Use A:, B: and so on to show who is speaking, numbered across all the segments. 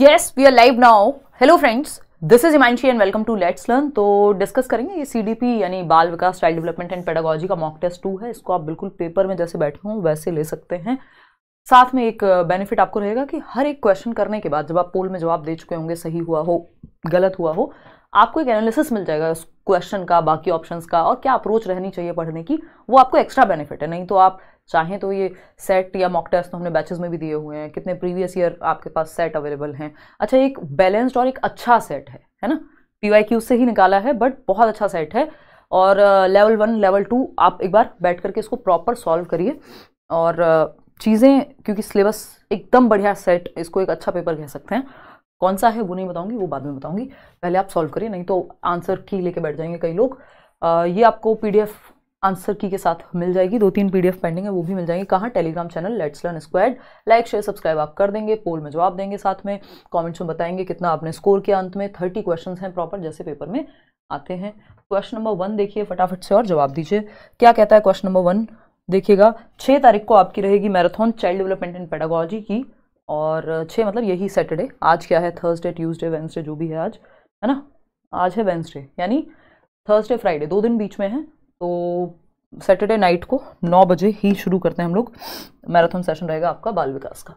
A: yes we are live now hello friends this is Himanshi and welcome to let's learn तो discuss करेंगे ये P यानी बाल विकास चाइल्ड डेवलपमेंट एंड पेडागोजी का मॉक टेस्ट टू है इसको आप बिल्कुल पेपर में जैसे बैठे हों वैसे ले सकते हैं साथ में एक बेनिफिट uh, आपको रहेगा कि हर एक क्वेश्चन करने के बाद जब आप पोल में जवाब दे चुके होंगे सही हुआ हो गलत हुआ हो आपको एक एनालिसिस मिल जाएगा उस क्वेश्चन का बाकी ऑप्शंस का और क्या अप्रोच रहनी चाहिए पढ़ने की वो आपको एक्स्ट्रा बेनिफिट है नहीं तो आप चाहें तो ये सेट या मॉक टेस्ट तो हमने बैचेस में भी दिए हुए हैं कितने प्रीवियस ईयर आपके पास सेट अवेलेबल हैं अच्छा एक बैलेंस्ड और एक अच्छा सेट है है ना पी से ही निकाला है बट बहुत अच्छा सेट है और लेवल वन लेवल टू आप एक बार बैठ करके इसको प्रॉपर सॉल्व करिए और चीज़ें क्योंकि सिलेबस एकदम बढ़िया सेट इसको एक अच्छा पेपर कह सकते हैं कौन सा है वो नहीं बताऊंगी वो बाद में बताऊंगी पहले आप सॉल्व करिए नहीं तो आंसर की लेके बैठ जाएंगे कई लोग आ, ये आपको पीडीएफ आंसर की के साथ मिल जाएगी दो तीन पीडीएफ पेंडिंग है वो भी मिल जाएंगे कहाँ Telegram channel let's learn squad like share subscribe आप कर देंगे पोल में जवाब देंगे साथ में कॉमेंट्स में बताएंगे कितना आपने स्कोर किया अंत में थर्टी क्वेश्चन हैं प्रॉपर जैसे पेपर में आते हैं क्वेश्चन नंबर वन देखिए फटाफट से और जवाब दीजिए क्या कहता है क्वेश्चन नंबर वन देखिएगा छः तारीख को आपकी रहेगी marathon child development and pedagogy की और छः मतलब यही सैटरडे आज क्या है थर्सडे ट्यूसडे वेंसडे जो भी है आज है ना आज है वेंसडे यानी थर्सडे फ्राइडे दो दिन बीच में है तो सैटरडे नाइट को नौ बजे ही शुरू करते हैं हम लोग मैराथन सेशन रहेगा आपका बाल विकास का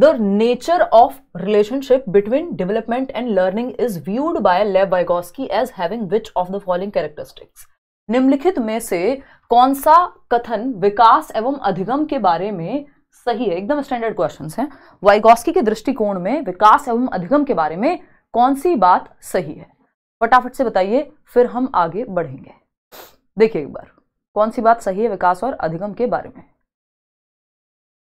A: the nature of relationship between development and learning is viewed by Lev Vygotsky as having which of the following characteristics निम्नलिखित में से कौन सा कथन विकास एवं अधिगम के बारे में सही है एकदम स्टैंडर्ड क्वेश्चन है वाइगोस्की के दृष्टिकोण में विकास एवं अधिगम के बारे में कौन सी बात सही है फटाफट से बताइए फिर हम आगे बढ़ेंगे देखिए एक बार कौन सी बात सही है विकास और अधिगम के बारे में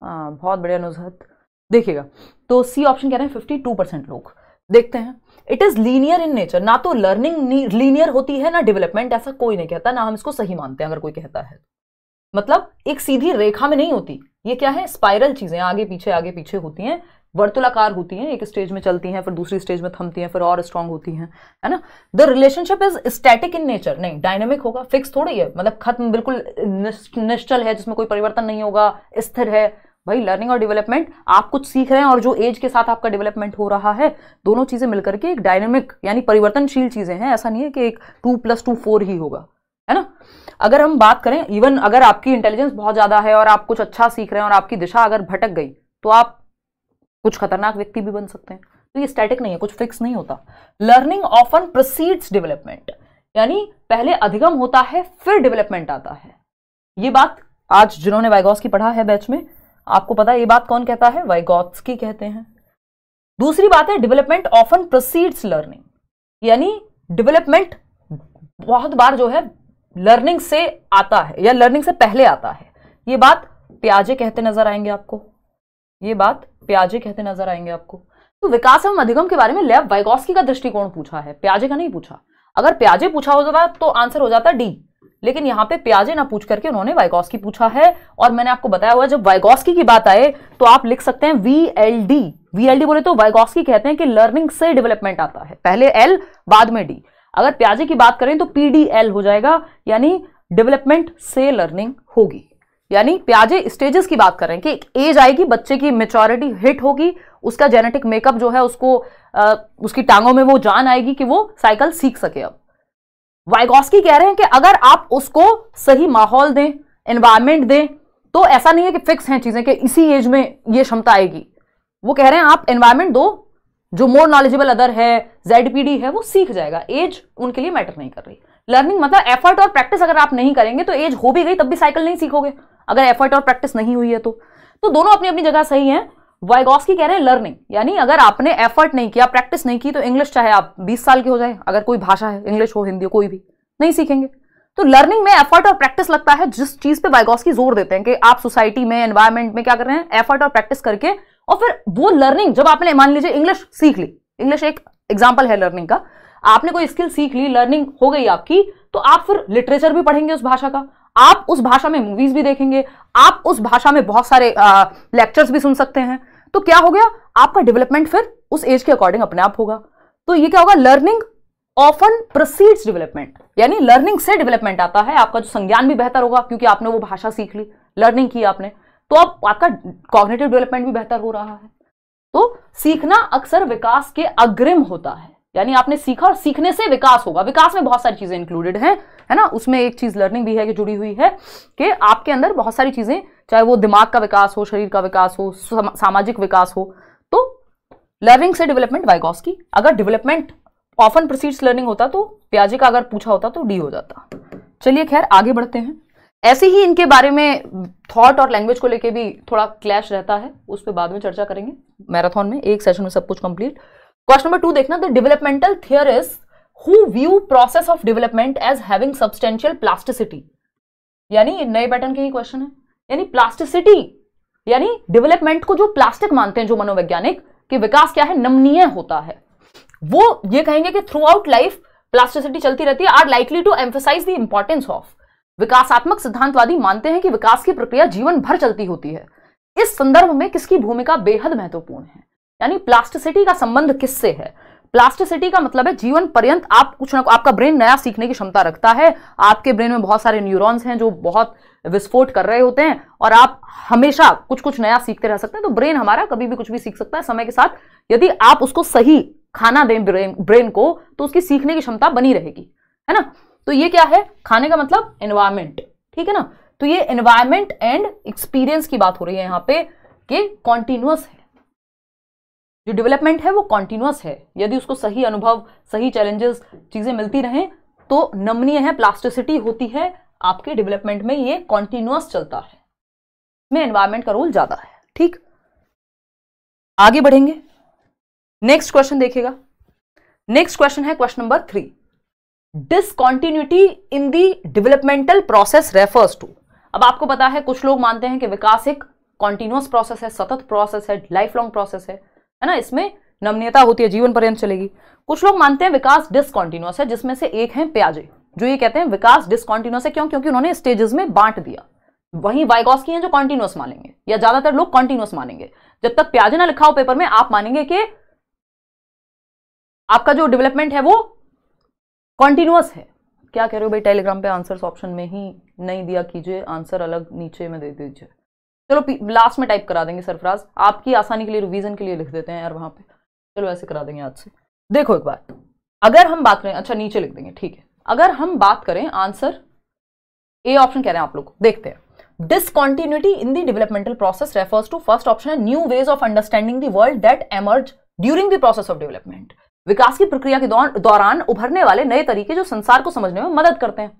A: आ, बहुत बढ़िया नुजहत देखिएगा तो सी ऑप्शन कह रहे हैं फिफ्टी टू परसेंट लोग देखते हैं it is linear in nature ना तो लर्निंग लीनियर होती है ना डेवलपमेंट ऐसा कोई नहीं कहता ना हम इसको सही मानते हैं अगर कोई कहता है मतलब एक सीधी रेखा में नहीं होती ये क्या है स्पाइरल चीज़ें आगे पीछे आगे पीछे होती हैं वर्तुलाकार होती हैं एक स्टेज में चलती हैं फिर दूसरी स्टेज में थमती हैं फिर और स्ट्रांग होती हैं है ना the relationship is static in nature नहीं डायनेमिक होगा फिक्स थोड़ी है मतलब खत्म बिल्कुल निश्चल है जिसमें कोई परिवर्तन नहीं होगा स्थिर है भाई लर्निंग और डेवलपमेंट आप कुछ सीख रहे हैं और जो एज के साथ आपका डेवलपमेंट हो रहा है दोनों चीज़ें मिलकर के एक डायनेमिक यानी परिवर्तनशील चीज़ें हैं ऐसा नहीं है कि एक टू प्लस टू फोर ही होगा है ना अगर हम बात करें इवन अगर आपकी इंटेलिजेंस बहुत ज़्यादा है और आप कुछ अच्छा सीख रहे हैं और आपकी दिशा अगर भटक गई तो आप कुछ खतरनाक व्यक्ति भी बन सकते हैं तो ये स्टैटिक नहीं है कुछ फिक्स नहीं होता लर्निंग ऑफन प्रोसीड्स डेवलपमेंट यानी पहले अधिगम होता है फिर डेवलपमेंट आता है ये बात आज जिन्होंने वाइगॉस की पढ़ा है बैच में आपको पता है ये बात कौन कहता है वाइगॉस की कहते हैं दूसरी बात है डेवलपमेंट ऑफन प्रोसीड्स लर्निंग यानी डेवलपमेंट बहुत बार जो है लर्निंग से आता है या लर्निंग से पहले आता है ये बात प्याजे कहते नजर आएंगे आपको ये बात प्याजे कहते नजर आएंगे आपको तो विकास एवं अधिगम के बारे में लैब वाइगोस्की का दृष्टिकोण पूछा है प्याजे का नहीं पूछा अगर प्याजे पूछा हो जाता तो, तो आंसर हो जाता डी लेकिन यहां पे प्याजे ना पूछ करके उन्होंने वाइगोस्की पूछा है और मैंने आपको बताया हुआ जब वाइगोस्की की बात आए तो आप लिख सकते हैं V L D V L D बोले तो वाइगोस्की कहते हैं कि लर्निंग से डेवलपमेंट आता है पहले एल बाद में डी अगर प्याजे की बात करें तो पीडीएल हो जाएगा यानी डेवलपमेंट से लर्निंग होगी यानी प्याजे स्टेजेस की बात करें कि एक एज आएगी बच्चे की मेचोरिटी हिट होगी उसका जेनेटिक मेकअप जो है उसको आ, उसकी टांगों में वो जान आएगी कि वो साइकिल सीख सके अब वाइगोस्की कह रहे हैं कि अगर आप उसको सही माहौल दें एनवायरमेंट दें तो ऐसा नहीं है कि फिक्स हैं चीज़ें कि इसी एज में ये क्षमता आएगी वो कह रहे हैं आप एनवायरमेंट दो जो मोर नॉलेजेबल अदर है जेडपीडी है वो सीख जाएगा एज उनके लिए मैटर नहीं कर रही लर्निंग मतलब एफर्ट और प्रैक्टिस अगर आप नहीं करेंगे तो एज हो भी गई तब भी साइकिल नहीं सीखोगे अगर एफर्ट और प्रैक्टिस नहीं हुई है तो तो दोनों अपनी अपनी जगह सही है वाइगॉस्की कह रहे हैं लर्निंग यानी अगर आपने एफर्ट नहीं किया प्रैक्टिस नहीं की तो इंग्लिश चाहे आप 20 साल के हो जाए अगर कोई भाषा है इंग्लिश हो हिंदी हो कोई भी नहीं सीखेंगे तो लर्निंग में एफर्ट और प्रैक्टिस लगता है जिस चीज पे वाइगॉस्की जोर देते हैं कि आप सोसाइटी में एनवायरमेंट में क्या कर रहे हैं एफर्ट और प्रैक्टिस करके और फिर वो लर्निंग जब आपने मान लीजिए इंग्लिश सीख ली इंग्लिश एक एग्जाम्पल है लर्निंग का आपने कोई स्किल सीख ली लर्निंग हो गई आपकी तो आप फिर लिटरेचर भी पढ़ेंगे उस भाषा का आप उस भाषा में मूवीज भी देखेंगे आप उस भाषा में बहुत सारे लेक्चर्स भी सुन सकते हैं तो क्या हो गया आपका डेवलपमेंट फिर उस एज के अकॉर्डिंग अपने आप होगा तो ये क्या होगा लर्निंग ऑफन प्रोसीड्स डेवलपमेंट यानी लर्निंग से डेवलपमेंट आता है आपका जो संज्ञान भी बेहतर होगा क्योंकि आपने वो भाषा सीख ली लर्निंग की आपने तो अब आपका कॉग्नेटिव डेवलपमेंट भी बेहतर हो रहा है तो सीखना अक्सर विकास के अग्रिम होता है यानी आपने सीखा और सीखने से विकास होगा विकास में बहुत सारी चीजें इंक्लूडेड हैं है ना उसमें एक चीज लर्निंग भी है कि जुड़ी हुई है कि आपके अंदर बहुत सारी चीजें चाहे वो दिमाग का विकास हो शरीर का विकास हो सामाजिक विकास हो तो लर्निंग से डेवलपमेंट वाइकॉस की अगर डेवलपमेंट ऑफन प्रोसीड्स लर्निंग होता तो प्याजे का अगर पूछा होता तो डी हो जाता चलिए खैर आगे बढ़ते हैं ऐसे ही इनके बारे में थॉट और लैंग्वेज को लेके भी थोड़ा क्लैश रहता है उस पर बाद में चर्चा करेंगे मैराथन में एक सेशन में सब कुछ कंप्लीट क्वेश्चन नंबर टू देखना the developmental theorists who view process of development as having substantial plasticity यानी नए पैटर्न के ही क्वेश्चन है यानी प्लास्टिसिटी यानी डेवलपमेंट को जो प्लास्टिक मानते हैं जो मनोवैज्ञानिक कि विकास क्या है नमनीय होता है वो ये कहेंगे कि थ्रू आउट लाइफ प्लास्टिसिटी चलती रहती है are likely to emphasise the importance of विकासात्मक सिद्धांतवादी मानते हैं कि विकास की प्रक्रिया जीवन भर चलती होती है इस संदर्भ में किसकी भूमिका बेहद महत्वपूर्ण है यानी प्लास्टिसिटी का संबंध किससे है प्लास्टिसिटी का मतलब है जीवन पर्यंत आप कुछ ना आपका ब्रेन नया सीखने की क्षमता रखता है आपके ब्रेन में बहुत सारे न्यूरॉन्स हैं जो बहुत विस्फोट कर रहे होते हैं और आप हमेशा कुछ कुछ नया सीखते रह सकते हैं तो ब्रेन हमारा कभी भी कुछ भी सीख सकता है समय के साथ यदि आप उसको सही खाना दें ब्रेन ब्रेन को तो उसकी सीखने की क्षमता बनी रहेगी है ना तो ये क्या है खाने का मतलब एनवायरमेंट ठीक है ना तो ये एनवायरमेंट एंड एक्सपीरियंस की बात हो रही है यहां पे कि कॉन्टिन्यूस है जो डेवलपमेंट है वो कॉन्टिन्यूस है यदि उसको सही अनुभव सही चैलेंजेस चीज़ें मिलती रहें तो नमनीय है प्लास्टिसिटी होती है आपके डेवलपमेंट में ये कॉन्टिन्यूस चलता है में एनवायरमेंट का रोल ज़्यादा है ठीक आगे बढ़ेंगे नेक्स्ट क्वेश्चन देखेगा नेक्स्ट क्वेश्चन है question number three discontinuity in the developmental process refers to अब आपको पता है कुछ लोग मानते हैं कि विकास एक कॉन्टिन्यूस प्रोसेस है सतत प्रोसेस है लाइफ लॉन्ग प्रोसेस है है ना इसमें नमनीयता होती है जीवन पर्यंत चलेगी कुछ लोग मानते हैं विकास डिसकॉन्टिन्यूस है जिसमें से एक है प्याजे जो ये कहते हैं विकास डिसकॉन्टिन्यूस है क्यों क्योंकि उन्होंने स्टेजेस में बांट दिया वही वाइगॉस की हैं जो कॉन्टिन्यूस मानेंगे या ज्यादातर लोग कॉन्टिन्यूस मानेंगे जब तक प्याजे ना लिखा हो पेपर में आप मानेंगे कि आपका जो डेवलपमेंट है वो कॉन्टिन्यूस है क्या कह रहे हो भाई टेलीग्राम पे आंसर्स ऑप्शन में ही नहीं दिया कीजिए आंसर अलग नीचे में दे दीजिए चलो लास्ट में टाइप करा देंगे सरफराज आपकी आसानी के लिए रिवीजन के लिए लिख देते हैं यार वहां पे चलो ऐसे करा देंगे आज से देखो एक बात अगर हम बात करें अच्छा नीचे लिख देंगे ठीक है अगर हम बात करें आंसर ए ऑप्शन कह रहे हैं आप लोग देखते हैं discontinuity in the developmental process refers to first option new ways of understanding world world emerge during the process of development विकास की प्रक्रिया के दौरान उभरने वाले नए तरीके जो संसार को समझने में मदद करते हैं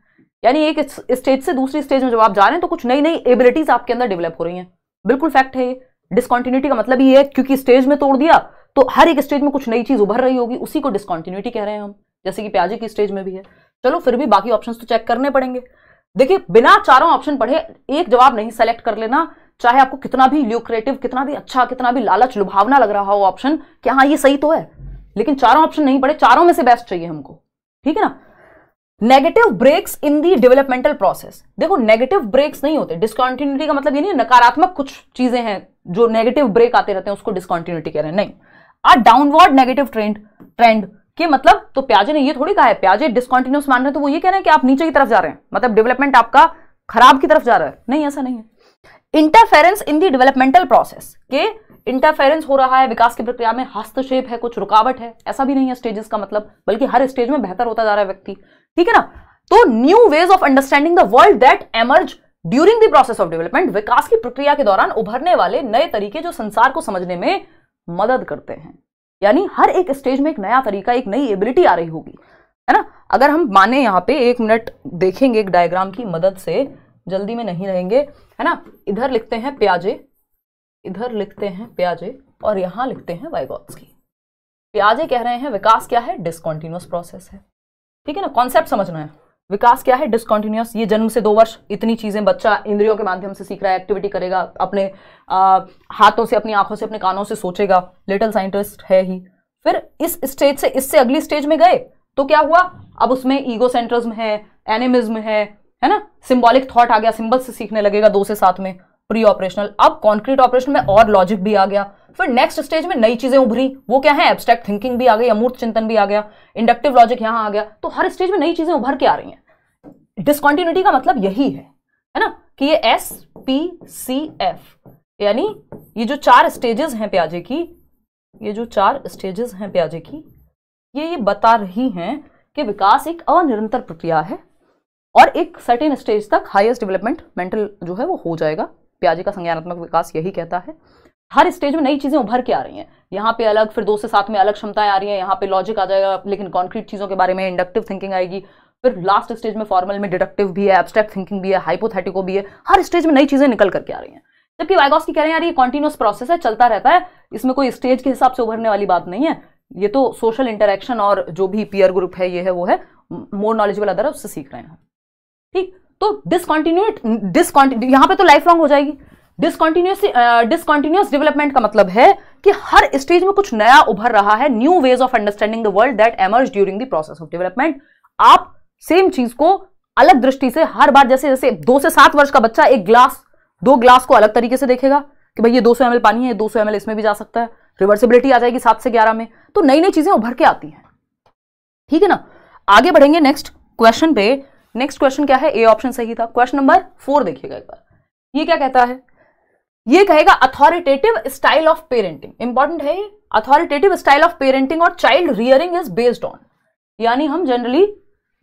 A: यानी एक स्टेज से दूसरी स्टेज में जब आप जा रहे हैं तो कुछ नई नई एबिलिटीज आपके अंदर डेवलप हो रही हैं बिल्कुल फैक्ट है ये डिस्कॉन्टिन्यूटी का मतलब ये है क्योंकि स्टेज में तोड़ दिया तो हर एक स्टेज में कुछ नई चीज उभर रही होगी उसी को डिस्कॉन्टिन्यूटी कह रहे हैं हम जैसे कि प्याजे की स्टेज में भी है चलो फिर भी बाकी ऑप्शन तो चेक करने पड़ेंगे देखिए बिना चारों ऑप्शन पढ़े एक जवाब नहीं सेलेक्ट कर लेना चाहे आपको कितना भी ल्यूक्रेटिव कितना भी अच्छा कितना भी लालच लुभावना लग रहा हो ऑप्शन कि हाँ ये सही तो है लेकिन चारों ऑप्शन नहीं पड़े चारों में से बेस्ट चाहिए हमको ठीक है ना negative breaks in the developmental process देखो नेगेटिव ब्रेक्स नहीं होते डिस्कॉन्टिन्यूटी का मतलब ये नहीं नकारात्मक कुछ चीजें हैं जो नेगेटिव ब्रेक आते रहते हैं उसको डिस्कॉन्टिन्यूटी कह रहे हैं नहीं a downward negative trend trend के मतलब तो प्याजे ने ये थोड़ी कहा है प्याजे डिस्कॉन्टिन्यूस मान रहे हैं तो वो ये कह रहे हैं कि आप नीचे की तरफ जा रहे हैं मतलब डेवलपमेंट आपका खराब की तरफ जा रहा है नहीं ऐसा नहीं है interference in the developmental process के इंटरफेरेंस हो रहा है विकास की प्रक्रिया में हस्तक्षेप है कुछ रुकावट है ऐसा भी नहीं है स्टेजेस का मतलब बल्कि हर स्टेज में बेहतर होता जा रहा है व्यक्ति ठीक है ना तो new ways of understanding the world that emerge during the process of development विकास की प्रक्रिया के दौरान उभरने वाले नए तरीके जो संसार को समझने में मदद करते हैं यानी हर एक स्टेज में एक नया तरीका एक नई एबिलिटी आ रही होगी है ना अगर हम माने यहाँ पे एक मिनट देखेंगे एक डायग्राम की मदद से जल्दी में नहीं रहेंगे है ना इधर लिखते हैं प्याजे इधर लिखते हैं प्याजे और यहां लिखते हैं वाइगॉट्स की प्याजे कह रहे हैं विकास क्या है डिसकॉन्टिन्यूस प्रोसेस है ठीक है ना कॉन्सेप्ट समझना है विकास क्या है डिसकॉन्टिन्यूस ये जन्म से दो वर्ष इतनी चीज़ें बच्चा इंद्रियों के माध्यम से सीख रहा है एक्टिविटी करेगा अपने आ, हाथों से अपनी आंखों से अपने कानों से सोचेगा लिटिल साइंटिस्ट है ही फिर इस स्टेज से इससे अगली स्टेज में गए तो क्या हुआ अब उसमें ईगो सेंट्रिज्म है एनिमिज्म है है ना सिंबॉलिक थॉट आ गया सिंबल से सीखने लगेगा दो से साथ में प्री ऑपरेशनल अब कॉन्क्रीट ऑपरेशन में और लॉजिक भी आ गया फिर नेक्स्ट स्टेज में नई चीजें उभरी वो क्या है एब्स्ट्रैक्ट थिंकिंग भी आ गई अमूर्त चिंतन भी आ गया इंडक्टिव लॉजिक यहां आ गया तो हर स्टेज में नई चीजें उभर के आ रही हैं डिस्कॉन्टिन्यूटी का मतलब यही है है ना कि ये एस पी सी एफ यानी ये जो चार स्टेजेस हैं प्याजे की ये जो चार स्टेजेस हैं प्याजे की ये ये बता रही हैं कि विकास एक अनिरंतर प्रक्रिया है और एक सर्टेन स्टेज तक हाईएस्ट डेवलपमेंट मेंटल जो है वो हो जाएगा प्याजी का संज्ञानात्मक विकास यही कहता है हर स्टेज में नई चीज़ें उभर के आ रही हैं यहाँ पे अलग फिर दो से सात में अलग क्षमताएं आ रही हैं यहाँ पे लॉजिक आ जाएगा लेकिन कॉन्क्रीट चीज़ों के बारे में इंडक्टिव थिंकिंग आएगी फिर लास्ट स्टेज में फॉर्मल में डिडक्टिव भी है एब्स्ट्रैक्ट थिंकिंग भी है हाइपोथेटिको भी है हर स्टेज में नई चीज़ें निकल करके आ रही हैं जबकि वाइगॉस की कह रहे हैं यार ये कॉन्टिन्यूस प्रोसेस है चलता रहता है इसमें कोई स्टेज के हिसाब से उभरने वाली बात नहीं है ये तो सोशल इंटरेक्शन और जो भी पियर ग्रुप है ये है वो है मोर नॉलेजेबल अदर उससे सीख रहे हैं ठीक तो डिसकॉन्टिन्यूट डिसकॉन्टिन्यू यहां पे तो लाइफ लॉन्ग हो जाएगी डिसकॉन्टिन्यूस डिसकॉन्टिन्यूस डेवलपमेंट का मतलब है कि हर स्टेज में कुछ नया उभर रहा है new ways of understanding the world that emerge during the process of development आप सेम चीज को अलग दृष्टि से हर बार जैसे जैसे दो से सात वर्ष का बच्चा एक ग्लास दो ग्लास को अलग तरीके से देखेगा कि भाई ये दो सौ पानी है दो सौ इसमें भी जा सकता है रिवर्सिबिलिटी आ जाएगी सात से ग्यारह में तो नई नई चीजें उभर के आती हैं ठीक है ना आगे बढ़ेंगे नेक्स्ट क्वेश्चन पे नेक्स्ट क्वेश्चन क्या है ए ऑप्शन सही था क्वेश्चन नंबर फोर देखिएगा एक बार ये क्या कहता है ये कहेगा authoritative style of parenting important है अथॉरिटेटिव स्टाइल ऑफ पेरेंटिंग और child rearing is based on यानी हम जनरली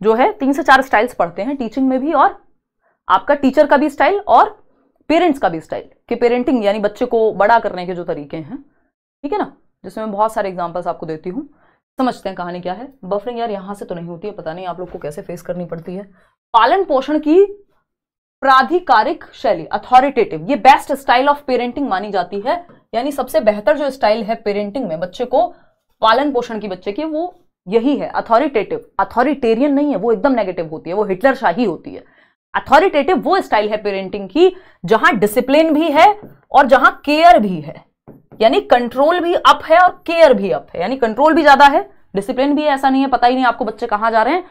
A: जो है तीन से चार स्टाइल्स पढ़ते हैं टीचिंग में भी और आपका टीचर का भी स्टाइल और पेरेंट्स का भी स्टाइल कि पेरेंटिंग यानी बच्चे को बड़ा करने के जो तरीके हैं ठीक है ना जिसमें बहुत सारे एग्जाम्पल्स आपको देती हूँ समझते हैं कहानी क्या है बफरिंग यार यहां से तो नहीं होती है पता नहीं आप लोग को कैसे फेस करनी पड़ती है पालन पोषण की प्राधिकारिक शैली अथॉरिटेटिव ये बेस्ट स्टाइल ऑफ पेरेंटिंग मानी जाती है यानी सबसे बेहतर जो स्टाइल है पेरेंटिंग में बच्चे को पालन पोषण की बच्चे की वो यही है अथॉरिटेटिव अथॉरिटेरियन नहीं है वो एकदम नेगेटिव होती है वो हिटलर शाही होती है अथॉरिटेटिव वो स्टाइल है पेरेंटिंग की जहां डिसिप्लिन भी है और जहां केयर भी है यानी कंट्रोल भी अप है और केयर भी अप है यानी कंट्रोल भी ज्यादा है डिसिप्लिन भी है ऐसा नहीं है पता ही नहीं आपको बच्चे कहां जा रहे हैं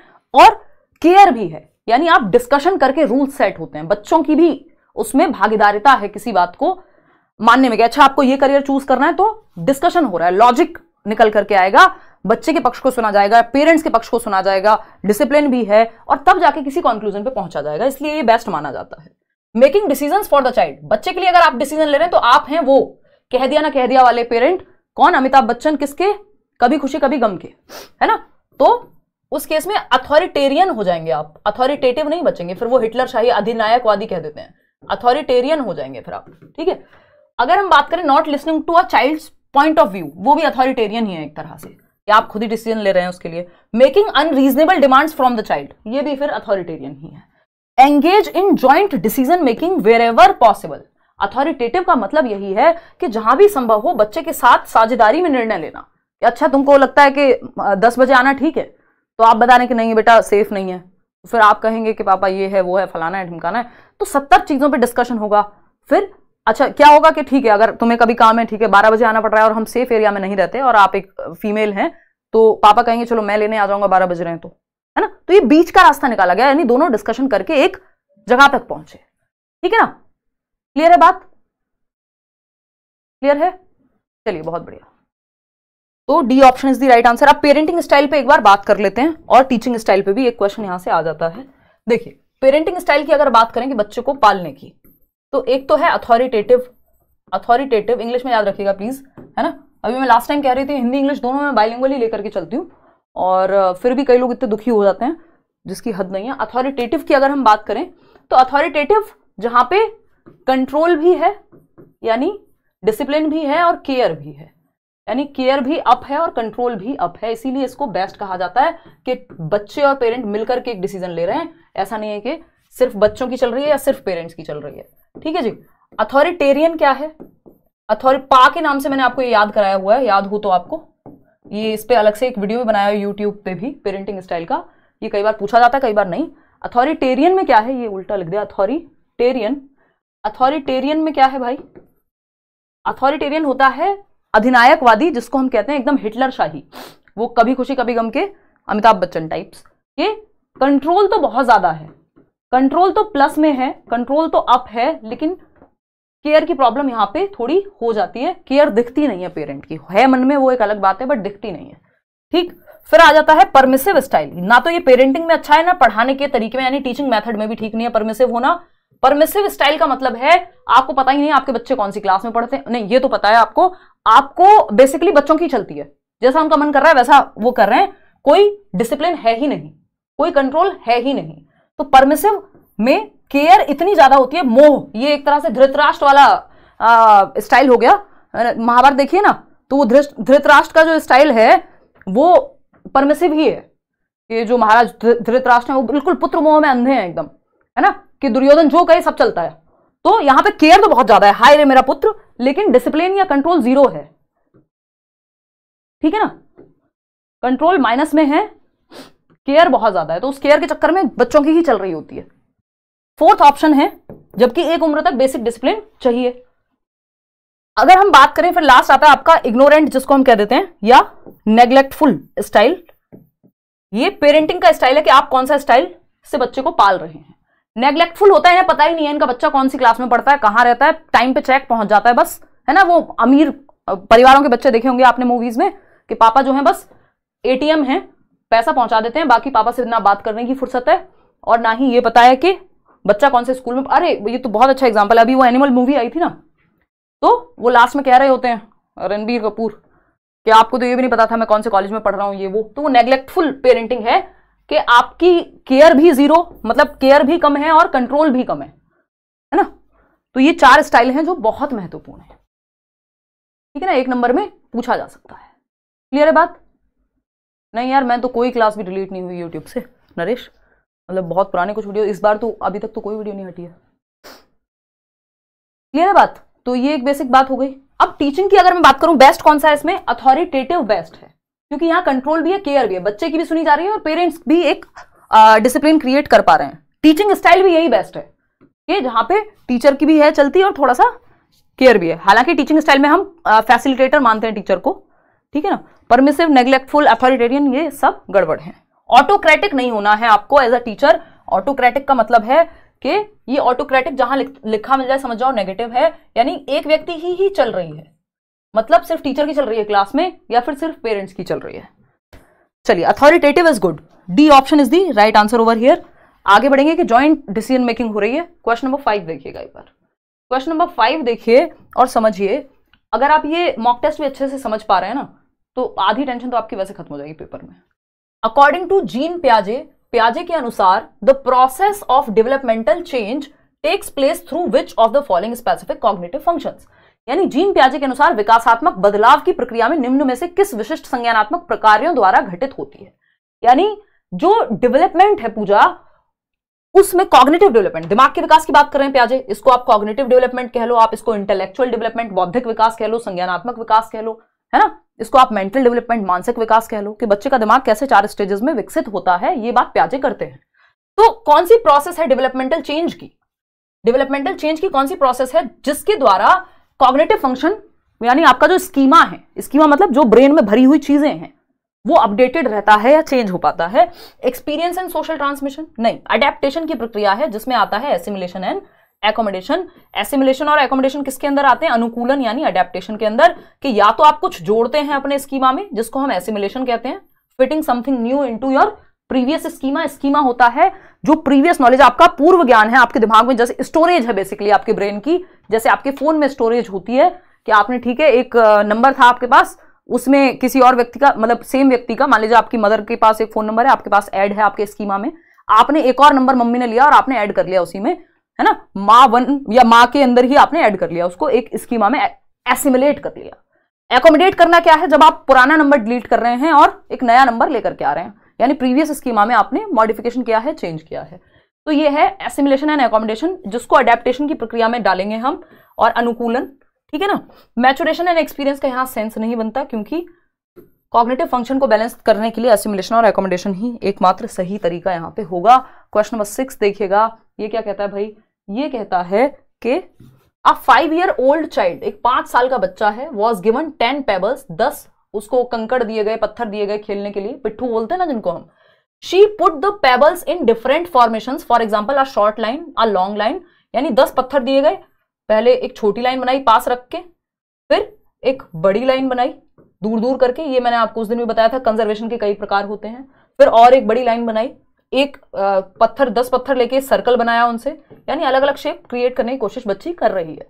A: और केयर भी है यानी आप डिस्कशन करके रूल सेट होते हैं बच्चों की भी उसमें भागीदारिता है किसी बात को मानने में कि अच्छा आपको ये करियर चूज करना है तो डिस्कशन हो रहा है लॉजिक निकल करके आएगा बच्चे के पक्ष को सुना जाएगा पेरेंट्स के पक्ष को सुना जाएगा डिसिप्लिन भी है और तब जाके किसी कंक्लूजन पे पहुंचा जाएगा इसलिए ये बेस्ट माना जाता है making decision for the child बच्चे के लिए अगर आप डिसीजन ले रहे हैं तो आप हैं वो कह दिया ना कह दिया वाले पेरेंट कौन अमिताभ बच्चन किसके कभी खुशी कभी गम के है ना तो उस केस में अथॉरिटेरियन हो जाएंगे आप अथॉरिटेटिव नहीं बचेंगे फिर वो हिटलर शाही अधिनायकवादी कह देते हैं अथॉरिटेरियन हो जाएंगे फिर आप ठीक है अगर हम बात करें not listening to a child point of view वो भी अथॉरिटेरियन ही है एक तरह से या आप खुद ही डिसीजन ले रहे हैं उसके लिए making unreasonable demands from the child ये भी फिर अथॉरिटेरियन ही है engage in joint decision making wherever possible authoritative का मतलब यही है कि जहां भी संभव हो बच्चे के साथ साझेदारी में निर्णय लेना अच्छा तुमको लगता है कि दस बजे आना ठीक है तो आप बता रहे कि नहीं बेटा सेफ नहीं है तो फिर आप कहेंगे कि पापा ये है वो है फलाना है ढिमकाना है तो सत्तर चीज़ों पे डिस्कशन होगा फिर अच्छा क्या होगा कि ठीक है अगर तुम्हें कभी काम है ठीक है बारह बजे आना पड़ रहा है और हम सेफ एरिया में नहीं रहते और आप एक फीमेल हैं तो पापा कहेंगे चलो मैं लेने आ जाऊंगा बारह बज रहे हैं तो है ना तो ये बीच का रास्ता निकाला गया यानी दोनों डिस्कशन करके एक जगह तक पहुंचे ठीक है ना क्लियर है बात क्लियर है चलिए बहुत बढ़िया तो D option is the right answer आप पेरेंटिंग स्टाइल पे एक बार बात कर लेते हैं और टीचिंग स्टाइल पे भी एक क्वेश्चन यहां से आ जाता है देखिए पेरेंटिंग स्टाइल की अगर बात करें कि बच्चों को पालने की तो एक तो है अथॉरिटेटिव अथॉरिटेटिव इंग्लिश में याद रखिएगा प्लीज है ना अभी मैं लास्ट टाइम कह रही थी हिंदी इंग्लिश दोनों में बाइलिंगल ही लेकर के चलती हूँ और फिर भी कई लोग इतने दुखी हो जाते हैं जिसकी हद नहीं है अथॉरिटेटिव की अगर हम बात करें तो अथॉरिटेटिव जहाँ पे कंट्रोल भी है यानी डिसिप्लिन भी है और केयर भी है यानी केयर भी अप है और कंट्रोल भी अप है इसीलिए इसको बेस्ट कहा जाता है कि बच्चे और पेरेंट मिलकर के एक डिसीजन ले रहे हैं ऐसा नहीं है कि सिर्फ बच्चों की चल रही है या सिर्फ पेरेंट्स की चल रही है ठीक है जी अथॉरिटेरियन क्या है अथॉरि पा के नाम से मैंने आपको ये याद कराया हुआ है याद हो तो आपको ये इस पर अलग से एक वीडियो भी बनाया हुआ यूट्यूब पे भी पेरेंटिंग स्टाइल का ये कई बार पूछा जाता है कई बार नहीं अथॉरिटेरियन में क्या है ये उल्टा लिख दिया अथॉरिटेरियन अथॉरिटेरियन में क्या है भाई अथॉरिटेरियन होता है अधिनायकवादी जिसको हम कहते हैं एकदम हिटलर शाही वो कभी खुशी कभी गम के अमिताभ बच्चन टाइप्स ये कंट्रोल तो बहुत ज्यादा है कंट्रोल तो प्लस में है कंट्रोल तो अप है लेकिन केयर की प्रॉब्लम यहाँ पे थोड़ी हो जाती है केयर दिखती नहीं है पेरेंट की है मन में वो एक अलग बात है बट दिखती नहीं है ठीक फिर आ जाता है परमिसिव स्टाइल ना तो ये पेरेंटिंग में अच्छा है ना पढ़ाने के तरीके में यानी टीचिंग मेथड में भी ठीक नहीं है परमिसिव होना परमिसिव स्टाइल का मतलब है आपको पता ही नहीं आपके बच्चे कौन सी क्लास में पढ़ते हैं नहीं ये तो पता है आपको आपको बेसिकली बच्चों की चलती है जैसा उनका मन कर रहा है वैसा वो कर रहे हैं कोई डिसिप्लिन है ही नहीं कोई कंट्रोल है ही नहीं तो परमिसिव में केयर इतनी ज्यादा होती है मोह ये एक तरह से धृतराष्ट्र वाला स्टाइल हो गया महाभारत देखिए ना तो वो धृतराष्ट्र का जो स्टाइल है वो परमिसिव ही है ये जो महाराज धृतराष्ट्र है वो बिल्कुल पुत्र मोह में अंधे हैं एकदम है ना कि दुर्योधन जो कहे सब चलता है तो यहां पे केयर तो बहुत ज्यादा है हाय रे मेरा पुत्र लेकिन डिसिप्लिन या कंट्रोल जीरो है ठीक है ना कंट्रोल माइनस में है केयर बहुत ज्यादा है तो उस केयर के चक्कर में बच्चों की ही चल रही होती है फोर्थ ऑप्शन है जबकि एक उम्र तक बेसिक डिसिप्लिन चाहिए अगर हम बात करें फिर लास्ट आता है आपका इग्नोरेंट जिसको हम कह देते हैं या नेग्लेक्टफुल स्टाइल ये पेरेंटिंग का स्टाइल है कि आप कौन सा स्टाइल से बच्चे को पाल रहे हैं नेग्लेक्टफुल होता है पता ही नहीं है इनका बच्चा कौन सी क्लास में पढ़ता है कहाँ रहता है टाइम पे चेक पहुंच जाता है बस है ना वो अमीर परिवारों के बच्चे देखे होंगे आपने मूवीज में कि पापा जो है बस एटीएम है पैसा पहुंचा देते हैं बाकी पापा से ना बात करने की फुर्सत है और ना ही ये पता है कि बच्चा कौन से स्कूल में अरे ये तो बहुत अच्छा एग्जाम्पल है अभी वो एनिमल मूवी आई थी ना तो वो लास्ट में कह रहे होते हैं रणबीर कपूर कि आपको तो ये भी नहीं पता था मैं कौन से कॉलेज में पढ़ रहा हूँ ये वो तो वो नेग्लेक्टफुल पेरेंटिंग है कि आपकी केयर भी जीरो मतलब केयर भी कम है और कंट्रोल भी कम है है ना तो ये चार स्टाइल हैं जो बहुत महत्वपूर्ण है ठीक है ना एक नंबर में पूछा जा सकता है क्लियर है बात नहीं यार मैं तो कोई क्लास भी डिलीट नहीं हुई यूट्यूब से नरेश मतलब बहुत पुराने कुछ वीडियो इस बार तो अभी तक तो कोई वीडियो नहीं हटी है क्लियर है बात तो ये एक बेसिक बात हो गई अब टीचिंग की अगर मैं बात करूं बेस्ट कौन सा है इसमें अथॉरिटेटिव बेस्ट है क्योंकि यहाँ कंट्रोल भी है केयर भी है बच्चे की भी सुनी जा रही है और पेरेंट्स भी एक डिसिप्लिन क्रिएट कर पा रहे हैं टीचिंग स्टाइल भी यही बेस्ट है ये जहाँ पे टीचर की भी है चलती और थोड़ा सा केयर भी है हालांकि टीचिंग स्टाइल में हम फैसिलिटेटर मानते हैं टीचर को ठीक है ना परमिसिव नेग्लेक्टफुल अथॉरिटेरियन ये सब गड़बड़ है ऑटोक्रेटिक नहीं होना है आपको एज अ टीचर ऑटोक्रेटिक का मतलब है कि ये ऑटोक्रेटिक जहां लिखा मिल जाए समझ जाओ नेगेटिव है यानी एक व्यक्ति ही ही चल रही है मतलब सिर्फ टीचर की चल रही है क्लास में या फिर सिर्फ पेरेंट्स की चल रही है चलिए authoritative is good D option is the right answer over here आगे बढ़ेंगे कि ज्वाइंट डिसीजन मेकिंग हो रही है क्वेश्चन नंबर फाइव देखिएगा एक बार क्वेश्चन नंबर फाइव देखिए और समझिए अगर आप ये मॉक टेस्ट भी अच्छे से समझ पा रहे हैं ना तो आधी टेंशन तो आपकी वैसे खत्म हो जाएगी पेपर में अकॉर्डिंग टू जीन प्याजे प्याजे के अनुसार the process of developmental change takes place through which of the following specific cognitive functions यानी जीन प्याजे के अनुसार विकासात्मक बदलाव की प्रक्रिया में निम्न में से किस विशिष्ट संज्ञानात्मक प्रकारों द्वारा घटित होती है यानी जो डेवलपमेंट है पूजा उसमें कॉग्निटिव डेवलपमेंट दिमाग के विकास की बात कर रहे हैं प्याजे इसको आप कॉग्निटिव डेवलपमेंट कह लो आप इसको इंटेलेक्चुअल डेवलपमेंट बौद्धिक विकास कह लो संज्ञानात्मक विकास कह लो है ना इसको आप मेंटल डेवलपमेंट मानसिक विकास कह लो कि बच्चे का दिमाग कैसे चार स्टेजेस में विकसित होता है ये बात प्याजे करते हैं तो कौन सी प्रोसेस है डेवलपमेंटल चेंज की डेवलपमेंटल चेंज की कौन सी प्रोसेस है जिसके द्वारा कॉग्नेटिव फंक्शन यानी आपका जो स्कीमा है स्कीमा मतलब जो ब्रेन में भरी हुई चीजें हैं वो अपडेटेड रहता है या चेंज हो पाता है एक्सपीरियंस एंड सोशल ट्रांसमिशन नहीं अडेप्टेशन की प्रक्रिया है जिसमें आता है एसिमुलेशन एंड एकोमोडेशन एसिमुलेशन और एकोमोडेशन किसके अंदर आते हैं अनुकूलन यानी अडेप्टेशन के अंदर कि या तो आप कुछ जोड़ते हैं अपने स्कीमा में जिसको हम एसिमुलेशन कहते हैं fitting something new in your previous schema schema होता है जो प्रीवियस नॉलेज आपका पूर्व ज्ञान है आपके दिमाग में जैसे स्टोरेज है बेसिकली आपके ब्रेन की जैसे आपके फोन में स्टोरेज होती है कि आपने ठीक है एक नंबर था आपके पास उसमें किसी और व्यक्ति का मतलब सेम व्यक्ति का मान लीजिए आपकी मदर के पास एक फोन नंबर है आपके पास ऐड है आपके स्कीमा में आपने एक और नंबर मम्मी ने लिया और आपने ऐड कर लिया उसी में है ना माँ वन या माँ के अंदर ही आपने ऐड कर लिया उसको एक स्कीमा में एसिमुलेट कर लिया एकोमोडेट करना क्या है जब आप पुराना नंबर डिलीट कर रहे हैं और एक नया नंबर लेकर के आ रहे हैं यानी प्रीवियस स्कीमा में आपने मॉडिफिकेशन किया है चेंज किया है तो ये है एसिमिलेशन एंड एकोमोडेशन जिसको अडेप्टेशन की प्रक्रिया में डालेंगे हम और अनुकूलन ठीक है ना मैचुरेशन एंड एक्सपीरियंस का यहाँ सेंस नहीं बनता क्योंकि कॉग्नेटिव फंक्शन को बैलेंस करने के लिए एसिमिलेशन और एकोमोडेशन ही एकमात्र सही तरीका यहाँ पे होगा क्वेश्चन नंबर सिक्स देखिएगा ये क्या कहता है भाई ये कहता है कि a five year old child एक पांच साल का बच्चा है वॉज गिवन टेन पेबल्स दस उसको कंकड़ दिए गए पत्थर दिए गए खेलने के लिए पिट्ठू बोलते हैं ना जिनको हम she put the pebbles in different formation for example a short line a long line यानी दस पत्थर दिए गए पहले एक छोटी लाइन बनाई पास रख के फिर एक बड़ी लाइन बनाई दूर दूर करके ये मैंने आपको उस दिन भी बताया था कंजर्वेशन के कई प्रकार होते हैं फिर और एक बड़ी लाइन बनाई एक पत्थर दस पत्थर लेके सर्कल बनाया उनसे यानी अलग अलग शेप क्रिएट करने की कोशिश बच्ची कर रही है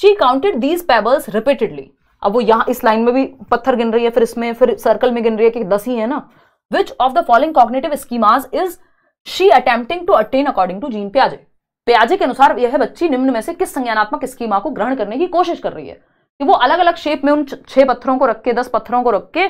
A: she counted these pebbles repeatedly अब वो यहां इस लाइन में भी पत्थर गिन रही है फिर इसमें फिर सर्कल में गिन रही है कि दस ही है ना विच of the following cognitive schemas is she attempting to attain according to gene प्याजे प्याजे के अनुसार यह बच्ची निम्न में से किस संज्ञानात्मक स्कीमा को ग्रहण करने की कोशिश कर रही है कि वो अलग अलग शेप में उन छह पत्थरों को रख के दस पत्थरों को रख के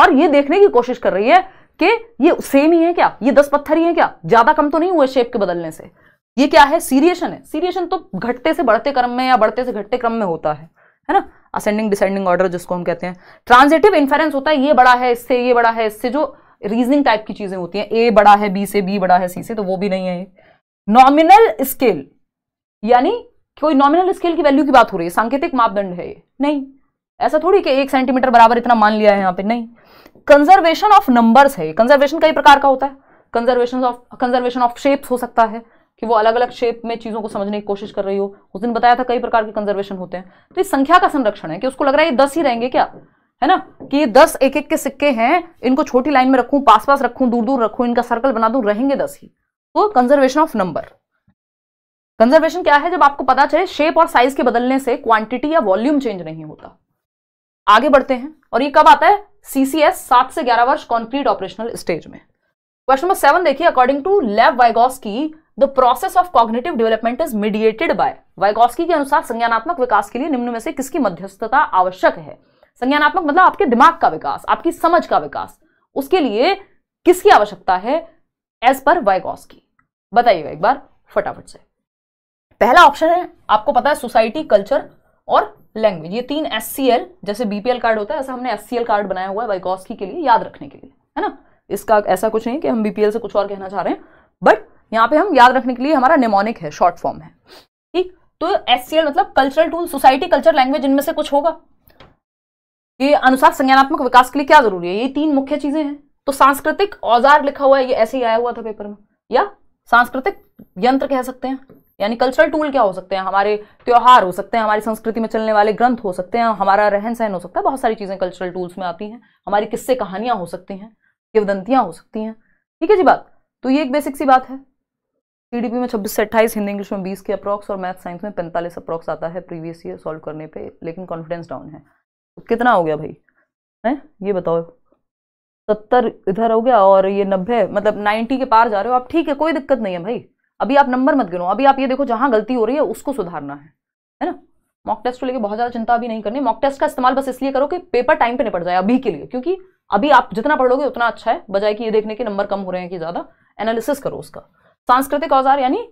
A: और ये देखने की कोशिश कर रही है कि ये सेम ही है क्या ये दस पत्थर ही है क्या ज्यादा कम तो नहीं हुए शेप के बदलने से ये क्या है सीरिएशन है सीरिएशन तो घटते से बढ़ते क्रम में या बढ़ते से घटते क्रम में होता है है ना असेंडिंग डिसेंडिंग ऑर्डर जिसको हम कहते हैं ट्रांजिटिव इन्फेरेंस होता है ये बड़ा है इससे ये बड़ा है इससे जो रीजनिंग टाइप की चीजें होती हैं ए बड़ा है बी से बी बड़ा है सी से तो वो भी नहीं है नॉमिनल स्केल यानी कोई नॉमिनल स्केल की वैल्यू की बात हो रही है सांकेतिक मापदंड है ये नहीं ऐसा थोड़ी कि एक सेंटीमीटर बराबर इतना मान लिया है यहाँ पे नहीं कंजर्वेशन ऑफ नंबर्स है कंजर्वेशन कई प्रकार का होता है conservation of conservation of shapes हो सकता है कि वो अलग अलग शेप में चीज़ों को समझने की कोशिश कर रही हो उस दिन बताया था कई प्रकार के कंजर्वेशन होते हैं तो ये संख्या का संरक्षण है कि उसको लग रहा है ये दस ही रहेंगे क्या है ना कि ये दस एक एक के सिक्के हैं इनको छोटी लाइन में रखूं पास पास रखूं दूर दूर रखूं इनका सर्कल बना दूं रहेंगे दस ही तो कंजर्वेशन ऑफ नंबर कंजर्वेशन क्या है जब आपको पता चले शेप और साइज के बदलने से क्वांटिटी या वॉल्यूम चेंज नहीं होता आगे बढ़ते हैं और ये कब आता है सीसीएस सात से ग्यारह वर्ष कॉन्क्रीट ऑपरेशनल स्टेज में क्वेश्चन नंबर सेवन देखिए अकॉर्डिंग टू लेव वाइगॉस की the process of cognitive development is mediated by Vygotsky के अनुसार संज्ञानात्मक विकास के लिए निम्न में से किसकी मध्यस्थता आवश्यक है संज्ञानात्मक मतलब आपके दिमाग का विकास आपकी समझ का विकास उसके लिए किसकी आवश्यकता है एज पर वाइकॉस्की बताइएगा एक बार फटाफट से पहला ऑप्शन है आपको पता है सोसाइटी कल्चर और लैंग्वेज ये तीन एस जैसे बीपीएल कार्ड होता है ऐसा हमने एस कार्ड बनाया हुआ है वाइकॉस्की के लिए याद रखने के लिए है ना इसका ऐसा कुछ नहीं कि हम बीपीएल से कुछ और कहना चाह रहे हैं बट यहाँ पे हम याद रखने के लिए हमारा निमोनिक है शॉर्ट फॉर्म है ठीक तो एस मतलब cultural tool society culture language इनमें से कुछ होगा ये अनुसार संज्ञानात्मक विकास के लिए क्या जरूरी है ये तीन मुख्य चीजें हैं तो सांस्कृतिक औजार लिखा हुआ है ये ऐसे ही आया हुआ था पेपर में या सांस्कृतिक यंत्र कह सकते हैं यानी कल्चरल टूल क्या हो सकते हैं हमारे त्यौहार हो सकते हैं हमारी संस्कृति में चलने वाले ग्रंथ हो सकते हैं हमारा रहन सहन हो सकता है बहुत सारी चीज़ें कल्चरल टूल्स में आती हैं हमारी किस्से कहानियां हो सकती हैं किवदंतियां हो सकती हैं ठीक है जी बात तो ये एक बेसिक सी बात है टी में छब्बीस से अट्ठाईस हिंदी इंग्लिश में बीस के अप्रॉक्स और मैथ साइंस में पैंतालीस अप्रॉक्स आता है प्रीवियस ईयर सॉल्व करने पे लेकिन कॉन्फिडेंस डाउन है तो कितना हो गया भाई है ये बताओ सत्तर इधर हो गया और ये नब्बे मतलब नाइन्टी के पार जा रहे हो आप ठीक है कोई दिक्कत नहीं है भाई अभी आप नंबर मत गिनो अभी आप ये देखो जहाँ गलती हो रही है उसको सुधारना है है ना मॉक टेस्ट को लेकर बहुत ज़्यादा चिंता अभी नहीं करनी मॉक टेस्ट का इस्तेमाल बस इसलिए करो कि पेपर टाइम पे निपट जाए अभी के लिए क्योंकि अभी आप जितना पढ़ोगे उतना अच्छा है बजाय कि ये देखने के नंबर कम हो रहे हैं कि ज़्यादा एनालिसिस करो उसका सांस्कृतिक औजार यानी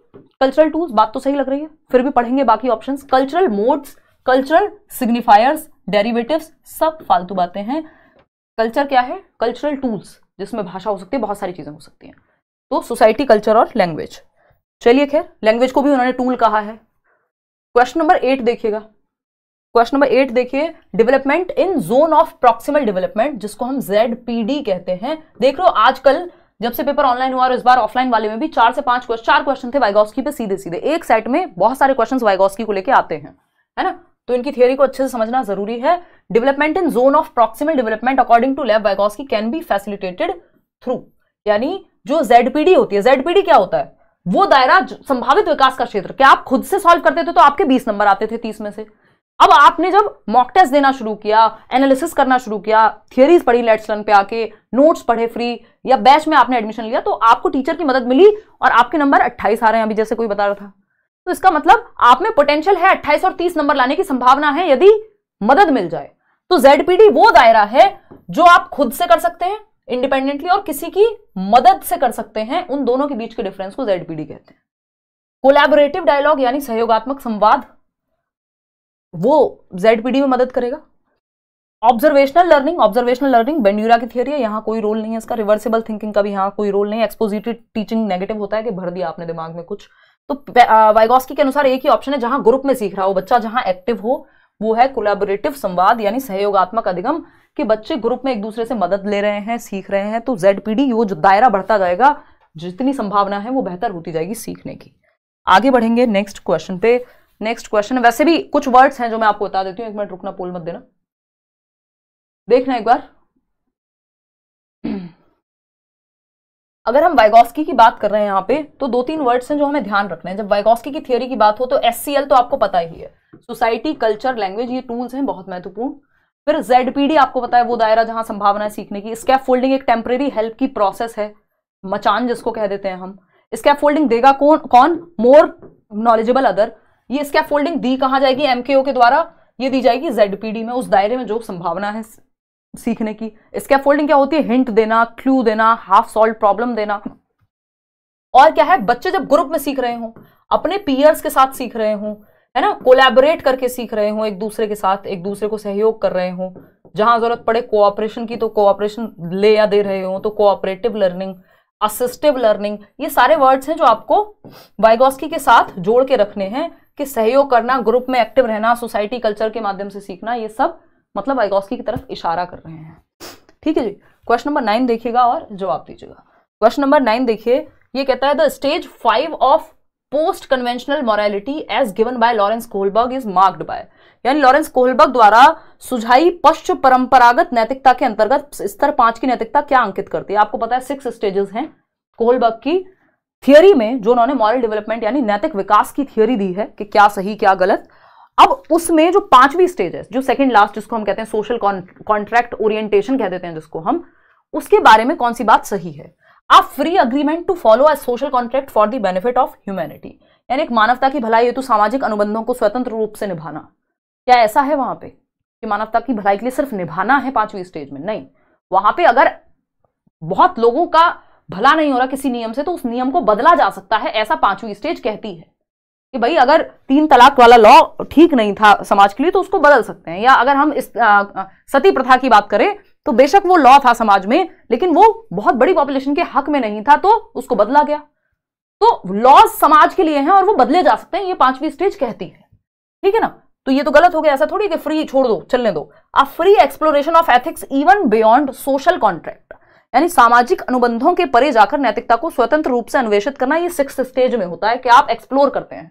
A: कल्चरल टूल्स बात तो सही लग रही है फिर भी पढ़ेंगे बाकी option cultural modes cultural signifiers derivatives सब फालतू बातें हैं कल्चर क्या है कल्चरल टूल्स जिसमें भाषा हो सकती है बहुत सारी चीज़ें हो सकती हैं तो सोसाइटी कल्चर और लैंग्वेज चलिए खैर लैंग्वेज को भी उन्होंने टूल कहा है क्वेश्चन नंबर एट देखिएगा क्वेश्चन नंबर एट देखिए development in zone of proximal development जिसको हम जेड कहते हैं देख लो आजकल जब से पेपर ऑनलाइन हुआ और इस बार ऑफलाइन वाले में भी चार से पांच क्वेश्चन चार क्वेश्चन थे वाइगॉस्की पे सीधे सीधे एक सेट में बहुत सारे क्वेश्चन वाइगॉस्की को लेकर आते हैं है ना तो इनकी थियोरी को अच्छे से समझना जरूरी है development in zone of proximal development according to Lev Vygotsky can be facilitated through यानी जो जेडपीडी होती है जेडपीडी क्या होता है वो दायरा संभावित विकास का क्षेत्र क्या आप खुद से सॉल्व करते थे तो आपके बीस नंबर आते थे तीस में से अब आपने जब मॉक टेस्ट देना शुरू किया एनालिसिस करना शुरू किया थियरीज पढ़ी लेट्स लर्न पे आके नोट्स पढ़े फ्री या बैच में आपने एडमिशन लिया तो आपको टीचर की मदद मिली और आपके नंबर 28 आ रहे हैं अभी जैसे कोई बता रहा था तो इसका मतलब आप में पोटेंशियल है 28 और 30 नंबर लाने की संभावना है यदि मदद मिल जाए तो जेडपीडी वो दायरा है जो आप खुद से कर सकते हैं इंडिपेंडेंटली और किसी की मदद से कर सकते हैं उन दोनों के बीच के डिफरेंस को जेडपीडी कहते हैं कोलैबोरेटिव डायलॉग यानी सहयोगात्मक संवाद वो जेडपीडी में मदद करेगा observational learning observational learning Bandura की थियरी है यहाँ कोई रोल नहीं है इसका रिवर्सिबल थिंकिंग का भी यहाँ कोई रोल नहीं एक्सपोजिटिव टीचिंग नेगेटिव होता है कि भर दिया आपने दिमाग में कुछ तो वाइगोस्की के अनुसार एक ही ऑप्शन है जहां ग्रुप में सीख रहा हो बच्चा जहां एक्टिव हो वो है कोलेबोरेटिव संवाद यानी सहयोगात्मक अधिगम कि बच्चे ग्रुप में एक दूसरे से मदद ले रहे हैं सीख रहे हैं तो जेड पी वो जो दायरा बढ़ता जाएगा जितनी संभावना है वो बेहतर होती जाएगी सीखने की आगे बढ़ेंगे नेक्स्ट क्वेश्चन पे नेक्स्ट क्वेश्चन वैसे भी कुछ वर्ड्स हैं जो मैं आपको बता देती हूँ एक मिनट रुकना पोल मत देना देखना एक बार अगर हम वाइगोस्की की बात कर रहे हैं यहाँ पे तो दो तीन वर्ड्स हैं जो हमें ध्यान रखने हैं जब वाइगोस्की की थियोरी की बात हो तो एस तो आपको पता ही है सोसाइटी कल्चर लैंग्वेज ये टूल्स हैं बहुत महत्वपूर्ण फिर जेडपीडी आपको पता है वो दायरा जहां संभावना है सीखने की स्कैप फोल्डिंग एक टेम्परेरी हेल्प की प्रोसेस है मचान जिसको कह देते हैं हम स्कैप फोल्डिंग देगा कौन कौन मोर नॉलेजेबल अदर ये इसका फोल्डिंग दी कहा जाएगी एमकेओ के द्वारा ये दी जाएगी जेडपीडी में उस दायरे में जो संभावना है सीखने की इसका फोल्डिंग क्या होती है हिंट देना क्लू देना हाफ सॉल्व प्रॉब्लम देना और क्या है बच्चे जब ग्रुप में सीख रहे हो अपने पीयर्स के साथ सीख रहे हो है ना कोलैबोरेट करके सीख रहे हो एक दूसरे के साथ एक दूसरे को सहयोग कर रहे हो जहां जरूरत पड़े कोऑपरेशन की तो कोऑपरेशन ले या दे रहे हो तो कोऑपरेटिव लर्निंग असिस्टिव लर्निंग ये सारे वर्ड्स हैं जो आपको वाइगोस्की के साथ जोड़ के रखने हैं कि सहयोग करना ग्रुप में एक्टिव रहना सोसाइटी कल्चर के माध्यम से सीखना ये सब मतलब वाइगोस्की की तरफ इशारा कर रहे हैं ठीक है जी क्वेश्चन नंबर नाइन देखिएगा और जवाब दीजिएगा क्वेश्चन नंबर नाइन देखिए ये कहता है the stage five of post conventional morality as given by Lawrence Kohlberg is marked by यानी लॉरेंस कोहलबर्ग द्वारा सुझाई पश्च परंपरागत नैतिकता के अंतर्गत स्तर पांच की नैतिकता क्या अंकित करती है आपको पता है सिक्स स्टेजेस हैं कोहलबर्ग की थियोरी में जो उन्होंने मॉरल डेवलपमेंट यानी नैतिक विकास की थियोरी दी है कि क्या सही क्या गलत अब उसमें जो पांचवी स्टेज है जो सेकंड लास्ट जिसको हम कहते हैं सोशल कॉन्ट्रैक्ट ओरिएंटेशन कह देते हैं जिसको हम उसके बारे में कौन सी बात सही है आप free agreement to follow a social contract for the benefit of humanity यानी एक मानवता की भलाई हेतु सामाजिक अनुबंधों को स्वतंत्र रूप से निभाना क्या ऐसा है वहां पे कि मानवता की भलाई के लिए सिर्फ निभाना है पांचवी स्टेज में नहीं वहां पे अगर बहुत लोगों का भला नहीं हो रहा किसी नियम से तो उस नियम को बदला जा सकता है ऐसा पांचवी स्टेज कहती है कि भाई अगर तीन तलाक वाला लॉ ठीक नहीं था समाज के लिए तो उसको बदल सकते हैं या अगर हम इस आ, सती प्रथा की बात करें तो बेशक वो लॉ था समाज में लेकिन वो बहुत बड़ी पॉपुलेशन के हक में नहीं था तो उसको बदला गया तो लॉज समाज के लिए हैं और वो बदले जा सकते हैं ये पांचवी स्टेज कहती है ठीक है ना तो ये तो गलत हो गया ऐसा थोड़ी कि फ्री छोड़ दो चलने दो a free exploration of ethics even beyond social contract यानी सामाजिक अनुबंधों के परे जाकर नैतिकता को स्वतंत्र रूप से अन्वेषित करना ये सिक्स स्टेज में होता है कि आप एक्सप्लोर करते हैं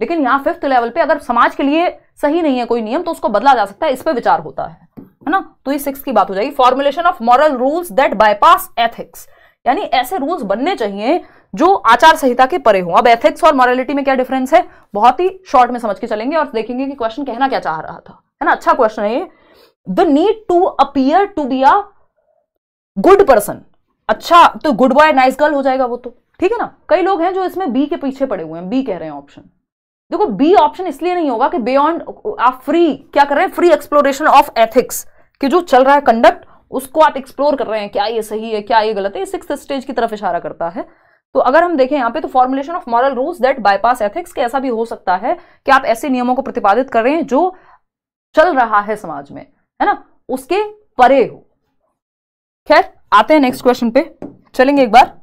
A: लेकिन यहां फिफ्थ लेवल पे अगर समाज के लिए सही नहीं है कोई नियम तो उसको बदला जा सकता है इस पर विचार होता है है ना तो ये सिक्स की बात हो जाएगी formulation of moral rules that bypass ethics यानी ऐसे रूल्स बनने चाहिए जो आचार संहिता के परे हो अब एथिक्स और मॉरलिटी में क्या डिफरेंस है बहुत ही शॉर्ट में समझ के चलेंगे और देखेंगे कि क्वेश्चन कहना क्या चाह रहा था है ना अच्छा क्वेश्चन है ये the need to appear to be a good person अच्छा तो गुड बॉय नाइस गर्ल हो जाएगा वो तो ठीक है ना कई लोग हैं जो इसमें बी के पीछे पड़े हुए हैं बी कह रहे हैं ऑप्शन देखो बी ऑप्शन इसलिए नहीं होगा कि बियॉन्ड आप फ्री क्या कर रहे हैं फ्री एक्सप्लोरेशन ऑफ एथिक्स कि जो चल रहा है कंडक्ट उसको आप एक्सप्लोर कर रहे हैं क्या ये सही है क्या ये गलत है ये सिक्स स्टेज की तरफ इशारा करता है तो अगर हम देखें यहाँ पे तो formulation of moral rules that bypass ethics के ऐसा भी हो सकता है कि आप ऐसे नियमों को प्रतिपादित कर रहे हैं जो चल रहा है समाज में है ना उसके परे हो खैर आते हैं नेक्स्ट क्वेश्चन पे चलेंगे एक बार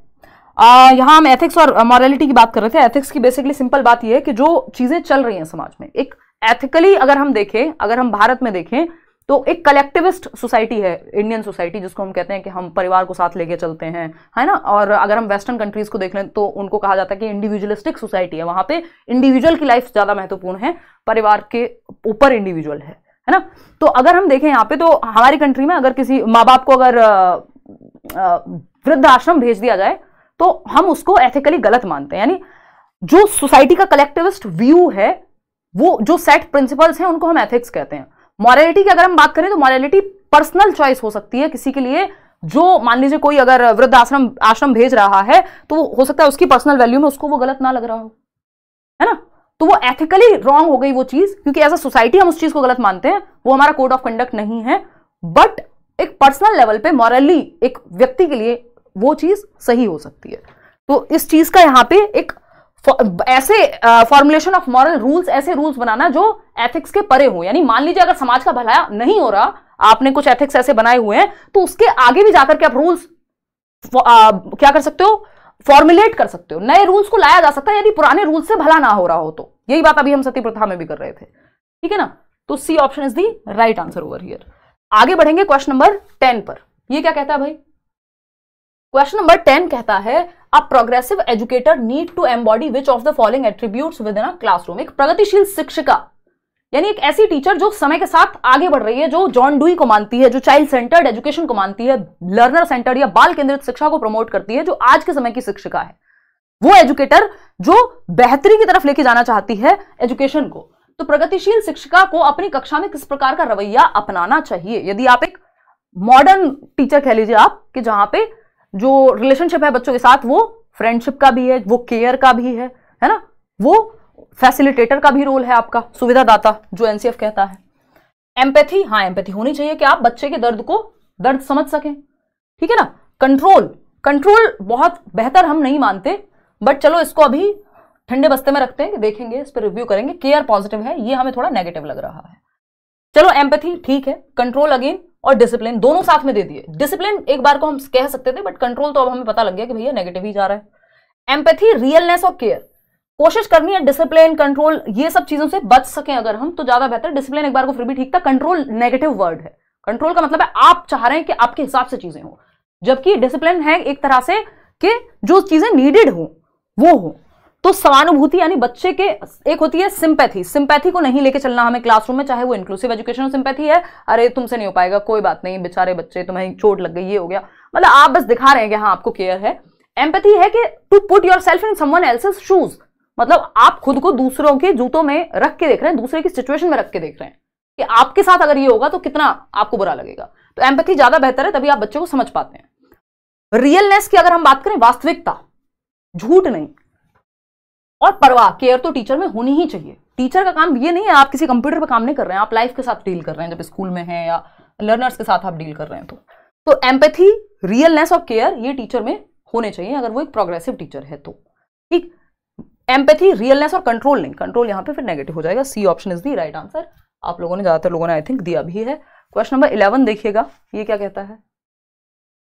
A: आ, यहां हम एथिक्स और मॉरलिटी की बात कर रहे थे एथिक्स की बेसिकली सिंपल बात यह है कि जो चीजें चल रही हैं समाज में एक एथिकली अगर हम देखें अगर हम भारत में देखें तो एक कलेक्टिविस्ट सोसाइटी है इंडियन सोसाइटी जिसको हम कहते हैं कि हम परिवार को साथ लेके चलते हैं है ना और अगर हम वेस्टर्न कंट्रीज़ को देख लें तो उनको कहा जाता है कि इंडिविजुअलिस्टिक सोसाइटी है वहां पे इंडिविजुअल की लाइफ ज़्यादा महत्वपूर्ण है परिवार के ऊपर इंडिविजुअल है है ना तो अगर हम देखें यहाँ पे तो हमारी कंट्री में अगर किसी माँ बाप को अगर वृद्ध आश्रम भेज दिया जाए तो हम उसको एथिकली गलत मानते हैं यानी जो सोसाइटी का कलेक्टिविस्ट व्यू है वो जो सेट प्रिंसिपल्स हैं उनको हम एथिक्स कहते हैं मॉरलिटी की अगर हम बात करें तो मॉरलिटी पर्सनल चॉइस हो सकती है किसी के लिए जो मान लीजिए कोई अगर वृद्ध आश्रम आश्रम भेज रहा है तो हो सकता है उसकी पर्सनल वैल्यू में उसको वो गलत ना लग रहा हो है ना तो वो एथिकली रॉन्ग हो गई वो चीज क्योंकि एज अ सोसाइटी हम उस चीज को गलत मानते हैं वो हमारा कोड ऑफ कंडक्ट नहीं है बट एक पर्सनल लेवल पे मॉरली एक व्यक्ति के लिए वो चीज सही हो सकती है तो इस चीज का यहाँ पे एक ऐसे फॉर्मुलेशन ऑफ मॉरल रूल्स ऐसे रूल्स बनाना जो एथिक्स के परे हो यानी मान लीजिए अगर समाज का भला नहीं हो रहा आपने कुछ एथिक्स ऐसे बनाए हुए हैं तो उसके आगे भी जाकर के आप रूल्स uh, क्या कर सकते हो फॉर्मुलेट कर सकते हो नए रूल्स को लाया जा सकता है यदि पुराने रूल्स से भला ना हो रहा हो तो यही बात अभी हम सती प्रथा में भी कर रहे थे ठीक है ना तो C option is the right answer over here आगे बढ़ेंगे क्वेश्चन नंबर टेन पर यह क्या कहता है भाई क्वेश्चन नंबर टेन कहता है a progressive educator need to embody which of the following attributes within a classroom एक प्रगतिशील शिक्षिका यानी एक ऐसी टीचर जो समय के साथ आगे बढ़ रही है जो जॉन डुई को मानती है जो चाइल्ड सेंटर्ड एजुकेशन को मानती है लर्नर सेंटर्ड या बाल केंद्रित शिक्षा को प्रमोट करती है जो आज के समय की शिक्षिका है वो एजुकेटर जो बेहतरी की तरफ लेके जाना चाहती है एजुकेशन को तो प्रगतिशील शिक्षिका को अपनी कक्षा में किस प्रकार का रवैया अपनाना चाहिए यदि आप एक मॉडर्न टीचर कह लीजिए आप कि जहां पे जो रिलेशनशिप है बच्चों के साथ वो फ्रेंडशिप का भी है वो केयर का भी है है ना वो फैसिलिटेटर का भी रोल है आपका सुविधादाता जो एनसीएफ कहता है एम्पैथी हाँ एम्पैथी होनी चाहिए कि आप बच्चे के दर्द को दर्द समझ सकें ठीक है ना कंट्रोल कंट्रोल बहुत बेहतर हम नहीं मानते बट चलो इसको अभी ठंडे बस्ते में रखते हैं देखेंगे इस पर रिव्यू करेंगे केयर पॉजिटिव है ये हमें थोड़ा नेगेटिव लग रहा है चलो एम्पैथी ठीक है कंट्रोल अगेन और डिसिप्लिन दोनों साथ में दे दिए डिसिप्लिन एक बार को हम कह सकते थे बट कंट्रोल तो अब हमें पता लग गया कि भैया नेगेटिव ही जा रहा है एम्पैथी रियलनेस और केयर कोशिश करनी है डिसिप्लिन कंट्रोल ये सब चीजों से बच सके अगर हम तो ज्यादा बेहतर डिसिप्लिन एक बार को फिर भी ठीक था कंट्रोल नेगेटिव वर्ड है कंट्रोल का मतलब है आप चाह रहे हैं कि आपके हिसाब से चीजें हों जबकि डिसिप्लिन है एक तरह से कि जो चीजें नीडेड हो वो हों तो समानुभूति यानी बच्चे के एक होती है सिंपैथी सिंपैथी को नहीं लेके चलना हमें क्लासरूम में चाहे वो इंक्लूसिव एजुकेशन सिंपैथी है अरे तुमसे नहीं हो पाएगा कोई बात नहीं बेचारे बच्चे तुम्हें चोट लग गई ये हो गया मतलब आप बस दिखा रहे हैं कि हाँ आपको केयर है एम्पैथी है कि to put your in someone else's shoes मतलब आप खुद को दूसरों के जूतों में रख के देख रहे हैं दूसरे की सिचुएशन में रख के देख रहे हैं कि आपके साथ अगर ये होगा तो कितना आपको बुरा लगेगा तो एम्पैथी ज्यादा बेहतर है तभी आप बच्चों को समझ पाते हैं रियलनेस की अगर हम बात करें वास्तविकता झूठ नहीं और परवाह केयर तो टीचर में होनी ही चाहिए टीचर का काम ये नहीं है आप किसी कंप्यूटर पर काम नहीं कर रहे हैं आप लाइफ के साथ डील कर रहे हैं जब स्कूल में है या लर्नर्स के साथ आप डील कर रहे हैं तो तो एम्पैथी रियलनेस ऑफ केयर ये टीचर में होने चाहिए अगर वो एक प्रोग्रेसिव टीचर है तो ठीक एम्पैथी रियलनेस और कंट्रोल नहीं कंट्रोल यहाँ पे फिर नेगेटिव हो जाएगा C option is the right answer आप लोगों ने ज़्यादातर लोगों ने आई थिंक दिया भी है क्वेश्चन नंबर इलेवन देखिएगा ये क्या कहता है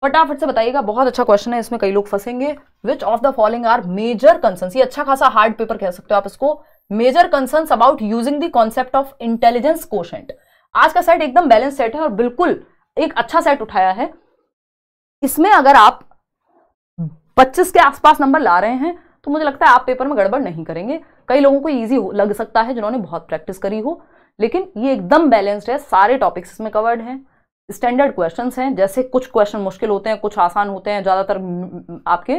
A: फटाफट से बताइएगा बहुत अच्छा क्वेश्चन है इसमें कई लोग फंसेंगे which of the following are major concern ये अच्छा खासा हार्ड पेपर कह सकते हो आप इसको major concern about using the concept of intelligence question आज का सेट एकदम बैलेंस सेट है और बिल्कुल एक अच्छा सेट उठाया है इसमें अगर आप पच्चीस के आसपास नंबर ला रहे हैं तो मुझे लगता है आप पेपर में गड़बड़ नहीं करेंगे कई लोगों को ईजी लग सकता है जिन्होंने बहुत प्रैक्टिस करी हो लेकिन ये एकदम बैलेंस्ड है सारे टॉपिक्स इसमें कवर्ड हैं स्टैंडर्ड क्वेश्चन हैं जैसे कुछ क्वेश्चन मुश्किल होते हैं कुछ आसान होते हैं ज़्यादातर आपके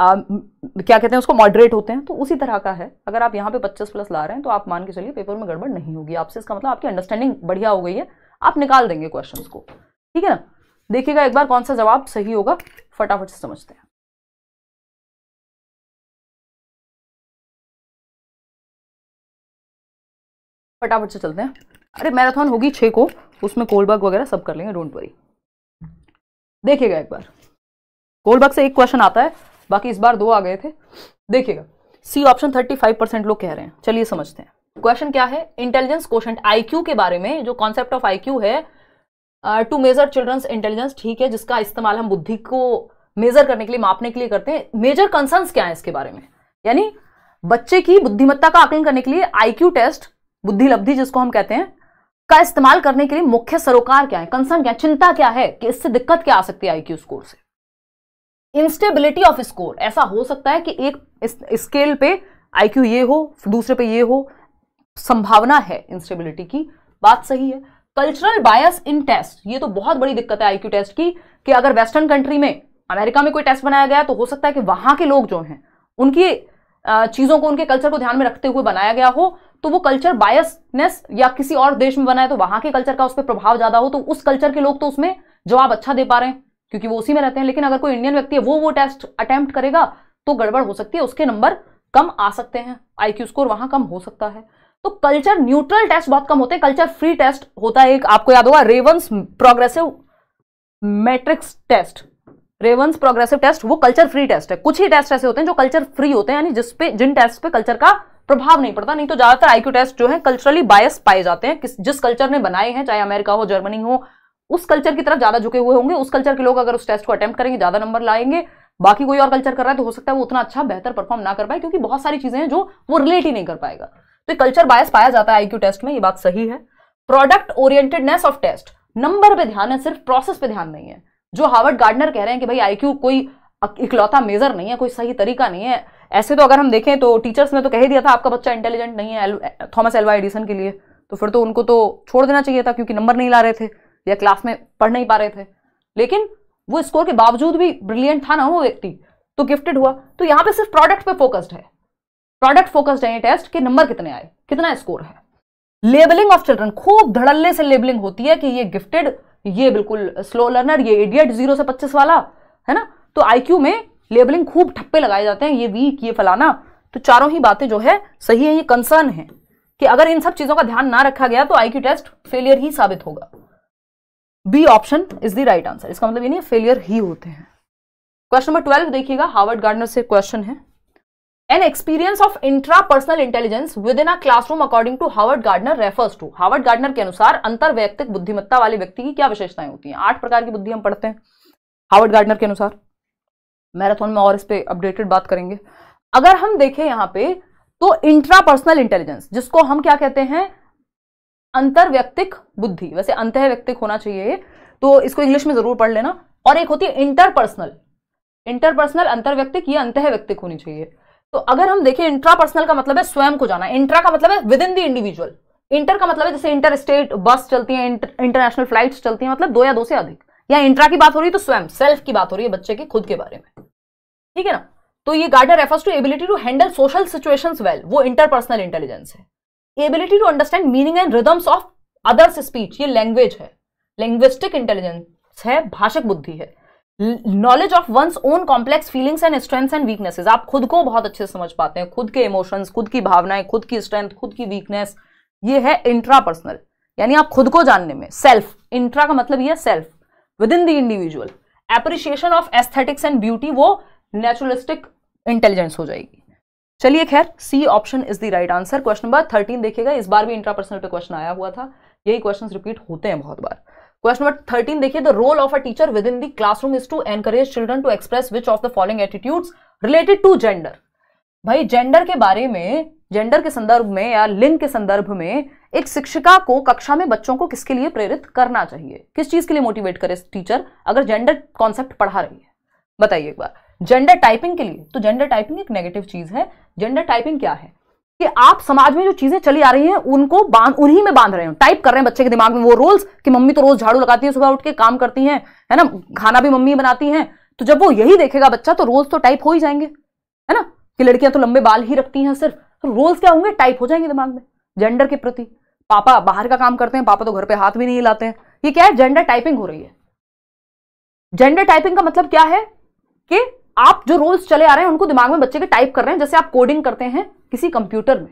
A: आ, क्या कहते हैं उसको मॉडरेट होते हैं तो उसी तरह का है अगर आप यहाँ पे 25 प्लस ला रहे हैं तो आप मान के चलिए पेपर में गड़बड़ नहीं होगी आपसे इसका मतलब आपकी अंडरस्टैंडिंग बढ़िया हो गई है आप निकाल देंगे क्वेश्चन को ठीक है ना देखिएगा एक बार कौन सा जवाब सही होगा फटाफट से समझते हैं फटाफट से चलते हैं अरे मैराथन होगी छः को उसमें कोलबाग वगैरह सब कर लेंगे डोंट वरी देखिएगा एक बार कोलबाग से एक क्वेश्चन आता है बाकी इस बार दो आ गए थे देखिएगा C option thirty five percent लोग कह रहे हैं चलिए समझते हैं क्वेश्चन क्या है इंटेलिजेंस क्वेश्चन आईक्यू के बारे में जो कॉन्सेप्ट ऑफ आईक्यू है टू मेजर चिल्ड्रंस इंटेलिजेंस ठीक है जिसका इस्तेमाल हम बुद्धि को मेजर करने के लिए मापने के लिए करते हैं मेजर कंसर्न क्या है इसके बारे में यानी बच्चे की बुद्धिमत्ता का आकलन करने के लिए आईक्यू टेस्ट बुद्धि लब्धि जिसको हम कहते हैं का इस्तेमाल करने के लिए मुख्य सरोकार क्या है कंसर्न क्या है चिंता क्या है कि इससे दिक्कत क्या आ सकती है आईक्यू स्कोर से इंस्टेबिलिटी ऑफ स्कोर ऐसा हो सकता है कि एक स्केल पे आईक्यू ये हो दूसरे पे ये हो संभावना है इंस्टेबिलिटी की बात सही है कल्चरल बायस इन टेस्ट ये तो बहुत बड़ी दिक्कत है आईक्यू टेस्ट की कि अगर वेस्टर्न कंट्री में अमेरिका में कोई टेस्ट बनाया गया तो हो सकता है कि वहां के लोग जो हैं उनकी चीज़ों को उनके कल्चर को ध्यान में रखते हुए बनाया गया हो तो वो कल्चर बायसनेस या किसी और देश में बना है तो वहां के कल्चर का उस पर प्रभाव ज्यादा हो तो उस कल्चर के लोग तो उसमें जवाब अच्छा दे पा रहे हैं क्योंकि वो उसी में रहते हैं लेकिन अगर कोई इंडियन व्यक्ति है वो वो टेस्ट अटेम्प्ट करेगा तो गड़बड़ हो सकती है उसके नंबर कम आ सकते हैं आईक्यू स्कोर वहां कम हो सकता है तो कल्चर न्यूट्रल टेस्ट बहुत कम होते हैं कल्चर फ्री टेस्ट होता है एक आपको याद होगा Raven's progressive matrix test Raven's progressive test वो कल्चर फ्री टेस्ट है कुछ ही टेस्ट ऐसे होते हैं जो कल्चर फ्री होते हैं यानी जिसपे जिन टेस्ट पे कल्चर का प्रभाव नहीं पड़ता नहीं तो ज्यादातर आईक्यू टेस्ट जो है कल्चरली बायस पाए जाते हैं किस जिस कल्चर ने बनाए हैं चाहे अमेरिका हो जर्मनी हो उस कल्चर की तरफ ज्यादा झुके हुए होंगे उस कल्चर के लोग अगर उस टेस्ट को अटेम्प्ट करेंगे ज्यादा नंबर लाएंगे बाकी कोई और कल्चर कर रहा है तो हो सकता है वो उतना अच्छा बेहतर परफॉर्म ना कर पाए क्योंकि बहुत सारी चीजें हैं जो वो रिलेट ही नहीं कर पाएगा तो कल्चर बायस पाया जाता है आईक्यू टेस्ट में ये बात सही है product orientedness of test number पे ध्यान है सिर्फ प्रोसेस पे ध्यान नहीं है जो हार्वर्ड गार्डनर कह रहे हैं कि भाई आईक्यू कोई इकलौता मेजर नहीं है कोई सही तरीका नहीं है ऐसे तो अगर हम देखें तो टीचर्स ने तो कह दिया था आपका बच्चा इंटेलिजेंट नहीं है थॉमस एल्वा एडिसन के लिए तो फिर तो उनको तो छोड़ देना चाहिए था क्योंकि नंबर नहीं ला रहे थे या क्लास में पढ़ नहीं पा रहे थे लेकिन वो स्कोर के बावजूद भी ब्रिलियंट था ना वो व्यक्ति तो गिफ्टेड हुआ तो यहाँ पे सिर्फ प्रोडक्ट पे फोकस्ड है प्रोडक्ट फोकस्ड है ये टेस्ट कि नंबर कितने आए कितना स्कोर है लेबलिंग ऑफ चिल्ड्रन खूब धड़ल्ले से लेबलिंग होती है कि ये गिफ्टेड ये बिल्कुल स्लो लर्नर ये इडियट जीरो से पच्चीस वाला है ना तो आईक्यू में लेबलिंग खूब ठप्पे लगाए जाते हैं ये वीक ये फलाना तो चारों ही बातें जो है सही है ये कंसर्न है कि अगर इन सब चीजों का ध्यान ना रखा गया तो आईक्यू टेस्ट फेलियर ही साबित होगा B option is the right answer इसका मतलब ये नहीं फेलियर ही होते हैं क्वेश्चन नंबर ट्वेल्व देखिएगा हार्वर्ड गार्डनर से क्वेश्चन है an experience of intrapersonal intelligence within a classroom according to Howard Gardner refers to Howard Gardner के अनुसार अंतर व्यक्तिक बुद्धिमत्ता वाले व्यक्ति की क्या विशेषताएं होती हैं आठ प्रकार की बुद्धि हम पढ़ते हैं हार्वर्ड गार्डनर के अनुसार मैराथन में और इस पर अपडेटेड बात करेंगे अगर हम देखें यहां पे तो इंट्रापर्सनल इंटेलिजेंस जिसको हम क्या कहते हैं अंतर्व्यक्तिक बुद्धि वैसे अंत व्यक्तिक होना चाहिए तो इसको इंग्लिश में जरूर पढ़ लेना और एक होती है इंटरपर्सनल इंटरपर्सनल अंतर्व्यक्तिक ये व्यक्तिक होनी चाहिए तो अगर हम देखें इंट्रापर्सनल का मतलब है स्वयं को जाना इंट्रा का मतलब है within the individual inter का मतलब है जैसे इंटर स्टेट बस चलती है इंटर, इंटरनेशनल फ्लाइट्स चलती है मतलब दो या दो से अधिक या इंट्रा की बात हो रही है तो स्वयं सेल्फ की बात हो रही है बच्चे के खुद के बारे में ठीक है ना तो ये Gardner refers to ability to handle social situation well वो इंटरपर्सनल इंटेलिजेंस है ability to understand meaning and rhythms of others speech ये लैंग्वेज है लैंग्विस्टिक इंटेलिजेंस है भाषक बुद्धि है knowledge of one's own complex feelings and strengths and weaknesses आप खुद को बहुत अच्छे से समझ पाते हैं खुद के इमोशंस खुद की भावनाएं खुद की स्ट्रेंथ खुद की वीकनेस ये है इंट्रापर्सनल यानी आप खुद को जानने में सेल्फ इंट्रा का मतलब ये है self within the individual appreciation of aesthetics and beauty वो नेचुरलिस्टिक इंटेलिजेंस हो जाएगी चलिए खैर C option is the right answer question number thirteen देखिएगा इस बार भी इंट्रापर्सनल पे क्वेश्चन आया हुआ था यही क्वेश्चन रिपीट होते हैं बहुत बार क्वेश्चन नंबर थर्टीन देखिए the role of a teacher within the classroom is to encourage children to express which of the following attitudes related to gender भाई जेंडर के बारे में जेंडर के संदर्भ में या लिंग के संदर्भ में एक शिक्षिका को कक्षा में बच्चों को किसके लिए प्रेरित करना चाहिए किस चीज के लिए मोटिवेट करे टीचर अगर जेंडर कॉन्सेप्ट पढ़ा रही है बताइए एक बार जेंडर टाइपिंग के लिए तो जेंडर टाइपिंग एक नेगेटिव चीज है जेंडर टाइपिंग क्या है कि आप समाज में जो चीजें चली आ रही हैं उनको बांध उन्हीं में बांध रहे हो टाइप कर रहे हैं बच्चे के दिमाग में वो रोल्स कि मम्मी तो रोज झाड़ू लगाती है सुबह उठ के काम करती हैं है ना खाना भी मम्मी बनाती हैं तो जब वो यही देखेगा बच्चा तो रोल्स तो टाइप हो ही जाएंगे है ना कि लड़कियां तो लंबे बाल ही रखती हैं सिर्फ तो रोल्स क्या होंगे टाइप हो जाएंगे दिमाग में जेंडर के प्रति पापा बाहर का काम करते हैं पापा तो घर पे हाथ भी नहीं हिलाते हैं ये क्या है जेंडर टाइपिंग हो रही है जेंडर टाइपिंग का मतलब क्या है कि आप जो रोल्स चले आ रहे हैं उनको दिमाग में बच्चे के टाइप कर रहे हैं जैसे आप कोडिंग करते हैं किसी कंप्यूटर में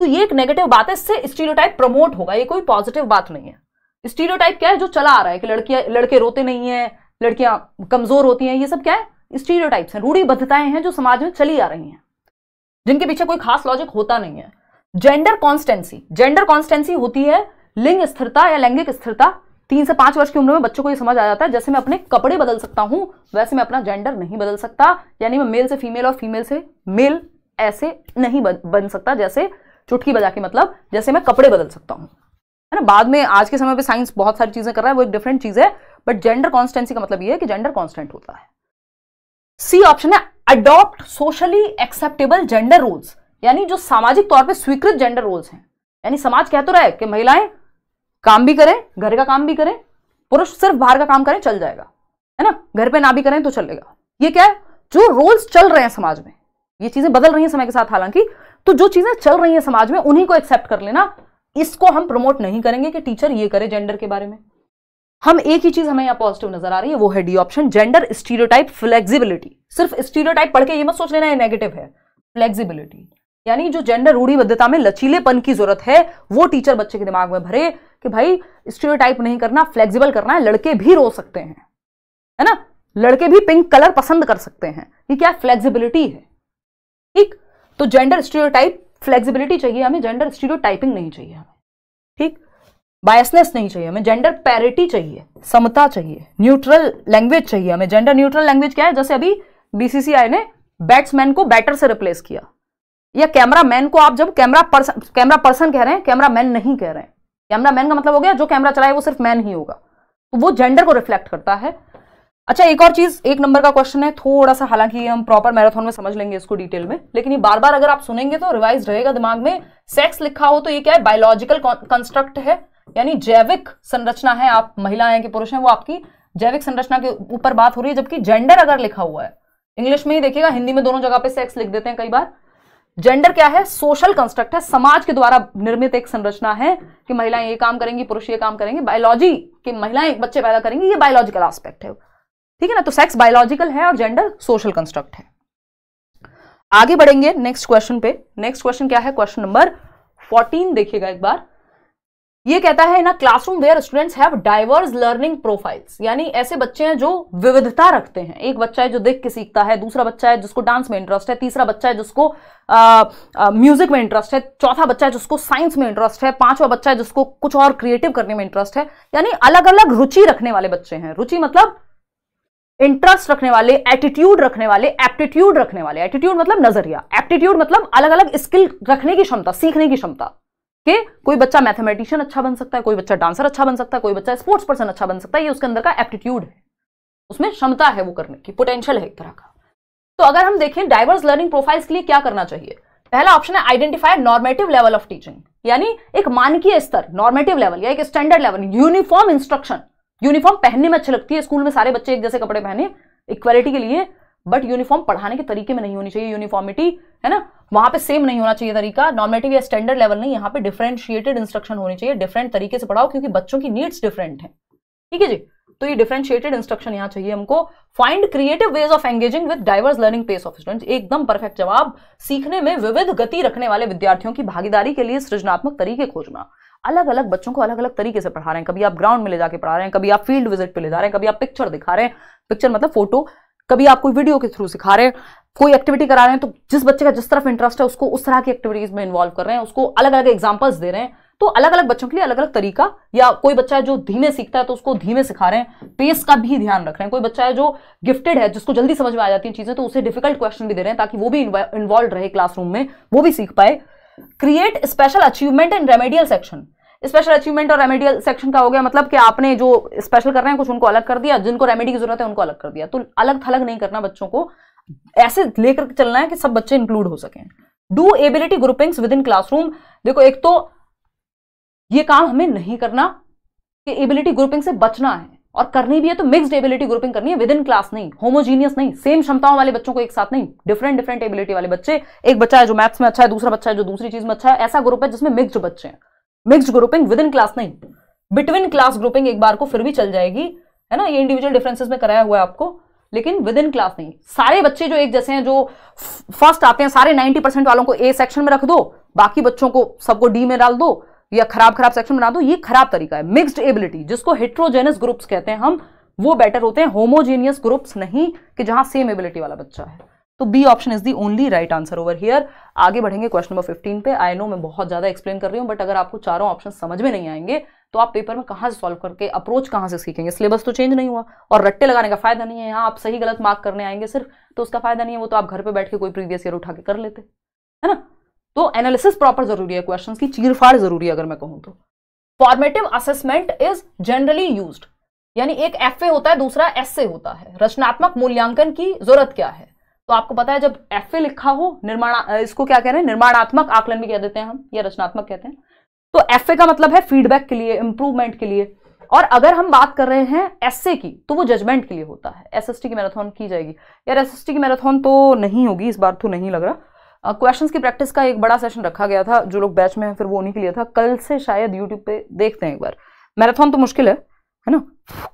A: तो ये एक नेगेटिव बात है इससे स्टीरियोटाइप प्रमोट होगा ये कोई पॉजिटिव बात नहीं है स्टीरियोटाइप क्या है जो चला आ रहा है कि लड़कियां लड़के रोते नहीं है लड़कियां कमजोर होती हैं ये सब क्या है स्टीरियोटाइप्स हैं रूढ़ीबद्धताएं हैं जो समाज में चली आ रही हैं जिनके पीछे कोई खास लॉजिक होता नहीं है जेंडर कॉन्स्टेंसी जेंडर कॉन्स्टेंसी होती है लिंग स्थिरता या लैंगिक स्थिरता तीन से पांच वर्ष की उम्र में बच्चों को यह समझ आ जाता है जैसे मैं अपने कपड़े बदल सकता हूं वैसे मैं अपना जेंडर नहीं बदल सकता यानी मैं मेल से फीमेल और फीमेल से मेल ऐसे नहीं बन सकता जैसे चुटकी बजा के मतलब जैसे मैं कपड़े बदल सकता हूं है ना बाद में आज के समय पे साइंस बहुत सारी चीजें कर रहा है वो एक डिफरेंट चीज है बट जेंडर कॉन्स्टेंसी का मतलब ये है कि जेंडर कॉन्स्टेंट होता है सी ऑप्शन है adopt socially acceptable gender roles यानी जो सामाजिक तौर पे स्वीकृत जेंडर रोल्स हैं यानी समाज कह तो रहा है कि महिलाएं काम भी करें घर का काम भी करें पुरुष सिर्फ बाहर का काम करें चल जाएगा है ना घर पे ना भी करें तो चलेगा ये क्या है जो रोल्स चल रहे हैं समाज में ये चीजें बदल रही हैं समय के साथ हालांकि तो जो चीजें चल रही हैं समाज में उन्हीं को एक्सेप्ट कर लेना इसको हम प्रमोट नहीं करेंगे कि टीचर ये करे जेंडर के बारे में हम एक ही चीज हमें यहाँ पॉजिटिव नजर आ रही है वो है D option gender stereotype flexibility सिर्फ स्टीरियोटाइप पढ़ के ये मत सोच लेना ये नेगेटिव है फ्लेक्सिबिलिटी यानी जो जेंडर रूढ़ीबद्धता में लचीलेपन की जरूरत है वो टीचर बच्चे के दिमाग में भरे कि भाई स्टीरियोटाइप नहीं करना फ्लेक्सिबल करना है लड़के भी रो सकते हैं है ना लड़के भी पिंक कलर पसंद कर सकते हैं ये क्या फ्लेक्सिबिलिटी है ठीक तो जेंडर स्टीरियोटाइप फ्लेक्सिबिलिटी चाहिए हमें जेंडर स्टीरियोटाइपिंग नहीं चाहिए हमें ठीक बायसनेस नहीं चाहिए हमें जेंडर पैरिटी चाहिए समता चाहिए न्यूट्रल लैंग्वेज चाहिए हमें जेंडर न्यूट्रल लैंग्वेज क्या है जैसे अभी बीसीसीआई ने बैट्समैन को बैटर से रिप्लेस किया या कैमरा मैन को आप जब कैमरा पर्सन कैमरा पर्सन कह रहे हैं कैमरा मैन नहीं कह रहे हैं कैमरा मैन का मतलब हो गया जो कैमरा चलाए वो सिर्फ मैन ही होगा तो वो जेंडर को रिफ्लेक्ट करता है अच्छा एक और चीज एक नंबर का क्वेश्चन है थोड़ा सा हालांकि हम प्रॉपर मैराथन में समझ लेंगे इसको डिटेल में लेकिन ये बार बार अगर आप सुनेंगे तो रिवाइज रहेगा दिमाग में सेक्स लिखा हो तो ये क्या है बायोलॉजिकल कंस्ट्रक्ट है यानी जैविक संरचना है आप महिला हैं कि पुरुष हैं वो आपकी जैविक संरचना के ऊपर बात हो रही है जबकि जेंडर अगर लिखा हुआ है इंग्लिश में ही देखिएगा हिंदी में दोनों जगह पे सेक्स लिख देते हैं कई बार जेंडर क्या है सोशल कंस्ट्रक्ट है समाज के द्वारा निर्मित एक संरचना है कि महिलाएं ये काम करेंगी पुरुष ये काम करेंगे बायोलॉजी के महिलाएं बच्चे पैदा करेंगी ये बायोलॉजिकल एस्पेक्ट है ठीक है ना तो सेक्स बायोलॉजिकल है और जेंडर सोशल कंस्ट्रक्ट है आगे बढ़ेंगे नेक्स्ट क्वेश्चन पे नेक्स्ट क्वेश्चन क्या है क्वेश्चन नंबर फोर्टीन देखिएगा एक बार ये कहता है ना classroom where students have diverse learning profiles यानी ऐसे बच्चे हैं जो विविधता रखते हैं एक बच्चा है जो देख के सीखता है दूसरा बच्चा है जिसको डांस में इंटरेस्ट है तीसरा बच्चा है जिसको म्यूजिक में इंटरेस्ट है चौथा बच्चा है जिसको साइंस में इंटरेस्ट है पांचवा बच्चा है जिसको कुछ और क्रिएटिव करने में इंटरेस्ट है यानी अलग अलग रुचि रखने वाले बच्चे हैं रुचि मतलब इंटरेस्ट रखने वाले एटीट्यूड रखने वाले एप्टीट्यूड रखने वाले एटीट्यूड मतलब नजरिया एप्टीट्यूड मतलब अलग अलग स्किल रखने की क्षमता सीखने की क्षमता कि कोई बच्चा मैथमेटिशियन अच्छा बन सकता है कोई बच्चा डांसर अच्छा बन सकता है कोई बच्चा स्पोर्ट्स पर्सन अच्छा बन सकता है ये उसके अंदर का एप्टीट्यूड है उसमें क्षमता है वो करने की पोटेंशियल है एक तरह का तो अगर हम देखें डाइवर्स लर्निंग प्रोफाइल्स के लिए क्या करना चाहिए पहला ऑप्शन है identify normative level of teaching यानी एक मानकीय स्तर नॉर्मेटिव लेवल या एक standard level uniform instruction uniform पहनने में अच्छी लगती है स्कूल में सारे बच्चे एक जैसे कपड़े पहने इक्वालिटी के लिए बट यूनिफॉर्म पढ़ाने के तरीके में नहीं होनी चाहिए यूनिफॉर्मिटी है ना वहां पे सेम नहीं होना चाहिए तरीका नॉर्मेटिव या स्टैंडर्ड लेवल नहीं यहाँ पे डिफ्रेंशिएटेड इंस्ट्रक्शन होनी चाहिए डिफरेंट तरीके से पढ़ाओ क्योंकि बच्चों की नीड्स डिफरेंट है ठीक है जी तो ये डिफरेंशिएटेड इंस्ट्रक्शन यहाँ चाहिए हमको find creative ways of engaging with diverse learning pace of students एकदम परफेक्ट जवाब सीखने में विविध गति रखने वाले विद्यार्थियों की भागीदारी के लिए सृजनात्मक तरीके खोजना अलग अलग बच्चों को अलग अलग तरीके से पढ़ा रहे हैं कभी आप ग्राउंड में ले जाके पढ़ा रहे हैं कभी आप फील्ड विजिट पे ले जा रहे हैं कभी आप पिक्चर दिखा रहे हैं पिक्चर मतलब फोटो कभी आप कोई वीडियो के थ्रू सिखा रहे हैं कोई एक्टिविटी करा रहे हैं तो जिस बच्चे का जिस तरफ इंटरेस्ट है उसको उस तरह की एक्टिविटीज में इन्वॉल्व कर रहे हैं उसको अलग अलग एग्जाम्पल्स दे रहे हैं तो अलग अलग बच्चों के लिए अलग अलग तरीका या कोई बच्चा है जो धीमे सीखता है तो उसको धीमे सिखा रहे हैं पेस का भी ध्यान रख रहे हैं कोई बच्चा है जो गिफ्टेड है जिसको जल्दी समझ में आ जाती है चीजें तो उसे डिफिकल्ट क्वेश्चन भी दे रहे हैं ताकि वो भी इन्वॉल्व रहे क्लासरूम में वो भी सीख पाए create special achievement and remedial section special achievement और रेमेडियल सेक्शन का हो गया मतलब कि आपने जो स्पेशल कर रहे हैं कुछ उनको अलग कर दिया जिनको रेमेडी की जरूरत है उनको अलग कर दिया तो अलग थलग नहीं करना बच्चों को ऐसे लेकर चलना है कि सब बच्चे इंक्लूड हो सके do ability groupings within classroom देखो एक तो ये काम हमें नहीं करना कि एबिलिटी ग्रुपिंग से बचना है और करनी भी है तो मिक्सड एबिलिटी ग्रुपिंग करनी है विद इन क्लास नहीं होमोजीनियस नहीं सेम क्षमताओं वाले बच्चों को एक साथ नहीं डिफरेंट डिफरेंट एबिलिटी वाले बच्चे एक बच्चा है जो मैथ्स में अच्छा है दूसरा बच्चा है जो दूसरी चीज में अच्छा है ऐसा ग्रुप है जिसमें मिक्सड बच्चे हैं mixed grouping within class नहीं बिटवीन क्लास ग्रुपिंग एक बार को फिर भी चल जाएगी है ना ये इंडिविजुअल डिफरेंसेस में कराया हुआ है आपको लेकिन विद इन क्लास नहीं सारे बच्चे जो एक जैसे हैं जो फर्स्ट आते हैं सारे नाइन्टी परसेंट वालों को ए सेक्शन में रख दो बाकी बच्चों को सबको डी में डाल दो या खराब खराब सेक्शन बना दो ये खराब तरीका है मिक्सड एबिलिटी जिसको हेट्रोजेनस ग्रुप्स कहते हैं हम वो बेटर होते हैं होमोजेनियस ग्रुप्स नहीं कि जहां सेम एबिलिटी वाला बच्चा है तो B option is the only right answer over here आगे बढ़ेंगे क्वेश्चन नंबर 15 पे आई नो मैं बहुत ज्यादा एक्सप्लेन कर रही हूं बट अगर आपको चारों ऑप्शन समझ में नहीं आएंगे तो आप पेपर में कहाँ से सॉल्व करके अप्रोच कहाँ से सीखेंगे सिलेबस तो चेंज नहीं हुआ और रट्टे लगाने का फायदा नहीं है यहाँ आप सही गलत मार्क करने आएंगे सिर्फ तो उसका फायदा नहीं है वो तो आप घर पर बैठ के कोई प्रीवियस ईयर उठा के कर लेते है ना तो एनालिसिस प्रॉपर जरूरी है क्वेश्चन की चीरफाड़ जरूरी है अगर मैं कहूँ तो formative assessment is generally use यानी एक एफ ए होता है दूसरा एस ए होता है रचनात्मक मूल्यांकन की जरूरत क्या है तो आपको पता है जब एफ ए लिखा हो निर्माण इसको क्या कह रहे हैं निर्माणात्मक आकलन भी कह देते हैं हम या रचनात्मक कहते हैं तो एफ का मतलब है फीडबैक के लिए इंप्रूवमेंट के लिए और अगर हम बात कर रहे हैं एस की तो वो जजमेंट के लिए होता है एस की मैराथन की जाएगी यार एस की मैराथन तो नहीं होगी इस बार तो नहीं लग रहा क्वेश्चंस uh, की प्रैक्टिस का एक बड़ा सेशन रखा गया था जो लोग बैच में हैं फिर वो उन्हीं के लिए था कल से शायद यूट्यूब पे देखते हैं एक बार मैराथन तो मुश्किल है है ना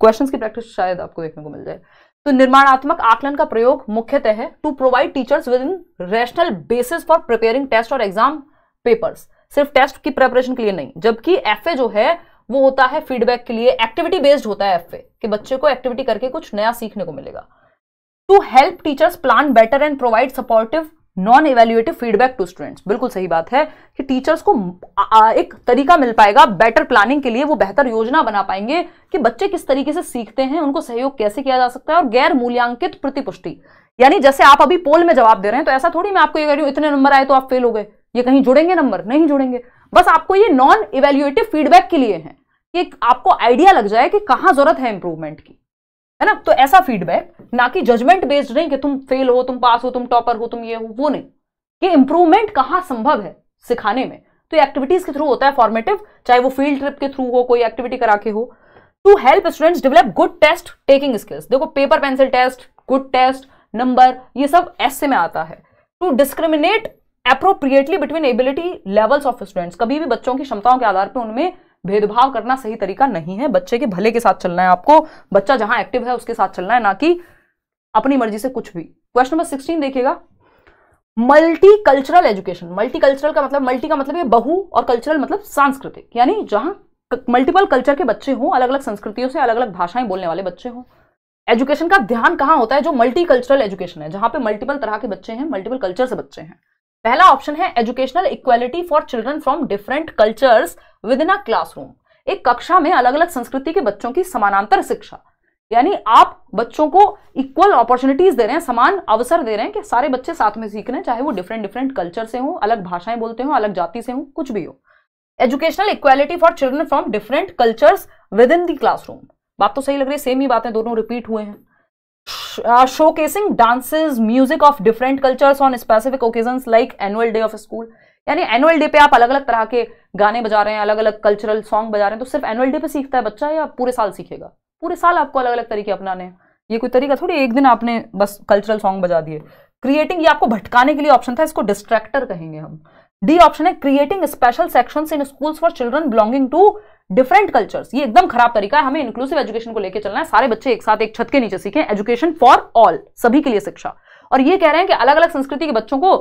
A: क्वेश्चंस की प्रैक्टिस शायद आपको देखने को मिल जाए तो निर्माणात्मक आकलन का प्रयोग मुख्यतः है to provide teachers within rational basis for preparing test और एग्जाम पेपर्स सिर्फ टेस्ट की प्रेपरेशन के लिए नहीं जबकि एफ जो है वो होता है फीडबैक के लिए एक्टिविटी बेस्ड होता है एफ कि बच्चे को एक्टिविटी करके कुछ नया सीखने को मिलेगा to help teachers plan better and provide supportive non evaluative feedback to students बिल्कुल सही बात है कि टीचर्स को एक तरीका मिल पाएगा बेटर प्लानिंग के लिए वो बेहतर योजना बना पाएंगे कि बच्चे किस तरीके से सीखते हैं उनको सहयोग कैसे किया जा सकता है और गैर मूल्यांकित प्रतिपुष्टि यानी जैसे आप अभी पोल में जवाब दे रहे हैं तो ऐसा थोड़ी मैं आपको ये कह रही हूं इतने नंबर आए तो आप फेल हो गए ये कहीं जुड़ेंगे नंबर नहीं जुड़ेंगे बस आपको ये नॉन इवेल्युएटिव फीडबैक के लिए है कि आपको आइडिया लग जाए कि कहां जरूरत है इंप्रूवमेंट की है ना तो ऐसा फीडबैक ना कि जजमेंट बेस्ड नहीं कि तुम फेल हो तुम पास हो तुम टॉपर हो तुम ये हो वो नहीं कि इंप्रूवमेंट कहां संभव है सिखाने में तो एक्टिविटीज के थ्रू होता है फॉर्मेटिव चाहे वो फील्ड ट्रिप के थ्रू हो कोई एक्टिविटी करा के हो to help students develop good test taking skills देखो paper pencil test good test number ये सब ऐसे में आता है to discriminate appropriately between ability levels of students कभी भी बच्चों की क्षमताओं के आधार पर उनमें भेदभाव करना सही तरीका नहीं है बच्चे के भले के साथ चलना है आपको बच्चा जहां एक्टिव है उसके साथ चलना है ना कि अपनी मर्जी से कुछ भी क्वेश्चन नंबर सिक्सटीन देखिएगा multicultural education multicultural का मतलब मल्टी का मतलब ये बहु और कल्चरल मतलब सांस्कृतिक यानी जहां मल्टीपल कल्चर के बच्चे हों अलग अलग संस्कृतियों से अलग अलग भाषाएं बोलने वाले बच्चे हों एजुकेशन का ध्यान कहां होता है जो मल्टी कल्चरल एजुकेशन है जहां पे मल्टीपल तरह के बच्चे हैं मल्टीपल कल्चर से बच्चे हैं पहला ऑप्शन है educational equality for children from different cultures within a classroom एक कक्षा में अलग अलग संस्कृति के बच्चों की समानांतर शिक्षा यानी आप बच्चों को इक्वल अपॉर्चुनिटीज दे रहे हैं समान अवसर दे रहे हैं कि सारे बच्चे साथ में सीख रहे हैं चाहे वो डिफरेंट डिफरेंट कल्चर से हों अलग भाषाएं बोलते हों अलग जाति से हों कुछ भी हो educational equality for children from different cultures within the classroom बात तो सही लग रही है सेम ही बातें दोनों रिपीट हुए हैं showcasing dances music of different cultures on specific occasion like annual day of school यानी एनुअल डे पे आप अलग अलग तरह के गाने बजा रहे हैं अलग अलग कल्चरल सॉन्ग बजा रहे हैं तो सिर्फ एनुअल डे पे सीखता है बच्चा या पूरे साल सीखेगा पूरे साल आपको अलग अलग तरीके अपनाने ये कोई तरीका थोड़ी एक दिन आपने बस कल्चरल सॉन्ग बजा दिए क्रिएटिंग ये आपको भटकाने के लिए ऑप्शन था इसको डिस्ट्रैक्टर कहेंगे हम डी ऑप्शन है creating special section in schools for children belonging to different cultures ये एकदम खराब तरीका है हमें इंक्लूसिव एजुकेशन को लेकर चलना है सारे बच्चे एक साथ एक छत के नीचे सीखें एजुकेशन फॉर ऑल सभी के लिए शिक्षा और ये कह रहे हैं कि अलग अलग संस्कृति के बच्चों को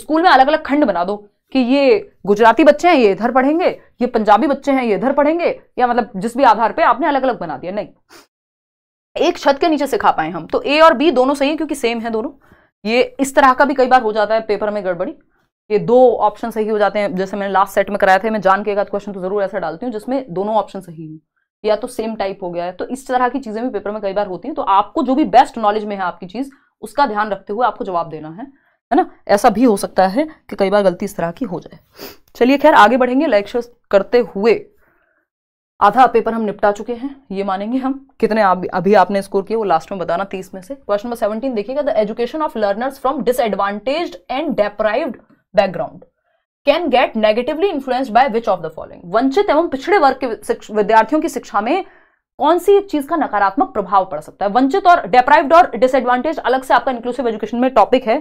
A: स्कूल में अलग अलग खंड बना दो कि ये गुजराती बच्चे हैं ये इधर पढ़ेंगे ये पंजाबी बच्चे हैं ये इधर पढ़ेंगे या मतलब जिस भी आधार पे आपने अलग अलग बना दिया नहीं एक छत के नीचे सिखा पाए हम तो ए और बी दोनों सही है क्योंकि सेम है दोनों ये इस तरह का भी कई बार हो जाता है पेपर में गड़बड़ी ये दो ऑप्शन सही हो जाते हैं जैसे मैंने लास्ट सेट में कराया था मैं जान के एक आध क्वेश्चन तो जरूर ऐसा डालती हूँ जिसमें दोनों ऑप्शन सही हों या तो सेम टाइप हो गया है तो इस तरह की चीज़ें भी पेपर में कई बार होती हैं तो आपको जो भी बेस्ट नॉलेज में है आपकी चीज़ उसका ध्यान रखते हुए आपको जवाब देना है है ना ऐसा भी हो सकता है कि कई बार गलती इस तरह की हो जाए चलिए खैर आगे बढ़ेंगे लेक्चर करते हुए आधा पेपर हम निपटा चुके हैं ये मानेंगे हम कितने आप, अभी आपने स्कोर किया वो लास्ट में बताना तीस में से क्वेश्चन नंबर सेवनटीन देखिएगा the education of learners from disadvantage and deprived background can get negatively influenced by which of the following वंचित एवं पिछड़े वर्ग के विद्यार्थियों की शिक्षा में कौन सी एक चीज का नकारात्मक प्रभाव पड़ सकता है वंचित और डेप्राइव्ड और डिसएडवांटेज अलग से आपका इंक्लूसिव एजुकेशन में टॉपिक है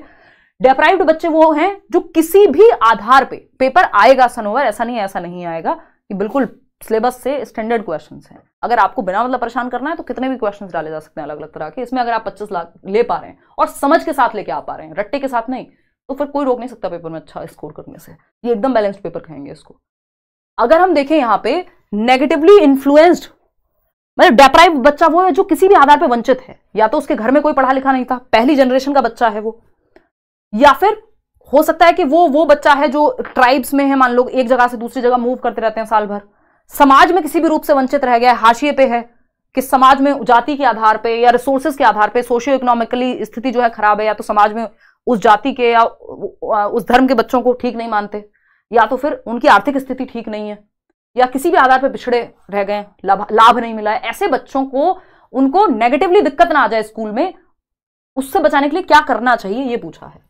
A: डेप्राइव्ड बच्चे वो हैं जो किसी भी आधार पे पेपर आएगा सनोवर ऐसा नहीं ऐसा नहीं आएगा कि बिल्कुल सिलेबस से स्टैंडर्ड क्वेश्चन हैं अगर आपको बिना मतलब परेशान करना है तो कितने भी क्वेश्चन डाले जा सकते हैं अलग अलग तरह के इसमें अगर आप पच्चीस लाख ले पा रहे हैं और समझ के साथ लेके आ पा रहे हैं रट्टे के साथ नहीं तो फिर कोई रोक नहीं सकता पेपर में अच्छा स्कोर करने से ये एकदम बैलेंस्ड पेपर कहेंगे इसको अगर हम देखें यहाँ पे नेगेटिवली इन्फ्लुएंस्ड मतलब डेप्राइव बच्चा वो है जो किसी भी आधार पर वंचित है या तो उसके घर में कोई पढ़ा लिखा नहीं था पहली जनरेशन का बच्चा है वो या फिर हो सकता है कि वो वो बच्चा है जो ट्राइब्स में है मान लो एक जगह से दूसरी जगह मूव करते रहते हैं साल भर समाज में किसी भी रूप से वंचित रह गया है हाशिए पे है कि समाज में जाति के आधार पे या रिसोर्सेज के आधार पे सोशियो इकोनॉमिकली स्थिति जो है खराब है या तो समाज में उस जाति के या उस धर्म के बच्चों को ठीक नहीं मानते या तो फिर उनकी आर्थिक स्थिति ठीक नहीं है या किसी भी आधार पर पिछड़े रह गए लाभ नहीं मिला है ऐसे बच्चों को उनको नेगेटिवली दिक्कत ना आ जाए स्कूल में उससे बचाने के लिए क्या करना चाहिए ये पूछा है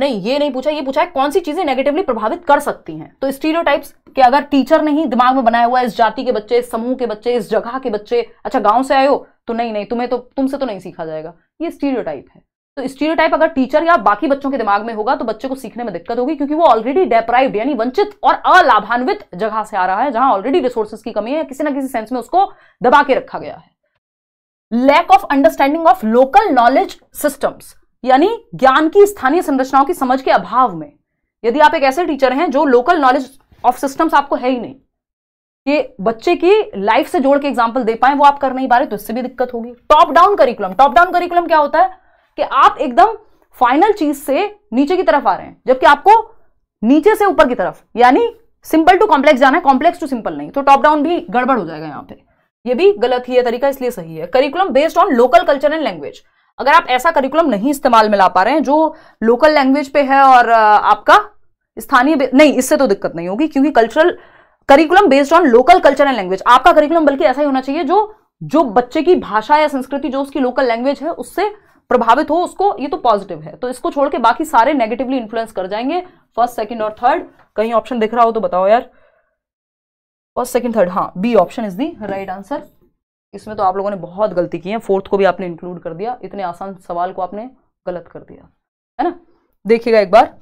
A: नहीं ये नहीं पूछा ये पूछा है कौन सी चीजें नेगेटिवली प्रभावित कर सकती हैं तो स्टीरियोटाइप्स के अगर टीचर नहीं दिमाग में बनाया हुआ इस जाति के बच्चे इस समूह के बच्चे इस जगह के बच्चे अच्छा गांव से आए हो तो नहीं नहीं तुम्हें तो तुमसे तो नहीं सीखा जाएगा ये स्टीरियोटाइप है तो स्टीरियोटाइप अगर टीचर या बाकी बच्चों के दिमाग में होगा तो बच्चे को सीखने में दिक्कत होगी क्योंकि वो ऑलरेडी डेप्राइव्ड यानी वंचित और अलाभान्वित जगह से आ रहा है जहां ऑलरेडी रिसोर्सेज की कमी है किसी ना किसी सेंस में उसको दबा के रखा गया है lack of understanding of local knowledge systems यानी ज्ञान की स्थानीय संरचनाओं की समझ के अभाव में यदि आप एक ऐसे टीचर हैं जो लोकल नॉलेज ऑफ सिस्टम्स आपको है ही नहीं कि बच्चे की लाइफ से जोड़ के एग्जाम्पल दे पाए वो आप कर नहीं पा रहे तो इससे भी दिक्कत होगी top down curriculum top down curriculum क्या होता है कि आप एकदम फाइनल चीज से नीचे की तरफ आ रहे हैं जबकि आपको नीचे से ऊपर की तरफ यानी सिंपल टू कॉम्प्लेक्स जाना है कॉम्प्लेक्स टू सिंपल नहीं तो टॉप डाउन भी गड़बड़ हो जाएगा यहाँ पे ये भी गलत ही है तरीका इसलिए सही है curriculum based on local culture and language अगर आप ऐसा करिकुलम नहीं इस्तेमाल में ला पा रहे हैं जो लोकल लैंग्वेज पे है और आपका स्थानीय नहीं इससे तो दिक्कत नहीं होगी क्योंकि cultural curriculum based on local culture and language आपका करिकुलम बल्कि ऐसा ही होना चाहिए जो जो बच्चे की भाषा या संस्कृति जो उसकी लोकल लैंग्वेज है उससे प्रभावित हो उसको ये तो पॉजिटिव है तो इसको छोड़ के बाकी सारे नेगेटिवली इन्फ्लुएंस कर जाएंगे फर्स्ट सेकेंड और थर्ड कहीं ऑप्शन दिख रहा हो तो बताओ यार फर्स्ट सेकंड थर्ड हाँ B option is the right answer इसमें तो आप लोगों ने बहुत गलती की है फोर्थ को भी आपने इंक्लूड कर दिया इतने आसान सवाल को आपने गलत कर दिया है ना देखिएगा एक बार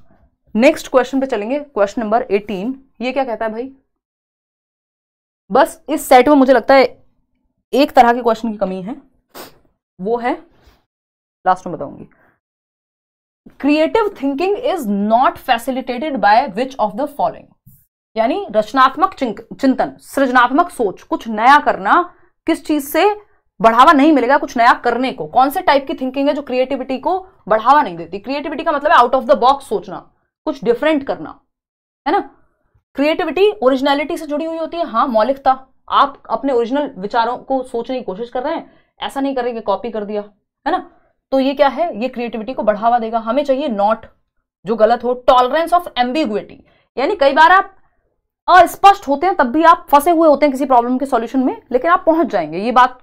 A: नेक्स्ट क्वेश्चन पे चलेंगे क्वेश्चन नंबर एटीन ये क्या कहता है भाई बस इस सेट में मुझे लगता है एक तरह के क्वेश्चन की कमी है वो है लास्ट में बताऊंगी creative thinking is not facilitated by which of the following यानी रचनात्मक चिंतन सृजनात्मक सोच कुछ नया करना किस चीज से बढ़ावा नहीं मिलेगा कुछ नया करने को कौन से टाइप की थिंकिंग है जो क्रिएटिविटी को बढ़ावा नहीं देती क्रिएटिविटी का मतलब है आउट ऑफ द बॉक्स सोचना कुछ डिफरेंट करना है ना क्रिएटिविटी ओरिजिनलिटी से जुड़ी हुई होती है हाँ मौलिकता आप अपने ओरिजिनल विचारों को सोचने की कोशिश कर रहे हैं ऐसा नहीं करेंगे कॉपी कर दिया है ना तो ये क्या है ये क्रिएटिविटी को बढ़ावा देगा हमें चाहिए नॉट जो गलत हो टॉलरेंस ऑफ एम्बिगुएटी यानी कई बार आप अस्पष्ट होते हैं तब भी आप फंसे हुए होते हैं किसी प्रॉब्लम के सॉल्यूशन में लेकिन आप पहुंच जाएंगे ये बात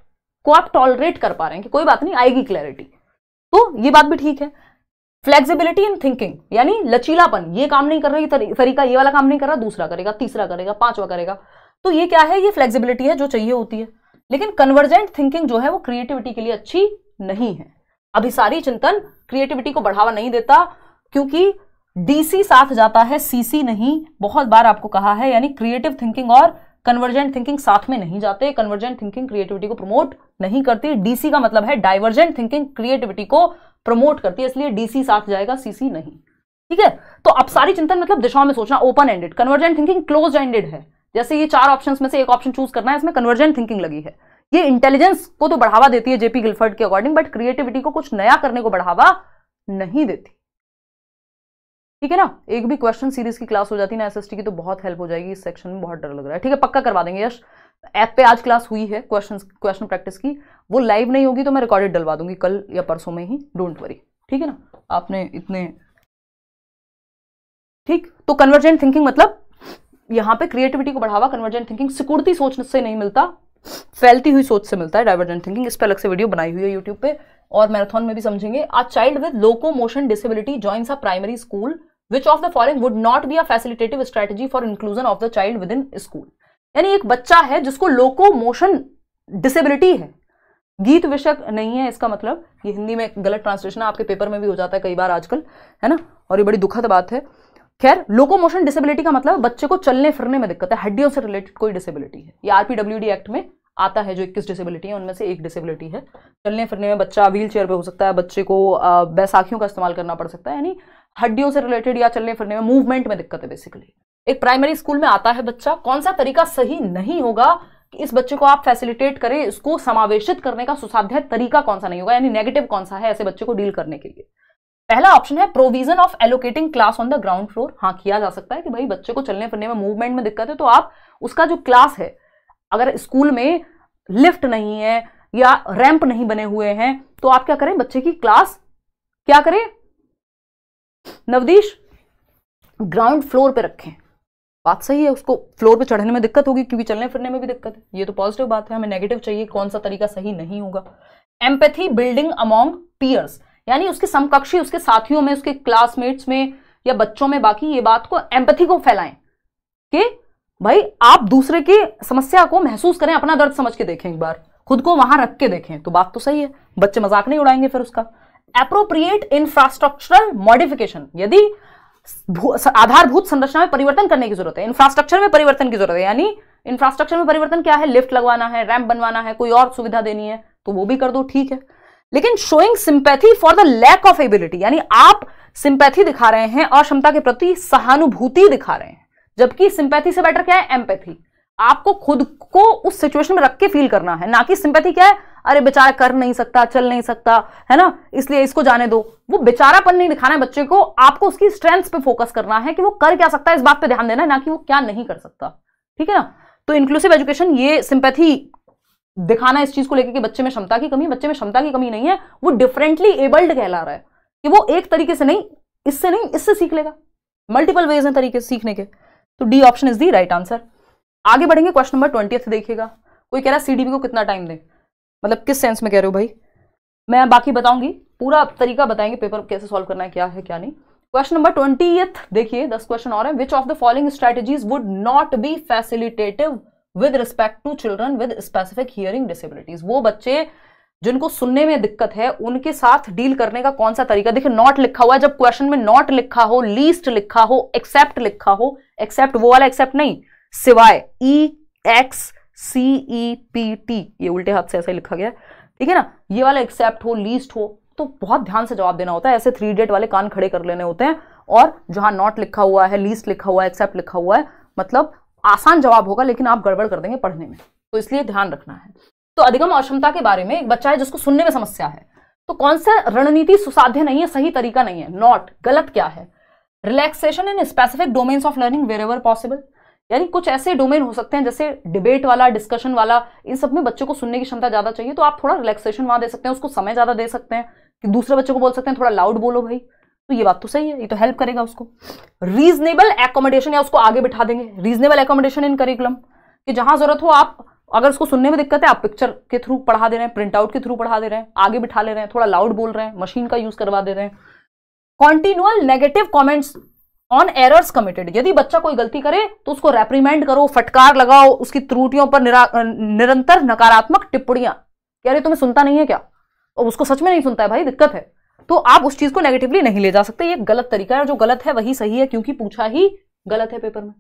A: को आप टॉलरेट कर पा रहे हैं कि कोई बात नहीं आएगी क्लैरिटी तो ये बात भी ठीक है फ्लेक्सिबिलिटी इन थिंकिंग यानी लचीलापन ये काम नहीं कर रहा ये तरीका ये वाला काम नहीं कर रहा दूसरा करेगा तीसरा करेगा पांचवा करेगा तो ये क्या है ये फ्लेक्सिबिलिटी है जो चाहिए होती है लेकिन कन्वर्जेंट थिंकिंग जो है वो क्रिएटिविटी के लिए अच्छी नहीं है अभिसारी चिंतन क्रिएटिविटी को बढ़ावा नहीं देता क्योंकि डीसी साथ जाता है सीसी नहीं बहुत बार आपको कहा है यानी क्रिएटिव थिंकिंग और कन्वर्जेंट थिंकिंग साथ में नहीं जाते कन्वर्जेंट थिंकिंग क्रिएटिविटी को प्रमोट नहीं करती डीसी का मतलब है डाइवर्जेंट थिंकिंग क्रिएटिविटी को प्रमोट करती है इसलिए डीसी साथ जाएगा सीसी नहीं ठीक है तो सारी चिंतन मतलब दिशाओं में सोचना open ended convergent thinking close ended है जैसे ये चार ऑप्शन में से एक ऑप्शन चूज करना है इसमें कन्वर्जेंट थिंकिंग लगी है ये इंटेलिजेंस को तो बढ़ावा देती है जेपी गिलफर्ड के अकॉर्डिंग बट क्रिएटिविटी को कुछ नया करने को बढ़ावा नहीं देती ठीक है ना एक भी क्वेश्चन सीरीज की क्लास हो जाती है ना एसएसटी की तो बहुत हेल्प हो जाएगी इस सेक्शन में बहुत डर लग रहा है ठीक है पक्का करवा देंगे यश ऐप पे आज क्लास हुई है क्वेश्चन क्वेश्चन प्रैक्टिस की वो लाइव नहीं होगी तो मैं रिकॉर्डेड डलवा दूंगी कल या परसों में ही डोंट वरी ठीक है ना आपने इतने ठीक तो कन्वर्जेंट थिंकिंग मतलब यहां पे क्रिएटिविटी को बढ़ावा कन्वर्जेंट थिंकिंग सिकुड़ती सोचने से नहीं मिलता फैलती हुई सोच से मिलता है डाइवर्जेंट थिंकिंग इस पर अलग से वीडियो बनाई हुई है यूट्यूब पे और मैराथन में भी समझेंगे a child with locomotion disability joins a primary school which of the following would not be a facilitative strategy for inclusion of the child within school यानी एक बच्चा है जिसको लोको मोशन डिसेबिलिटी है गीत विषय नहीं है इसका मतलब ये हिंदी में गलत ट्रांसलेशन आपके पेपर में भी हो जाता है कई बार आजकल है ना और ये बड़ी दुखद बात है खैर लोकोमोशन डिसेबिलिटी का मतलब बच्चे को चलने फिरने में दिक्कत है हड्डियों से रिलेटेड कोई डिसेबिलिटी है ये आरपीडब्ल्यूडी एक्ट में आता है जो इक्कीस डिसेबिलिटी है उनमें से एक डिसेबिलिटी है चलने फिरने में बच्चा व्हील चेयर पर हो सकता है बच्चे को बैसाखियों का इस्तेमाल करना पड़ सकता है यानी हड्डियों से रिलेटेड या चलने फिरने में मूवमेंट में दिक्कत है बेसिकली एक प्राइमरी स्कूल में आता है बच्चा कौन सा तरीका सही नहीं होगा कि इस बच्चे को आप फैसिलिटेट करें इसको समावेशित करने का सुसाध्य तरीका कौन सा नहीं होगा यानी नेगेटिव कौन सा है ऐसे बच्चे को डील करने के लिए पहला ऑप्शन है provision of allocating class on the ground floor हाँ किया जा सकता है कि भाई बच्चे को चलने फिरने में मूवमेंट में दिक्कत है तो आप उसका जो क्लास है अगर स्कूल में लिफ्ट नहीं है या रैंप नहीं बने हुए हैं तो आप क्या करें बच्चे की क्लास क्या करें नवदीश ग्राउंड फ्लोर पे रखें बात सही है उसको फ्लोर पे चढ़ने में दिक्कत होगी क्योंकि चलने फिरने में भी दिक्कत है ये तो पॉजिटिव बात है हमें नेगेटिव चाहिए कौन सा तरीका सही नहीं होगा एम्पैथी बिल्डिंग अमोंग पियर्स यानी उसके समकक्षी उसके साथियों में उसके क्लासमेट्स में या बच्चों में बाकी ये बात को एम्पेथी को फैलाएं कि भाई आप दूसरे की समस्या को महसूस करें अपना दर्द समझ के देखें एक बार खुद को वहां रख के देखें तो बात तो सही है बच्चे मजाक नहीं उड़ाएंगे फिर उसका अप्रोप्रिएट इंफ्रास्ट्रक्चरल मॉडिफिकेशन यदि आधारभूत संरचना में परिवर्तन करने की जरूरत है इंफ्रास्ट्रक्चर में परिवर्तन की जरूरत है यानी इंफ्रास्ट्रक्चर में परिवर्तन क्या है लिफ्ट लगवाना है रैंप बनवाना है कोई और सुविधा देनी है तो वो भी कर दो ठीक है लेकिन showing sympathy for the lack of ability यानी आप सिंपैथी दिखा रहे हैं और क्षमता के प्रति सहानुभूति दिखा रहे हैं जबकि सिंपैथी से बेटर क्या है एम्पैथी आपको खुद को उस सिचुएशन में रख के फील करना है ना कि सिंपैथी क्या है अरे बेचारा कर नहीं सकता चल नहीं सकता है ना इसलिए इसको जाने दो वो बेचारापन नहीं दिखाना है बच्चे को आपको उसकी स्ट्रेंथ्स पे फोकस करना है कि वो कर क्या सकता है इस बात पे ध्यान देना है ना कि वो क्या नहीं कर सकता ठीक है ना तो इंक्लूसिव एजुकेशन ये सिंपैथी दिखाना इस चीज को लेकर कि बच्चे में क्षमता की कमी बच्चे में क्षमता की कमी नहीं है वो डिफरेंटली एबल्ड कहला रहा है कि वो एक तरीके से नहीं इससे नहीं इससे सीख लेगा मल्टीपल वेज हैं तरीके सीखने के तो D option is the right answer आगे बढ़ेंगे क्वेश्चन नंबर ट्वेंटी देखिएगा कोई कह रहा है सीडीपी को कितना टाइम दें मतलब किस सेंस में कह रहे हो भाई मैं बाकी बताऊंगी पूरा तरीका बताएंगे पेपर कैसे सॉल्व करना है क्या है क्या नहीं क्वेश्चन नंबर ट्वेंटी देखिए दस क्वेश्चन और which of the following strategies would not be facilitative with respect to children with specific hearing disabilities वो बच्चे जिनको सुनने में दिक्कत है उनके साथ डील करने का कौन सा तरीका देखिए नॉट लिखा हुआ है जब क्वेश्चन में नॉट लिखा हो लीस्ट लिखा हो एक्सेप्ट लिखा हो एक्सेप्ट वो वाला एक्सेप्ट नहीं सिवाय E X C E P T ये उल्टे हाथ से ऐसा लिखा गया ठीक है ना ये वाला एक्सेप्ट हो लीस्ट हो तो बहुत ध्यान से जवाब देना होता है ऐसे थ्री डेट वाले कान खड़े कर लेने होते हैं और जहां नॉट लिखा हुआ है लीस्ट लिखा हुआ है एक्सेप्ट लिखा हुआ है मतलब आसान जवाब होगा लेकिन आप गड़बड़ कर देंगे पढ़ने में तो इसलिए ध्यान रखना है तो अधिगम अक्षमता के बारे में एक बच्चा है जिसको सुनने में समस्या है तो कौन सा रणनीति सुसाध्य नहीं है सही तरीका नहीं है नॉट गलत क्या है relaxation in specific domains of learning wherever possible यानी कुछ ऐसे डोमेन हो सकते हैं जैसे डिबेट वाला डिस्कशन वाला इन सब में बच्चों को सुनने की क्षमता ज्यादा चाहिए तो आप थोड़ा रिलैक्सेशन वहां दे सकते हैं उसको समय ज्यादा दे सकते हैं कि दूसरे बच्चों को बोल सकते हैं थोड़ा लाउड बोलो भाई तो ये बात तो सही है ये तो हेल्प करेगा उसको रीजनेबल एकोमोडेशन या उसको आगे बिठा देंगे रीजनेबल एकोमोडेशन इन करिकुलम कि जहां जरूरत हो आप अगर उसको सुनने में दिक्कत है आप पिक्चर के थ्रू पढ़ा दे रहे हैं प्रिंट आउट के थ्रू पढ़ा दे रहे हैं आगे बिठा ले रहे हैं थोड़ा लाउड बोल रहे हैं मशीन का यूज करवा दे रहे हैं continual negative comments on errors committed यदि बच्चा कोई गलती करे तो उसको रेप्रीमेंड करो फटकार लगाओ उसकी त्रुटियों पर निरंतर नकारात्मक टिप्पणियां क्या अरे तुम्हें सुनता नहीं है क्या और उसको सच में नहीं सुनता है भाई दिक्कत है तो आप उस चीज को नेगेटिवली नहीं ले जा सकते ये गलत तरीका है जो गलत है वही सही है क्योंकि पूछा ही गलत है पेपर में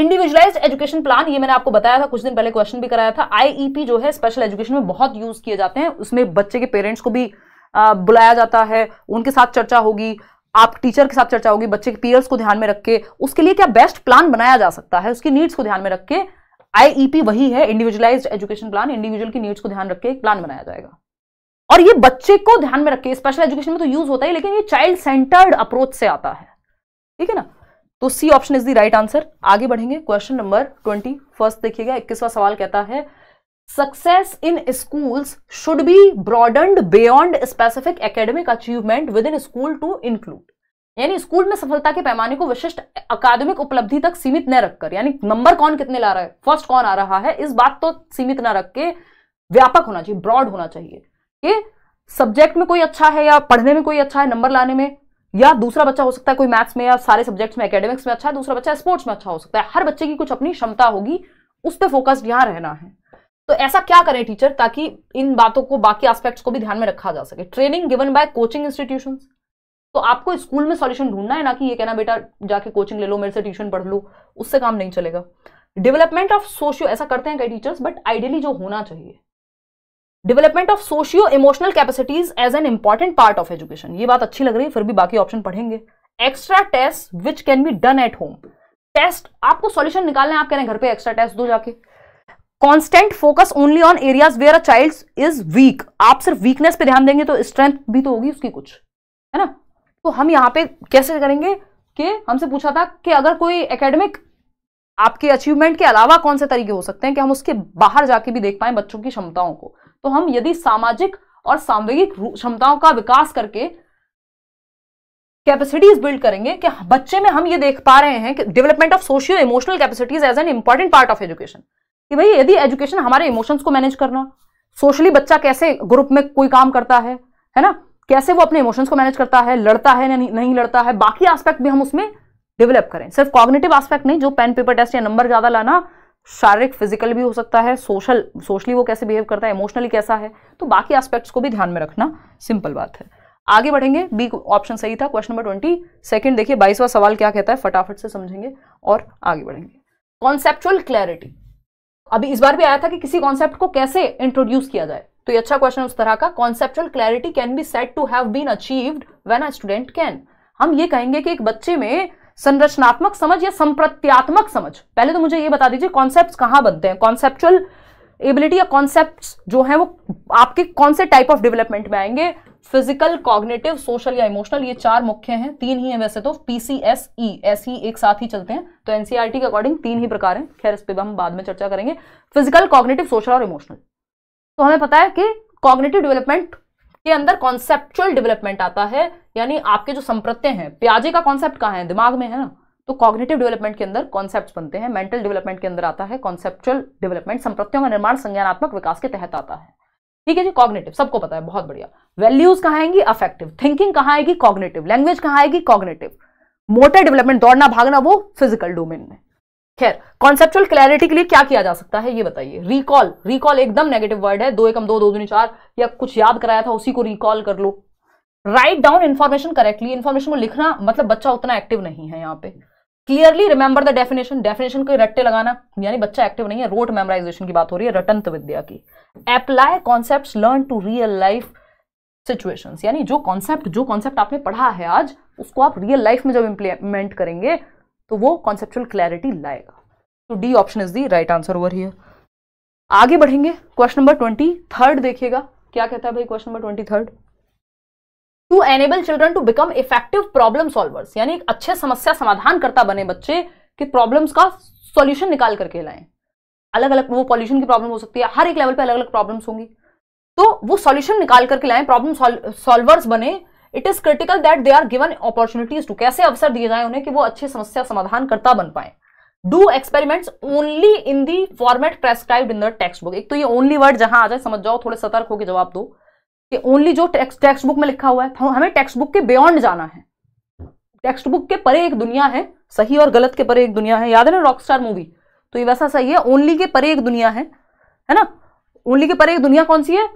A: इंडिविजुअलाइज्ड एजुकेशन प्लान ये मैंने आपको बताया था कुछ दिन पहले क्वेश्चन भी कराया था आईईपी e जो है स्पेशल एजुकेशन में बहुत यूज किए जाते हैं उसमें बच्चे के पेरेंट्स को भी आ, बुलाया जाता है उनके साथ चर्चा होगी आप टीचर के साथ चर्चा होगी बच्चे के पीयर्स को ध्यान में रख के उसके लिए क्या बेस्ट प्लान बनाया जा सकता है उसकी नीड्स को ध्यान में रख के आईईपी e वही है इंडिविजुअलाइज्ड एजुकेशन प्लान इंडिविजुअल की नीड्स को ध्यान रख के एक प्लान बनाया जाएगा और ये बच्चे को ध्यान में रखे स्पेशल एजुकेशन में तो यूज होता है लेकिन ये चाइल्ड सेंटर्ड अप्रोच से आता है ठीक है ना तो C option is the right answer आगे बढ़ेंगे क्वेश्चन नंबर ट्वेंटी फर्स्ट देखिएगा इक्कीसवा सवाल कहता है success in schools should be broadened beyond specific academic achievement within school to include यानी स्कूल में सफलता के पैमाने को विशिष्ट अकादमिक उपलब्धि तक सीमित न रखकर यानी नंबर कौन कितने ला रहा है फर्स्ट कौन आ रहा है इस बात तो सीमित न रख के व्यापक होना चाहिए ब्रॉड होना चाहिए कि सब्जेक्ट में कोई अच्छा है या पढ़ने में कोई अच्छा है नंबर लाने में या दूसरा बच्चा हो सकता है कोई मैथ्स में या सारे सब्जेक्ट्स में एकेडमिक्स में अच्छा है दूसरा बच्चा स्पोर्ट्स में अच्छा हो सकता है हर बच्चे की कुछ अपनी क्षमता होगी उस पर फोकस्ड यहाँ रहना है तो ऐसा क्या करें टीचर ताकि इन बातों को बाकी एस्पेक्ट्स को भी ध्यान में रखा जा सके training given by coaching institution तो आपको स्कूल में सॉल्यूशन ढूंढना है ना कि ये कहना बेटा जाके कोचिंग ले लो मेरे से ट्यूशन पढ़ लो उससे काम नहीं चलेगा डेवलपमेंट ऑफ सोशियो ऐसा करते हैं कई टीचर्स बट आइडियली जो होना चाहिए development of socio emotional capacities as an important part of education ये बात अच्छी लग रही है फिर भी बाकी ऑप्शन पढ़ेंगे extra test which can be done at home test आपको सोल्यूशन निकालना है आप कह रहे हैं घर पे एक्स्ट्रा टेस्ट दो जाके constant focus only on areas where a child is weak आप सिर्फ वीकनेस पे ध्यान देंगे तो स्ट्रेंथ भी तो होगी उसकी कुछ है ना तो हम यहाँ पे कैसे करेंगे कि हमसे पूछा था कि अगर कोई एकेडमिक आपके अचीवमेंट के अलावा कौन से तरीके हो सकते हैं कि हम उसके बाहर जाके भी देख पाए बच्चों की क्षमताओं को तो हम यदि सामाजिक और सांवेगिक क्षमताओं का विकास करके कैपेसिटीज बिल्ड करेंगे कि बच्चे में हम ये देख पा रहे हैं कि development of socio emotional capacities as an important part of education कि भाई यदि एजुकेशन हमारे इमोशंस को मैनेज करना सोशली बच्चा कैसे ग्रुप में कोई काम करता है है ना कैसे वो अपने इमोशंस को मैनेज करता है लड़ता है नहीं, नहीं लड़ता है बाकी एस्पेक्ट भी हम उसमें डेवलप करें सिर्फ कॉग्नेटिव एस्पेक्ट नहीं जो पेन पेपर टेस्ट या नंबर ज्यादा लाना शारीरिक फिजिकल भी हो सकता है सोशल सोशली वो कैसे बिहेव करता है इमोशनली कैसा है तो बाकी एस्पेक्ट्स को भी ध्यान में रखना सिंपल बात है आगे बढ़ेंगे बी ऑप्शन सही था क्वेश्चन नंबर ट्वेंटी सेकेंड देखिए बाईसवा सवाल क्या कहता है फटाफट से समझेंगे और आगे बढ़ेंगे कॉन्सेप्चुअल क्लैरिटी अभी इस बार भी आया था कि किसी कॉन्सेप्ट को कैसे इंट्रोड्यूस किया जाए तो ये अच्छा क्वेश्चन उस तरह का conceptual clarity can be set to have been achieved when a student can हम ये कहेंगे कि एक बच्चे में संरचनात्मक समझ या संप्रत्यात्मक समझ पहले तो मुझे ये बता दीजिए कॉन्सेप्ट कहाँ बनते हैं कॉन्सेप्चुअल एबिलिटी या कॉन्सेप्ट जो है वो आपके कौन से टाइप ऑफ डेवलपमेंट में आएंगे फिजिकल कॉग्नेटिव सोशल या इमोशनल ये चार मुख्य हैं तीन ही हैं वैसे तो पीसीएसई एस ही एक साथ ही चलते हैं तो एनसीईआरटी e के अकॉर्डिंग तीन ही प्रकार हैं खैर इस पर हम बाद में चर्चा करेंगे फिजिकल कॉग्नेटिव सोशल और इमोशनल तो हमें पता है कि कॉग्नेटिव डेवलपमेंट के अंदर कॉन्सेप्चुअल डेवलपमेंट आता है यानी आपके जो संप्रत्य हैं प्याजे का कॉन्सेप्ट कहाँ है दिमाग में है ना तो कॉग्निटिव डेवलपमेंट के अंदर कॉन्सेप्ट बनते हैं मेंटल डेवलपमेंट के अंदर आता है कॉन्सेप्चुअल डेवलपमेंट संप्रत्यों का निर्माण संज्ञानात्मक विकास के तहत आता है ठीक है जी कॉग्नेटिव सबको पता है बहुत बढ़िया वैल्यूज कहाँ आएंगी अफेक्टिव थिंकिंग कहाँ आएगी कॉग्नेटिव लैंग्वेज कहाँ आएगी कॉग्नेटिव मोटर डेवलपमेंट दौड़ना भागना वो फिजिकल डोमेन में खैर कॉन्सेप्चुअल क्लैरिटी के लिए क्या किया जा सकता है ये बताइए रिकॉल रिकॉल एकदम नेगेटिव वर्ड है दो एकम दो दो दूनी चार या कुछ याद कराया था उसी को रिकॉल कर लो write down information correctly information को लिखना मतलब बच्चा उतना एक्टिव नहीं है यहाँ पे clearly remember the definition definition को रट्टे लगाना यानी बच्चा एक्टिव नहीं है रोट मेमोराइजेशन की बात हो रही है रटंत विद्या की apply concept learn to real life situation यानी जो कॉन्सेप्ट जो कॉन्सेप्ट आपने पढ़ा है आज उसको आप रियल लाइफ में जब इम्प्लीमेंट करेंगे तो वो कॉन्सेप्चुअल क्लैरिटी लाएगा तो D option is the right answer over here आगे बढ़ेंगे क्वेश्चन नंबर ट्वेंटी थर्ड देखिएगा क्या कहता है भाई question number twenty third to enable children to become effective problem solvers यानी एक अच्छे समस्या समाधान करता बने बच्चे कि प्रॉब्लम्स का सॉल्यूशन निकाल करके लाएं अलग अलग वो पॉल्यूशन की प्रॉब्लम हो सकती है हर एक लेवल पे अलग अलग प्रॉब्लम्स होंगी तो वो सॉल्यूशन निकाल करके लाएं प्रॉब्लम सॉल्वर्स बने it is critical that they are given opportunities to कैसे अवसर दिए जाए उन्हें कि वो अच्छे समस्या समाधान करता बन पाए do experiments only in the format prescribe in the textbook एक तो ये ओनली वर्ड जहां आ जाए समझ जाओ थोड़े सतर्क होकर जवाब दो कि ओनली जो टेक्स्ट बुक में लिखा हुआ है हमें टेक्स्ट बुक के बियॉन्ड जाना है टेक्स्ट बुक के परे एक दुनिया है सही और गलत के परे एक दुनिया है याद है ना रॉकस्टार मूवी तो ये वैसा सही है ओनली के परे एक दुनिया है है ना ओनली के परे एक दुनिया कौन सी है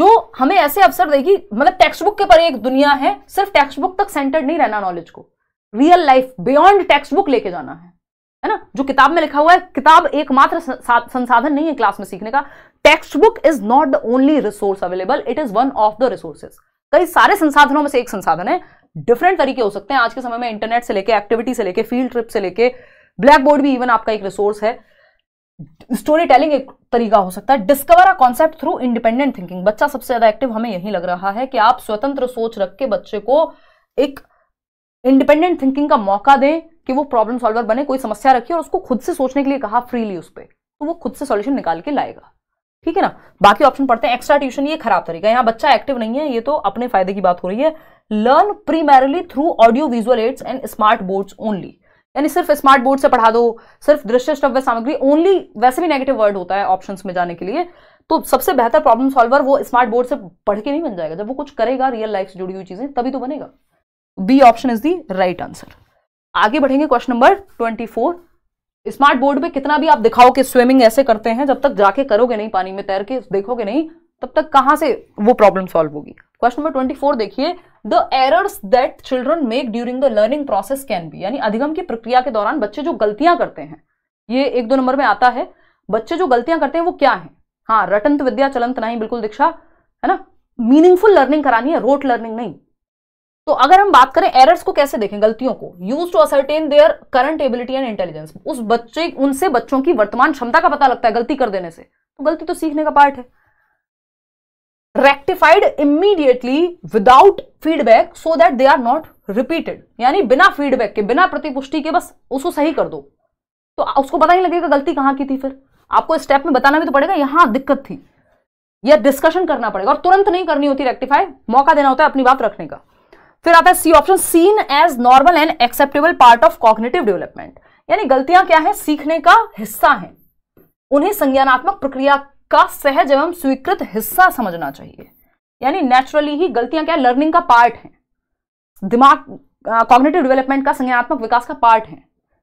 A: जो हमें ऐसे अवसर देगी मतलब टेक्स्ट बुक के परे एक दुनिया है सिर्फ टेक्स्ट बुक तक सेंटर्ड नहीं रहना नॉलेज को real life beyond textbook लेके जाना है है ना जो किताब में लिखा हुआ है किताब एकमात्र संसाधन नहीं है क्लास में सीखने का textbook is not the only resource available it is one of the resources कई सारे संसाधनों में से एक संसाधन है डिफरेंट तरीके हो सकते हैं आज के समय में इंटरनेट से लेके एक्टिविटी से लेके फील्ड ट्रिप से लेके ब्लैक बोर्ड भी इवन आपका एक रिसोर्स है स्टोरी टेलिंग एक तरीका हो सकता है discover a concept through independent thinking बच्चा सबसे ज्यादा एक्टिव हमें यही लग रहा है कि आप स्वतंत्र सोच रख के बच्चे को एक इंडिपेंडेंट थिंकिंग का मौका दें कि वो प्रॉब्लम सॉल्वर बने कोई समस्या रखी और उसको खुद से सोचने के लिए कहा फ्रीली उस पर तो वो खुद से सोल्यूशन निकाल के लाएगा ठीक है ना बाकी ऑप्शन पढ़ते हैं एक्स्ट्रा ट्यूशन ये खराब तरीका है यहाँ बच्चा एक्टिव नहीं है ये तो अपने फायदे की बात हो रही है learn primarily through audio visual aids and smart boards only यानी सिर्फ स्मार्ट बोर्ड से पढ़ा दो सिर्फ दृश्य श्रव्य सामग्री ओनली वैसे भी नेगेटिव वर्ड होता है ऑप्शंस में जाने के लिए तो सबसे बेहतर प्रॉब्लम सॉल्वर वो स्मार्ट बोर्ड से पढ़ के नहीं बन जाएगा जब वो कुछ करेगा रियल लाइफ से जुड़ी हुई चीजें तभी तो बनेगा B option is the right answer आगे बढ़ेंगे question number twenty four smart board पे कितना भी आप दिखाओ कि स्विमिंग ऐसे करते हैं जब तक जाके करोगे नहीं पानी में तैर के देखोगे नहीं तब तक कहां से वो प्रॉब्लम सॉल्व होगी क्वेश्चन नंबर ट्वेंटी फोर देखिए the errors that children make during the learning process can be यानी अधिगम की प्रक्रिया के दौरान बच्चे जो गलतियां करते हैं ये एक दो नंबर में आता है बच्चे जो गलतियां करते हैं वो क्या है हाँ रटंत विद्या चलंत नहीं बिल्कुल दीक्षा है ना मीनिंगफुल लर्निंग करानी है रोट लर्निंग नहीं तो अगर हम बात करें एरर्स को कैसे देखें गलतियों को use to ascertain their current ability and intelligence उस बच्चे उनसे बच्चों की वर्तमान क्षमता का पता लगता है गलती कर देने से तो गलती तो सीखने का पार्ट है rectified immediately without feedback so that they are not repeated यानी बिना फीडबैक के बिना प्रतिपुष्टि के बस उसको सही कर दो तो उसको पता ही लगेगा गलती कहां की थी फिर आपको स्टेप में बताना भी तो पड़ेगा यहां दिक्कत थी या डिस्कशन करना पड़ेगा और तुरंत नहीं करनी होती रेक्टिफाई मौका देना होता है अपनी बात रखने का फिर आता है C option seen as normal and acceptable part of cognitive development यानी गलतियां क्या है सीखने का हिस्सा है उन्हें संज्ञानात्मक प्रक्रिया का सहज एवं स्वीकृत हिस्सा समझना चाहिए यानी नेचुरली ही गलतियां क्या लर्निंग का पार्ट है दिमाग uh, डेवलपमेंट का संज्ञानात्मक विकास का पार्ट है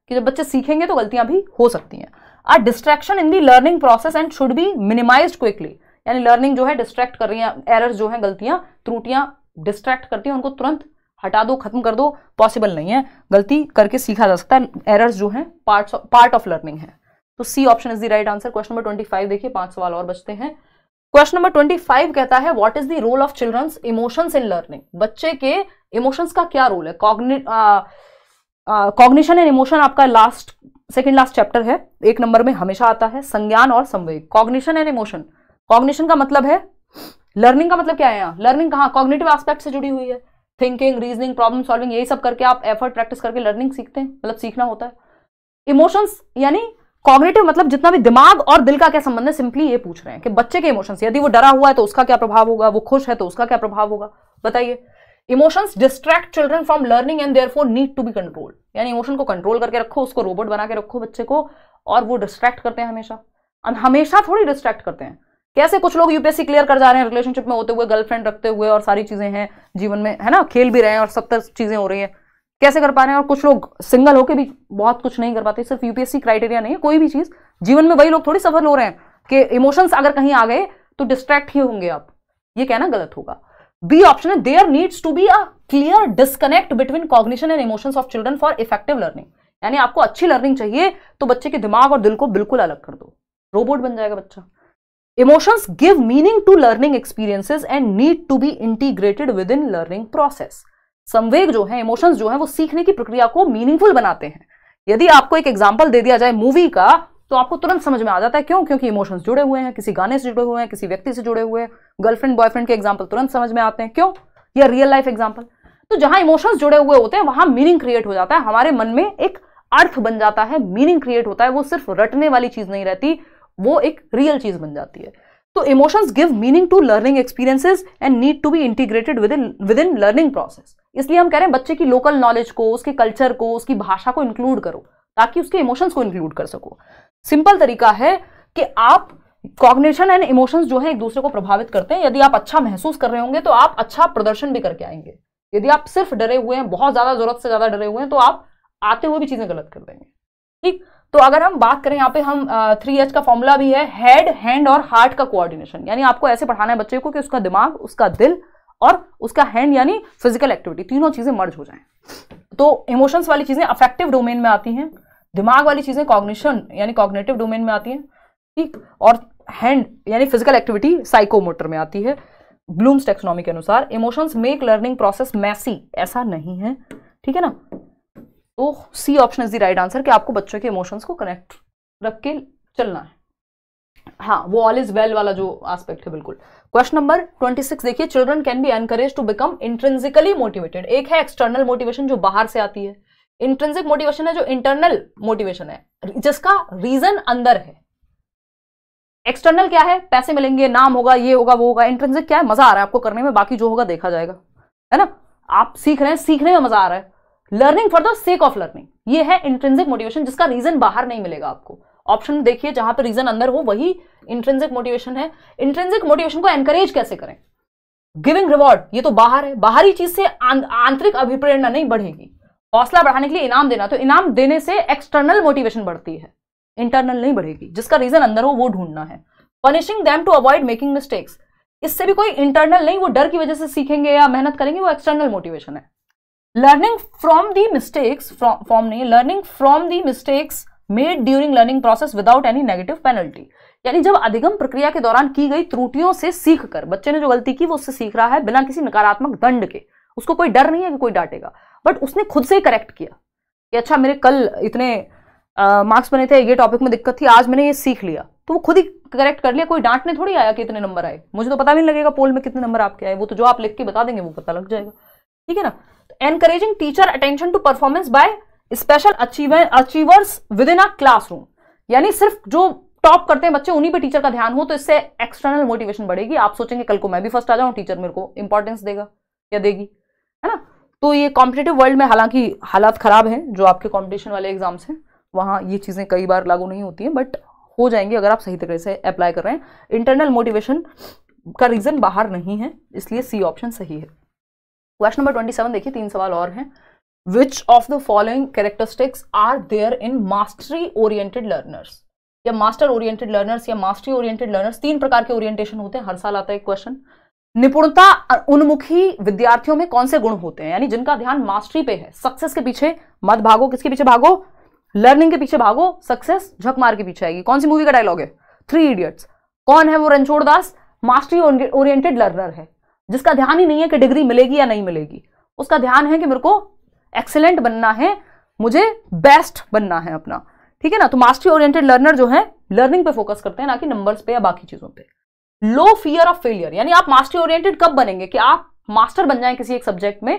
A: कि जब बच्चे सीखेंगे तो गलतियां भी हो सकती हैं a distraction in the learning process and should be minimize quickly यानी लर्निंग जो है डिस्ट्रैक्ट कर रही है एरर्स जो है गलतियां त्रुटियां डिस्ट्रैक्ट करती हैं उनको तुरंत हटा दो खत्म कर दो पॉसिबल नहीं है गलती करके सीखा जा सकता है एरर्स जो हैं पार्ट पार्ट ऑफ लर्निंग है तो C option is the right answer question number twenty five देखिए पांच सवाल और बचते हैं क्वेश्चन नंबर ट्वेंटी फाइव कहता है what is the role of children's emotions in learning बच्चे के इमोशंस का क्या रोल है कॉग्निशन एंड इमोशन आपका लास्ट सेकेंड लास्ट चैप्टर है एक नंबर में हमेशा आता है संज्ञान और संवेग कॉग्निशन एंड इमोशन कॉग्निशन का मतलब है लर्निंग का मतलब क्या है यहाँ लर्निंग कहाँ कॉग्निटिव एस्पेक्ट से जुड़ी हुई है थिंकिंग रीजनिंग प्रॉब्लम सॉल्विंग यही सब करके आप एफर्ट प्रैक्टिस करके लर्निंग सीखते हैं मतलब सीखना होता है इमोशंस यानी कॉग्नेटिव मतलब जितना भी दिमाग और दिल का क्या संबंध है सिंपली ये पूछ रहे हैं कि बच्चे के इमोशंस यदि वो डरा हुआ है तो उसका क्या प्रभाव होगा वो खुश है तो उसका क्या प्रभाव होगा बताइए emotions distract children from learning and their need to be control यानी इमोशन को कंट्रोल करके रखो उसको रोबोट बना के रखो बच्चे को और वो डिस्ट्रैक्ट करते हैं हमेशा हमेशा थोड़ी डिस्ट्रैक्ट करते हैं कैसे कुछ लोग यूपीएससी क्लियर कर जा रहे हैं रिलेशनशिप में होते हुए गर्लफ्रेंड रखते हुए और सारी चीजें हैं जीवन में है ना खेल भी रहे हैं और सब तरह चीजें हो रही हैं कैसे कर पा रहे हैं और कुछ लोग सिंगल होकर भी बहुत कुछ नहीं कर पाते सिर्फ यूपीएससी क्राइटेरिया नहीं है कोई भी चीज जीवन में वही लोग थोड़ी सफल हो रहे हैं कि इमोशंस अगर कहीं आ गए तो डिस्ट्रैक्ट ही होंगे आप ये कहना गलत होगा बी ऑप्शन है there needs to be a clear disconnect between cognition and emotions of children for effective learning यानी आपको अच्छी लर्निंग चाहिए तो बच्चे के दिमाग और दिल को बिल्कुल अलग कर दो रोबोट बन जाएगा बच्चा emotions give meaning to learning experiences and need to be integrated within learning process संवेग जो है इमोशंस जो है वो सीखने की प्रक्रिया को मीनिंगफुल बनाते हैं यदि आपको एक एग्जाम्पल दे दिया जाए मूवी का तो आपको तुरंत समझ में आ जाता है क्यों क्योंकि इमोशंस जुड़े हुए हैं किसी गाने से जुड़े हुए हैं किसी व्यक्ति से जुड़े हुए हैं गर्लफ्रेंड बॉयफ्रेंड के एग्जाम्पल तुरंत समझ में आते हैं क्यों या रियल लाइफ एग्जाम्पल तो जहां इमोशंस जुड़े हुए होते हैं वहां मीनिंग क्रिएट हो जाता है हमारे मन में एक अर्थ बन जाता है मीनिंग क्रिएट होता है वो सिर्फ रटने वाली चीज नहीं रहती वो एक रियल चीज़ बन जाती है तो emotions give meaning to learning experiences and need to be integrated within within learning process इसलिए हम कह रहे हैं बच्चे की लोकल नॉलेज को उसके कल्चर को उसकी भाषा को इंक्लूड करो ताकि उसके इमोशंस को इंक्लूड कर सको सिंपल तरीका है कि आप कॉग्नेशन एंड इमोशंस जो है एक दूसरे को प्रभावित करते हैं यदि आप अच्छा महसूस कर रहे होंगे तो आप अच्छा प्रदर्शन भी करके आएंगे यदि आप सिर्फ डरे हुए हैं बहुत ज्यादा जरूरत से ज्यादा डरे हुए हैं तो आप आते हुए भी चीजें गलत कर देंगे ठीक तो अगर हम बात करें यहाँ पे हम थ्री एच का फॉर्मूला भी है हेड हैंड और हार्ट का कोऑर्डिनेशन यानी आपको ऐसे पढ़ाना है बच्चे को कि उसका दिमाग उसका दिल और उसका हैंड यानी फिजिकल एक्टिविटी तीनों चीज़ें मर्ज हो जाएं तो इमोशंस वाली चीज़ें अफेक्टिव डोमेन में आती हैं दिमाग वाली चीज़ें कॉग्निशन यानी कॉग्नेटिव डोमेन में आती हैं ठीक और हैंड यानी फिजिकल एक्टिविटी साइकोमोटर में आती है ब्लूम्स टेक्सोनॉमी के अनुसार emotions make learning process messy ऐसा नहीं है ठीक है ना तो C option is the right answer कि आपको बच्चों के इमोशंस को कनेक्ट रख के चलना है हाँ वो ऑल इज वेल वाला जो एस्पेक्ट है बिल्कुल क्वेश्चन नंबर 26 देखिए children can be encourage to become intrinsically motivated एक है एक्सटर्नल मोटिवेशन जो बाहर से आती है इंट्रेंसिक मोटिवेशन है जो इंटरनल मोटिवेशन है जिसका रीजन अंदर है एक्सटर्नल क्या है पैसे मिलेंगे नाम होगा ये होगा वो होगा इंट्रेंसिक क्या है मजा आ रहा है आपको करने में बाकी जो होगा देखा जाएगा है ना आप सीख रहे हैं सीखने में मजा आ रहा है learning for the sake of learning ये है इंट्रेंसिक मोटिवेशन जिसका रीजन बाहर नहीं मिलेगा आपको ऑप्शन देखिए जहां पर रीजन अंदर हो वही इंट्रेंसिक मोटिवेशन है इंट्रेंसिक मोटिवेशन को एनकरेज कैसे करें गिविंग रिवॉर्ड ये तो बाहर है बाहरी चीज से आंतरिक अभिप्रेरणा नहीं बढ़ेगी हौसला बढ़ाने के लिए इनाम देना तो इनाम देने से एक्सटर्नल मोटिवेशन बढ़ती है इंटरनल नहीं बढ़ेगी जिसका रीजन अंदर हो वो ढूंढना है punishing them to avoid making mistakes इससे भी कोई इंटरनल नहीं वो डर की वजह से सीखेंगे या मेहनत करेंगे वो एक्सटर्नल मोटिवेशन है learning from the mistakes from नहीं learning from the mistakes made during learning process without any negative penalty यानी जब अधिगम प्रक्रिया के दौरान की गई त्रुटियों से सीख कर बच्चे ने जो गलती की वो उससे सीख रहा है बिना किसी नकारात्मक दंड के उसको कोई डर नहीं है कि कोई डांटेगा बट उसने खुद से ही करेक्ट किया कि अच्छा मेरे कल इतने मार्क्स बने थे ये टॉपिक में दिक्कत थी आज मैंने ये सीख लिया तो वो खुद ही करेक्ट कर लिया कोई डांटने थोड़ी आया कि इतने नंबर आए मुझे तो पता भी नहीं लगेगा पोल में कितने नंबर आपके आए वो तो जो आप लिख के बता देंगे वो पता लग जाएगा ठीक है ना encouraging teacher attention to performance by special achievers within a classroom यानी सिर्फ जो टॉप करते हैं बच्चे उन्हीं पे टीचर का ध्यान हो तो इससे एक्सटर्नल मोटिवेशन बढ़ेगी आप सोचेंगे कल को मैं भी फर्स्ट आ जाऊं टीचर मेरे को इंपॉर्टेंस देगा या देगी है ना तो ये कॉम्पिटेटिव वर्ल्ड में हालांकि हालात खराब हैं जो आपके कॉम्पिटिशन वाले एग्जाम्स हैं वहाँ ये चीज़ें कई बार लागू नहीं होती हैं बट हो जाएंगी अगर आप सही तरीके से अप्लाई कर रहे हैं इंटरनल मोटिवेशन का रीज़न बाहर नहीं है इसलिए सी ऑप्शन सही है क्वेश्चन नंबर ट्वेंटी सेवन देखिए तीन सवाल और हैं which of the following characteristics are there in mastery oriented learners या मास्टर ओरिएंटेड लर्नर्स या मास्टरी ओरिएंटेड लर्नर्स तीन प्रकार के ओरिएंटेशन होते हैं हर साल आता है क्वेश्चन निपुणता उन्मुखी विद्यार्थियों में कौन से गुण होते हैं यानी जिनका ध्यान मास्टरी पे है सक्सेस के पीछे मत भागो किसके पीछे भागो लर्निंग के पीछे भागो सक्सेस झकमार के पीछे आएगी कौन सी मूवी का डायलॉग है थ्री इडियट्स कौन है वो Ranchhod Das mastery oriented learner है जिसका ध्यान ही नहीं है कि डिग्री मिलेगी या नहीं मिलेगी उसका ध्यान है कि मेरे को एक्सेलेंट बनना है मुझे बेस्ट बनना है अपना ठीक है ना तो मास्टरी ओरिएंटेड लर्नर जो है लर्निंग पे फोकस करते हैं ना कि नंबर्स पे या बाकी चीजों पे लो फियर ऑफ फेलियर यानी आप मास्टरी ओरिएंटेड कब बनेंगे कि आप मास्टर बन जाए किसी एक सब्जेक्ट में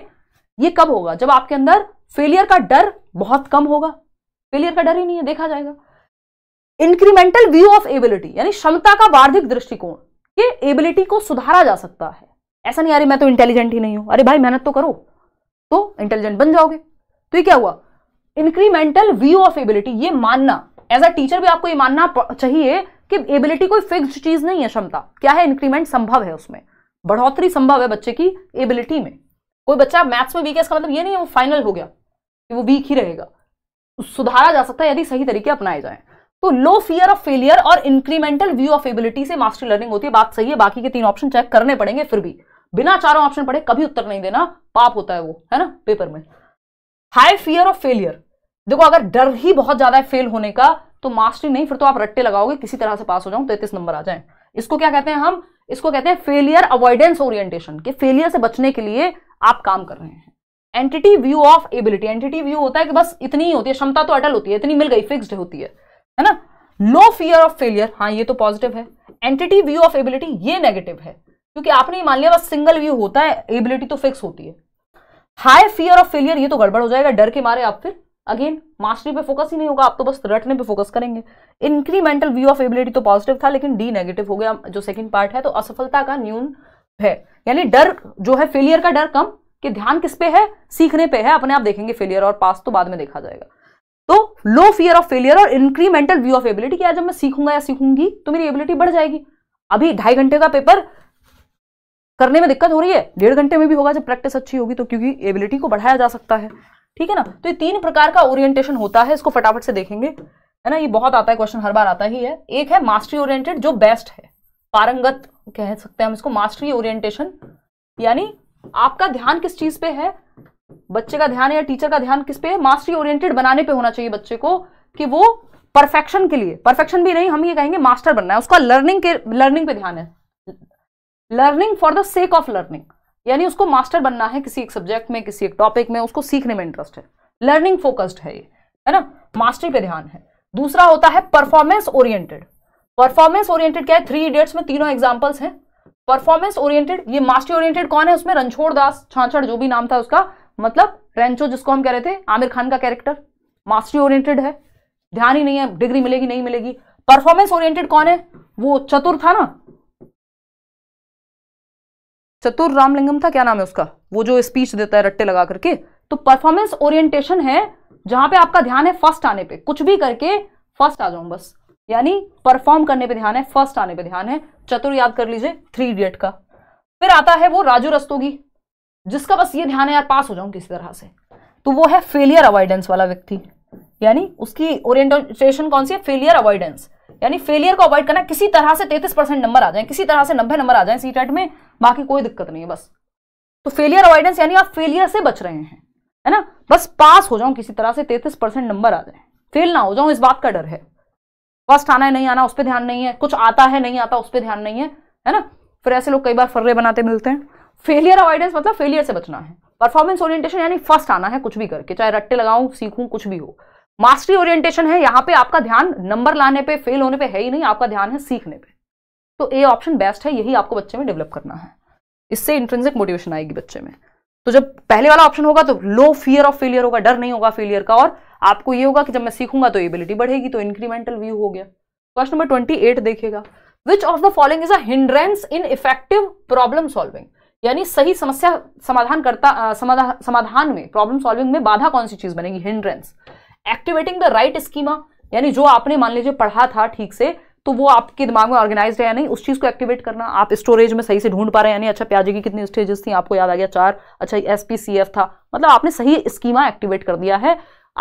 A: ये कब होगा जब आपके अंदर फेलियर का डर बहुत कम होगा फेलियर का डर ही नहीं है देखा जाएगा इंक्रीमेंटल व्यू ऑफ एबिलिटी यानी क्षमता का वार्धिक दृष्टिकोण ये एबिलिटी को सुधारा जा सकता है ऐसा नहीं अरे मैं तो इंटेलिजेंट ही नहीं हूं अरे भाई मेहनत तो करो तो इंटेलिजेंट बन जाओगे तो ये क्या हुआ इंक्रीमेंटल व्यू ऑफ एबिलिटी ये मानना एज अ टीचर भी आपको ये मानना चाहिए कि एबिलिटी कोई फिक्स चीज नहीं है क्षमता क्या है इंक्रीमेंट संभव है उसमें बढ़ोतरी संभव है बच्चे की एबिलिटी में कोई बच्चा मैथ्स में वीक है इसका मतलब ये नहीं है वो फाइनल हो गया कि वो वीक ही रहेगा सुधारा जा सकता है यदि सही तरीके अपनाए जाए तो लो फियर ऑफ फेलियर और इंक्रीमेंटल व्यू ऑफ एबिलिटी से मास्टर लर्निंग होती है बात सही है बाकी के तीन ऑप्शन चेक करने पड़ेंगे फिर भी बिना चारों ऑप्शन पढ़े कभी उत्तर नहीं देना पाप होता है वो है ना पेपर में हाई फियर ऑफ फेलियर देखो अगर डर ही बहुत ज्यादा है फेल होने का तो मास्टरी नहीं फिर तो आप रट्टे लगाओगे किसी तरह से पास हो जाऊं तैतीस नंबर आ जाए इसको क्या कहते हैं हम इसको कहते हैं फेलियर अवॉइडेंस ओरिएंटेशन के फेलियर से बचने के लिए आप काम कर रहे हैं entity view of ability entity view होता है कि बस इतनी ही होती है क्षमता तो अटल होती है इतनी मिल गई फिक्स्ड होती है है ना लो फियर ऑफ फेलियर हाँ ये तो पॉजिटिव है एंटिटी व्यू ऑफ एबिलिटी ये नेगेटिव है क्योंकि आपने मान लिया बस सिंगल व्यू होता है एबिलिटी तो फिक्स होती है हाई फियर ऑफ फेलियर ये तो गड़बड़ हो जाएगा डर के मारे आप फिर अगेन मास्टरी पे फोकस ही नहीं होगा आप तो बस रटने पे फोकस करेंगे इंक्रीमेंटल व्यू ऑफ एबिलिटी तो पॉजिटिव था लेकिन डी नेगेटिव हो गया जो सेकंड पार्ट है तो असफलता का न्यून है यानी डर जो है फेलियर का डर कम कि ध्यान किस पे है सीखने पे है अपने आप देखेंगे फेलियर और पास तो बाद में देखा जाएगा तो लो फियर ऑफ फेलियर और इंक्रीमेंटल व्यू ऑफ एबिलिटी क्या जब मैं सीखूंगा या सीखूंगी तो मेरी एबिलिटी बढ़ जाएगी अभी ढाई घंटे का पेपर करने में दिक्कत हो रही है डेढ़ घंटे में भी होगा जब प्रैक्टिस अच्छी होगी तो क्योंकि एबिलिटी को बढ़ाया जा सकता है ठीक है ना तो ये तीन प्रकार का ओरिएंटेशन होता है इसको फटाफट से देखेंगे है ना ये बहुत आता है क्वेश्चन हर बार आता ही है एक है मास्टरी ओरिएंटेड जो बेस्ट है पारंगत कह सकते हैं हम इसको मास्टरी ओरिएंटेशन यानी आपका ध्यान किस चीज पे है बच्चे का ध्यान या टीचर का ध्यान किस पे है मास्टरी ओरिएंटेड बनाने पे होना चाहिए बच्चे को कि वो परफेक्शन के लिए परफेक्शन भी नहीं हम ये कहेंगे मास्टर बनना है उसका लर्निंग के लर्निंग पे ध्यान है learning for the sake of learning यानी उसको मास्टर बनना है किसी एक सब्जेक्ट में किसी एक टॉपिक में उसको सीखने में इंटरेस्ट है लर्निंग फोकस्ड है ये है ना मास्टरी पे ध्यान है दूसरा होता है परफॉर्मेंस ओरिएंटेड परफॉर्मेंस ओरिएंटेड क्या है थ्री इडियट्स में तीनों एग्जाम्पल्स हैं परफॉर्मेंस ओरिएंटेड ये मास्टरी ओरिएंटेड कौन है उसमें रनछोड़ दास छाछड़ जो भी नाम था उसका मतलब रेंचो जिसको हम कह रहे थे आमिर खान का कैरेक्टर मास्टरी ओरिएंटेड है ध्यान ही नहीं है डिग्री मिलेगी नहीं मिलेगी परफॉर्मेंस ओरिएंटेड कौन है वो चतुर था ना चतुर रामलिंगम था क्या नाम है उसका वो जो स्पीच देता है रट्टे लगा करके तो परफॉर्मेंस ओरिएंटेशन है जहां पे आपका ध्यान है फर्स्ट आने पे कुछ भी करके फर्स्ट आ जाऊं बस यानी परफॉर्म करने पे ध्यान है फर्स्ट आने पे ध्यान है चतुर याद कर लीजिए थ्री इडियट का फिर आता है वो राजू रस्तोगी जिसका बस ये ध्यान है यार पास हो जाऊं किसी तरह से तो वो है फेलियर अवॉइडेंस वाला व्यक्ति यानी उसकी ओरिएंटेशन कौन सी है फेलियर अवॉइडेंस यानी फेलियर को अवॉइड करना किसी तरह से तैतीस परसेंट नंबर आ जाए किसी तरह से नब्बे नंबर आ जाए सीटेट e में बाकी कोई दिक्कत नहीं है बस तो फेलियर अवॉइडेंस यानी आप फेलियर से बच रहे हैं है ना बस पास हो जाऊं किसी तरह से तैतीस परसेंट नंबर आ जाए फेल ना हो जाऊं इस बात का डर है फर्स्ट आना है नहीं आना उस पर ध्यान नहीं है कुछ आता है नहीं आता उस पर ध्यान नहीं है है ना फिर ऐसे लोग कई बार फर्रे बनाते मिलते हैं फेलियर अवॉइडेंस मतलब फेलियर से बचना है परफॉर्मेंस ओरिएंटेशन यानी फर्स्ट आना है कुछ भी करके चाहे रट्टे लगाऊं सीखूं कुछ भी हो मास्टरी ओरिएंटेशन है यहाँ पे आपका ध्यान नंबर लाने पे फेल होने पे है ही नहीं आपका ध्यान है सीखने पे तो ए ऑप्शन बेस्ट है यही आपको बच्चे में डेवलप करना है इससे इंट्रेंसिक मोटिवेशन आएगी बच्चे में तो जब पहले वाला ऑप्शन होगा तो लो फियर ऑफ फेलियर होगा डर नहीं होगा फेलियर का और आपको ये होगा कि जब मैं सीखूंगा तो एबिलिटी बढ़ेगी तो इंक्रीमेंटल व्यू हो गया क्वेश्चन नंबर ट्वेंटी एट देखेगा which of the following is a hindrance in effective problem solving यानी सही समस्या समाधान करता समाधान में प्रॉब्लम सॉल्विंग में बाधा कौन सी चीज बनेगी hindrance activating the right schema यानी जो आपने मान लीजिए पढ़ा था ठीक से तो वो आपके दिमाग में ऑर्गेनाइज है या नहीं उस चीज़ को एक्टिवेट करना आप स्टोरेज में सही से ढूंढ पा रहे हैं यानी अच्छा प्याजे की कितनी स्टेजेस थी आपको याद आ गया चार अच्छा एस पी सी एफ था मतलब आपने सही स्कीमा एक्टिवेट कर दिया है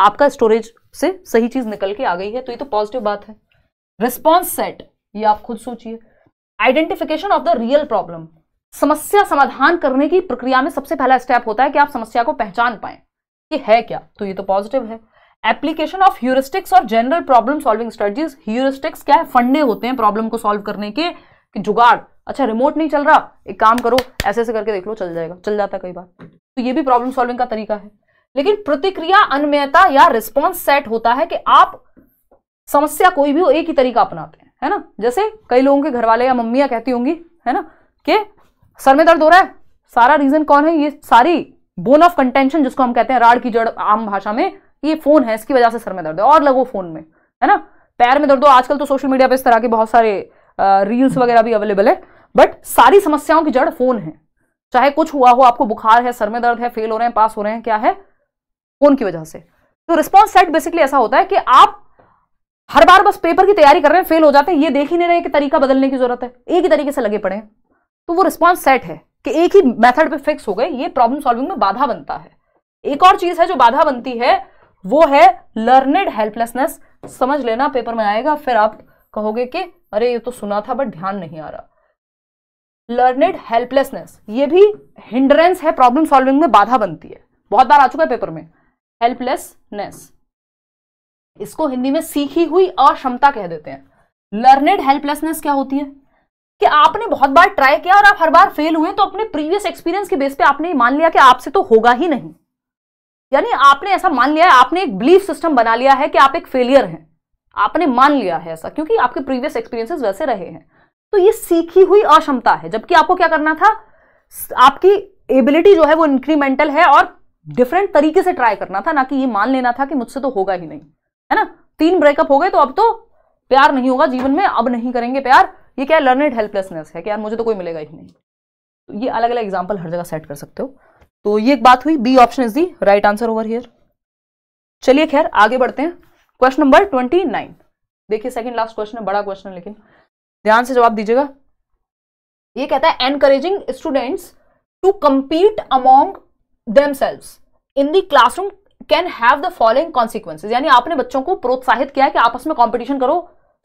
A: आपका स्टोरेज से सही चीज़ निकल के आ गई है तो ये तो पॉजिटिव बात है रिस्पॉन्स सेट ये आप खुद सोचिए identification of the real problem समस्या समाधान करने की प्रक्रिया में सबसे पहला स्टेप होता है कि आप समस्या को पहचान पाए कि है क्या तो ये तो पॉजिटिव है एप्लीकेशन ऑफ ह्यूरिस्टिक्स और general problem solving strategies heuristics क्या है फंडे होते हैं प्रॉब्लम को सॉल्व करने के कि जुगाड़ अच्छा रिमोट नहीं चल रहा एक काम करो ऐसे ऐसे करके देख लो चल जाएगा चल जाता कई बार तो ये भी प्रॉब्लम सॉल्विंग का तरीका है लेकिन प्रतिक्रिया अनमयता या रिस्पॉन्स सेट होता है कि आप समस्या कोई भी हो एक ही तरीका अपनाते हैं है ना जैसे कई लोगों के घर वाले या मम्मियाँ कहती होंगी है ना कि सर में दर्द हो रहा है सारा रीजन कौन है ये सारी बोन ऑफ कंटेंशन जिसको हम कहते हैं राड़ की जड़ आम भाषा में ये फोन है इसकी वजह से सर में दर्द है और लगो फोन में है ना पैर में दर्द हो आजकल तो सोशल मीडिया पे इस तरह के बहुत सारे रील्स वगैरह भी अवेलेबल है बट सारी समस्याओं की जड़ फोन है चाहे कुछ हुआ हो आपको बुखार है सर में दर्द है फेल हो रहे हैं पास हो रहे हैं क्या है फोन की वजह से तो रिस्पॉन्स सेट बेसिकली ऐसा होता है कि आप हर बार बस पेपर की तैयारी कर रहे हैं फेल हो जाते हैं ये देख ही नहीं रहे कि तरीका बदलने की जरूरत है एक ही तरीके से लगे पड़े तो वो रिस्पॉन्स सेट है कि एक ही मेथड पे फिक्स हो गए ये प्रॉब्लम सॉल्विंग में बाधा बनता है एक और चीज है जो बाधा बनती है वो है लर्नेड हेल्पलेसनेस समझ लेना पेपर में आएगा फिर आप कहोगे कि अरे ये तो सुना था बट ध्यान नहीं आ रहा लर्नेड हेल्पलेसनेस ये भी हिंड्रेंस है प्रॉब्लम सॉल्विंग में बाधा बनती है बहुत बार आ चुका है पेपर में हेल्पलेसनेस इसको हिंदी में सीखी हुई अक्षमता कह देते हैं लर्नेड हेल्पलेसनेस क्या होती है कि आपने बहुत बार ट्राई किया और आप हर बार फेल हुए तो अपने प्रीवियस एक्सपीरियंस के बेस पे आपने मान लिया कि आपसे तो होगा ही नहीं यानी आपने ऐसा मान लिया है आपने एक बिलीफ सिस्टम बना लिया है कि आप एक फेलियर हैं आपने मान लिया है ऐसा क्योंकि आपके प्रीवियस एक्सपीरियंसेस वैसे रहे हैं तो ये सीखी हुई अक्षमता है जबकि आपको क्या करना था आपकी एबिलिटी जो है वो इंक्रीमेंटल है और डिफरेंट तरीके से ट्राई करना था ना कि ये मान लेना था कि मुझसे तो होगा ही नहीं है ना तीन ब्रेकअप हो गए तो अब तो प्यार नहीं होगा जीवन में अब नहीं करेंगे प्यार ये क्या लर्नेड हेल्पलेसनेस है कि यार मुझे तो कोई मिलेगा ही नहीं तो ये अलग अलग एग्जाम्पल हर जगह सेट कर सकते हो तो ये एक बात हुई B option is the right answer over here चलिए खैर आगे बढ़ते हैं क्वेश्चन नंबर ट्वेंटी नाइन देखिए सेकंड लास्ट क्वेश्चन है बड़ा क्वेश्चन लेकिन ध्यान से जवाब दीजिएगा ये कहता है encouraging students to compete among themselves in the classroom can have the following consequences यानी आपने बच्चों को प्रोत्साहित किया है कि आपस में कॉम्पिटिशन करो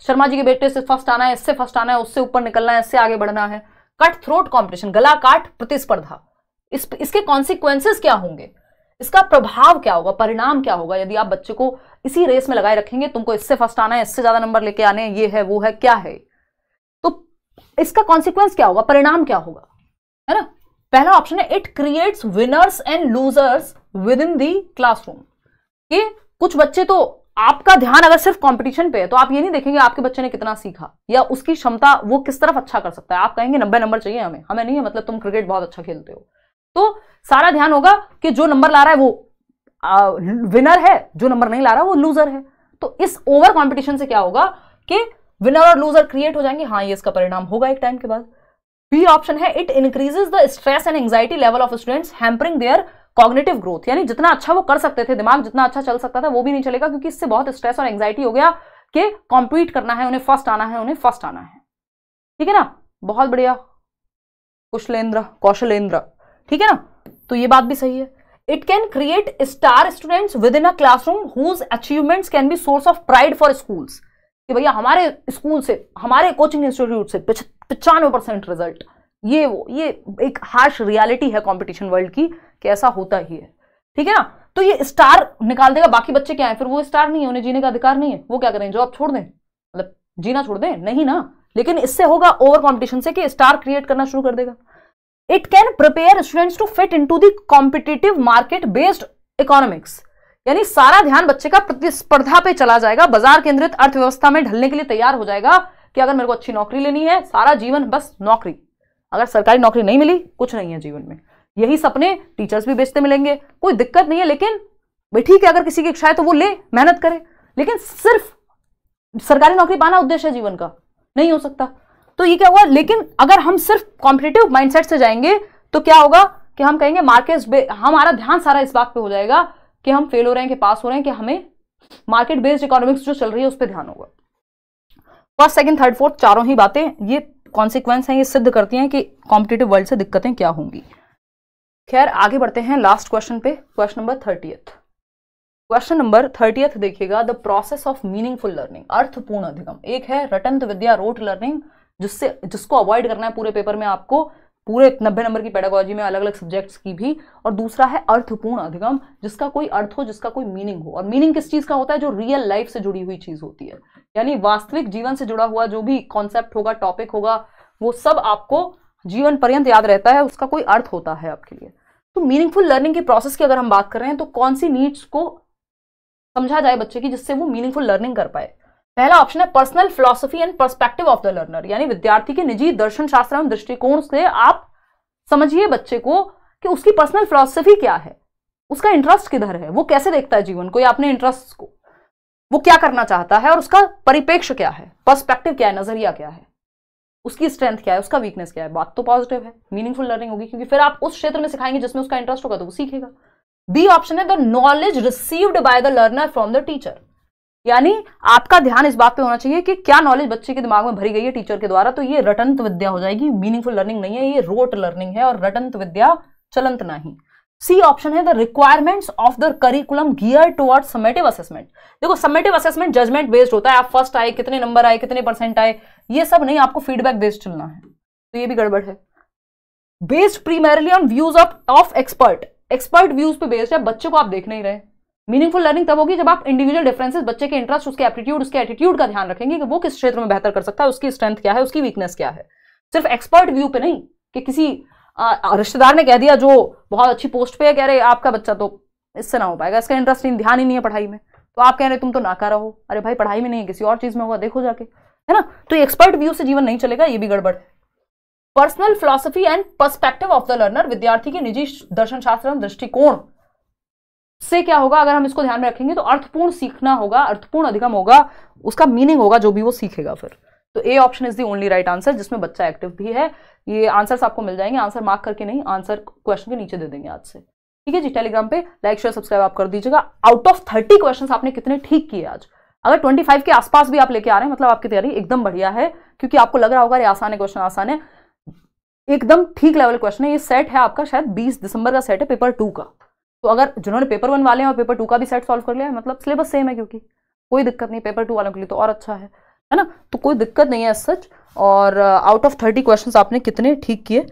A: शर्मा जी के बेटे से फर्स्ट आना है इससे फर्स्ट आना है उससे ऊपर निकलना है इससे आगे बढ़ना है कट थ्रोट कॉम्पिटिशन गला काट प्रतिस्पर्धा इस इसके कॉन्सिक्वेंसेस क्या होंगे इसका प्रभाव क्या होगा परिणाम क्या होगा यदि आप बच्चे को इसी रेस में लगाए रखेंगे तुमको इससे फर्स्ट आना है इससे ज्यादा नंबर लेके आने ये है वो है क्या है तो इसका कॉन्सिक्वेंस क्या होगा परिणाम क्या होगा है ना पहला ऑप्शन है it creates winners and losers within the classroom कि कुछ बच्चे तो आपका ध्यान अगर सिर्फ कंपटीशन पे है तो आप ये नहीं देखेंगे आपके बच्चे ने कितना सीखा या उसकी क्षमता वो किस तरफ अच्छा कर सकता है आप कहेंगे नब्बे नंबर चाहिए हमें हमें नहीं है मतलब तुम क्रिकेट बहुत अच्छा खेलते हो तो सारा ध्यान होगा कि जो नंबर ला रहा है वो आ, विनर है जो नंबर नहीं ला रहा वो लूजर है तो इस ओवर कॉम्पिटिशन से क्या होगा कि विनर और लूजर क्रिएट हो जाएंगे हाँ ये इसका परिणाम होगा एक टाइम के बाद बी ऑप्शन है it increases the stress and anxiety level of students hampering their cognitive growth यानी जितना अच्छा वो कर सकते थे दिमाग जितना अच्छा चल सकता था वो भी नहीं चलेगा क्योंकि इससे बहुत स्ट्रेस और एंग्जाइटी हो गया कि कॉम्पीट करना है उन्हें फर्स्ट आना है उन्हें फर्स्ट आना है ठीक है ना बहुत बढ़िया कुशलेंद्र कौशलेंद्र ठीक है ना तो ये बात भी सही है it can create star students within a classroom whose achievements can be source of pride for schools कि भैया हमारे स्कूल से हमारे कोचिंग इंस्टीट्यूट से पचानवे परसेंट रिजल्ट ये वो ये एक हार्श रियलिटी है कंपटीशन वर्ल्ड की कि ऐसा होता ही है ठीक है ना तो ये स्टार निकाल देगा बाकी बच्चे क्या है फिर वो स्टार नहीं है उन्हें जीने का अधिकार नहीं है वो क्या करें जॉब छोड़ दें मतलब जीना छोड़ दें नहीं ना लेकिन इससे होगा ओवर कॉम्पिटिशन से कि स्टार क्रिएट करना शुरू कर देगा it can prepare students to fit into to competitive market based economics यानी सारा ध्यान बच्चे का प्रतिस्पर्धा पे चला जाएगा बाजार केंद्रित अर्थव्यवस्था में ढलने के लिए तैयार हो जाएगा कि अगर मेरे को अच्छी नौकरी लेनी है सारा जीवन बस नौकरी अगर सरकारी नौकरी नहीं मिली कुछ नहीं है जीवन में यही सपने टीचर्स भी बेचते मिलेंगे कोई दिक्कत नहीं है लेकिन भाई ठीक है अगर किसी की इच्छा है तो वो ले मेहनत करे लेकिन सिर्फ सरकारी नौकरी पाना उद्देश्य है जीवन का नहीं हो सकता तो ये क्या हुआ लेकिन अगर हम सिर्फ कॉम्पिटेटिव माइंडसेट से जाएंगे तो क्या होगा कि हम कहेंगे मार्केट हमारा ध्यान सारा इस बात पे हो जाएगा कि हम फेल हो रहे हैं कि पास हो रहे हैं कि हमें मार्केट बेस्ड इकोनॉमिक्स जो चल रही है उस पर ध्यान होगा फर्स्ट सेकंड थर्ड फोर्थ चारों ही बातें ये कॉन्सिक्वेंस हैं ये सिद्ध करती हैं कि कॉम्पिटेटिव वर्ल्ड से दिक्कतें क्या होंगी खैर आगे बढ़ते हैं लास्ट क्वेश्चन पे question number thirtieth question number thirtieth देखिएगा the process of meaningful learning अर्थपूर्ण अधिगम एक है रटंत तो विद्या रोट लर्निंग जिससे जिसको अवॉइड करना है पूरे पेपर में आपको पूरे नब्बे नंबर की पेडागोलॉजी में अलग अलग सब्जेक्ट्स की भी और दूसरा है अर्थपूर्ण अधिगम जिसका कोई अर्थ हो जिसका कोई मीनिंग हो और मीनिंग किस चीज़ का होता है जो रियल लाइफ से जुड़ी हुई चीज़ होती है यानी वास्तविक जीवन से जुड़ा हुआ जो भी कॉन्सेप्ट होगा टॉपिक होगा वो सब आपको जीवन पर्यंत याद रहता है उसका कोई अर्थ होता है आपके लिए तो मीनिंगफुल लर्निंग के प्रोसेस की अगर हम बात कर रहे हैं तो कौन सी नीड्स को समझा जाए बच्चे की जिससे वो मीनिंगफुल लर्निंग कर पाए पहला ऑप्शन है personal philosophy and perspective of the learner यानी विद्यार्थी के निजी दर्शन शास्त्र एवं दृष्टिकोण से आप समझिए बच्चे को कि उसकी पर्सनल फिलोसफी क्या है उसका इंटरेस्ट किधर है वो कैसे देखता है जीवन को या अपने इंटरेस्ट को वो क्या करना चाहता है और उसका परिपेक्ष क्या है पर्सपेक्टिव क्या है नजरिया क्या है उसकी स्ट्रेंथ क्या है उसका वीकनेस क्या है बात तो पॉजिटिव है मीनिंगफुल लर्निंग होगी क्योंकि फिर आप उस क्षेत्र में सिखाएंगे जिसमें उसका इंटरेस्ट होगा तो वो सीखेगा बी ऑप्शन है the knowledge received by the learner from the teacher यानी आपका ध्यान इस बात पे होना चाहिए कि क्या नॉलेज बच्चे के दिमाग में भरी गई है टीचर के द्वारा तो ये रटंत विद्या हो जाएगी मीनिंगफुल लर्निंग नहीं है ये रोट लर्निंग है और रटंत विद्या चलंत नहीं सी ऑप्शन है the requirements of the curriculum gear toward summative assessment देखो समेटिव असेसमेंट जजमेंट बेस्ड होता है आप फर्स्ट आए कितने नंबर आए कितने परसेंट आए ये सब नहीं आपको फीडबैक बेस्ड चलना है तो ये भी गड़बड़ है based primarily on views of expert expert views पे बेस्ड है बच्चे को आप देख नहीं रहे मीनिंगफुल लर्निंग तब होगी जब आप इंडिविजुअल डिफरेंसेस बच्चे के इंटरेस्ट उसके एप्टीट्यूड उसके एटीट्यूड का ध्यान रखेंगे कि वो किस क्षेत्र में बेहतर कर सकता है उसकी स्ट्रेंथ क्या है उसकी वीकनेस क्या है सिर्फ एक्सपर्ट व्यू पे नहीं कि किसी रिश्तेदार ने कह दिया जो बहुत अच्छी पोस्ट पे है कह रहे आपका बच्चा तो इससे ना हो पाएगा इसका इंटरेस्ट नहीं ध्यान ही नहीं है पढ़ाई में तो आप कह रहे तुम तो नाकारा हो अरे भाई पढ़ाई में नहीं है किसी और चीज़ में होगा देखो जाके है ना तो एक्सपर्ट व्यू से जीवन नहीं चलेगा ये भी गड़बड़ है personal philosophy and perspective of the learner विद्यार्थी के निजी दर्शन शास्त्र दृष्टिकोण से क्या होगा अगर हम इसको ध्यान में रखेंगे तो अर्थपूर्ण सीखना होगा अर्थपूर्ण अधिगम होगा उसका मीनिंग होगा जो भी वो सीखेगा फिर तो A option is the only right answer जिसमें बच्चा एक्टिव भी है ये आंसर्स आपको मिल जाएंगे आंसर मार्क करके नहीं आंसर क्वेश्चन के नीचे दे देंगे आज से ठीक है जी टेलीग्राम पे लाइक शेयर सब्सक्राइब आप कर दीजिएगा आउट ऑफ थर्टी क्वेश्चन आपने कितने ठीक किए आज अगर 25 के आसपास भी आप लेके आ रहे हैं मतलब आपकी तैयारी एकदम बढ़िया है क्योंकि आपको लग रहा होगा अरे आसान है क्वेश्चन आसान है एकदम ठीक लेवल क्वेश्चन है ये सेट है आपका शायद 20 दिसंबर का सेट है पेपर टू का तो अगर जिन्होंने पेपर वन वाले हैं और पेपर टू का भी सेट सॉल्व कर लिया है मतलब सिलेबस सेम है क्योंकि कोई दिक्कत नहीं पेपर टू वालों के लिए तो और अच्छा है है ना तो कोई दिक्कत नहीं है सच और आउट ऑफ थर्टी क्वेश्चन आपने कितने ठीक किए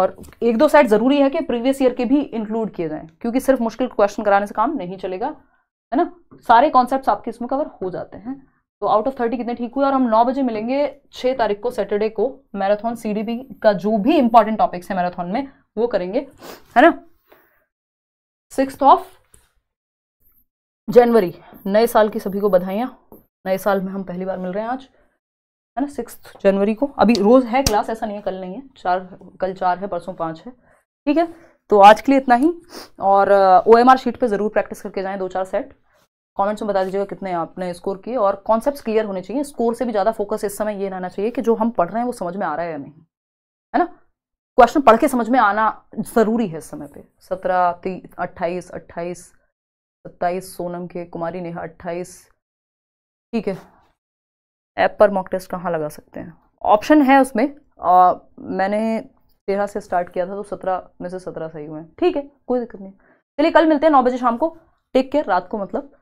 A: और एक दो सेट ज़रूरी है कि प्रीवियस ईयर के भी इंक्लूड किए जाएँ क्योंकि सिर्फ मुश्किल क्वेश्चन कराने से काम नहीं चलेगा है ना सारे कॉन्सेप्ट आपके इसमें कवर हो जाते हैं तो आउट ऑफ थर्टी कितने ठीक हुए और हम नौ बजे मिलेंगे छः तारीख को सैटरडे को मैराथन सीडीपी का जो भी इंपॉर्टेंट टॉपिक्स है मैराथन में वो करेंगे है ना सिक्स ऑफ जनवरी नए साल की सभी को बधाइयाँ नए साल में हम पहली बार मिल रहे हैं आज है ना सिक्स जनवरी को अभी रोज़ है क्लास ऐसा नहीं है कल नहीं है चार कल चार है परसों पाँच है ठीक है तो आज के लिए इतना ही और ओ एम आर शीट पर ज़रूर प्रैक्टिस करके जाएं दो चार सेट कमेंट्स में बता दीजिएगा कितने आपने स्कोर किए और कॉन्सेप्ट्स क्लियर होने चाहिए स्कोर से भी ज़्यादा फोकस इस समय ये रहना चाहिए कि जो हम पढ़ रहे हैं वो समझ में आ रहा है या नहीं है ना क्वेश्चन पढ़ के समझ में आना जरूरी है इस समय पे सत्रह अट्ठाईस अट्ठाईस सत्ताईस सोनम के कुमारी नेहा अट्ठाईस ठीक है ऐप पर मॉक टेस्ट कहाँ लगा सकते हैं ऑप्शन है उसमें आ, मैंने तेरह से स्टार्ट किया था तो सत्रह में से सत्रह सही हुए हैं ठीक है कोई दिक्कत नहीं चलिए कल मिलते हैं नौ बजे शाम को टेक केयर रात को मतलब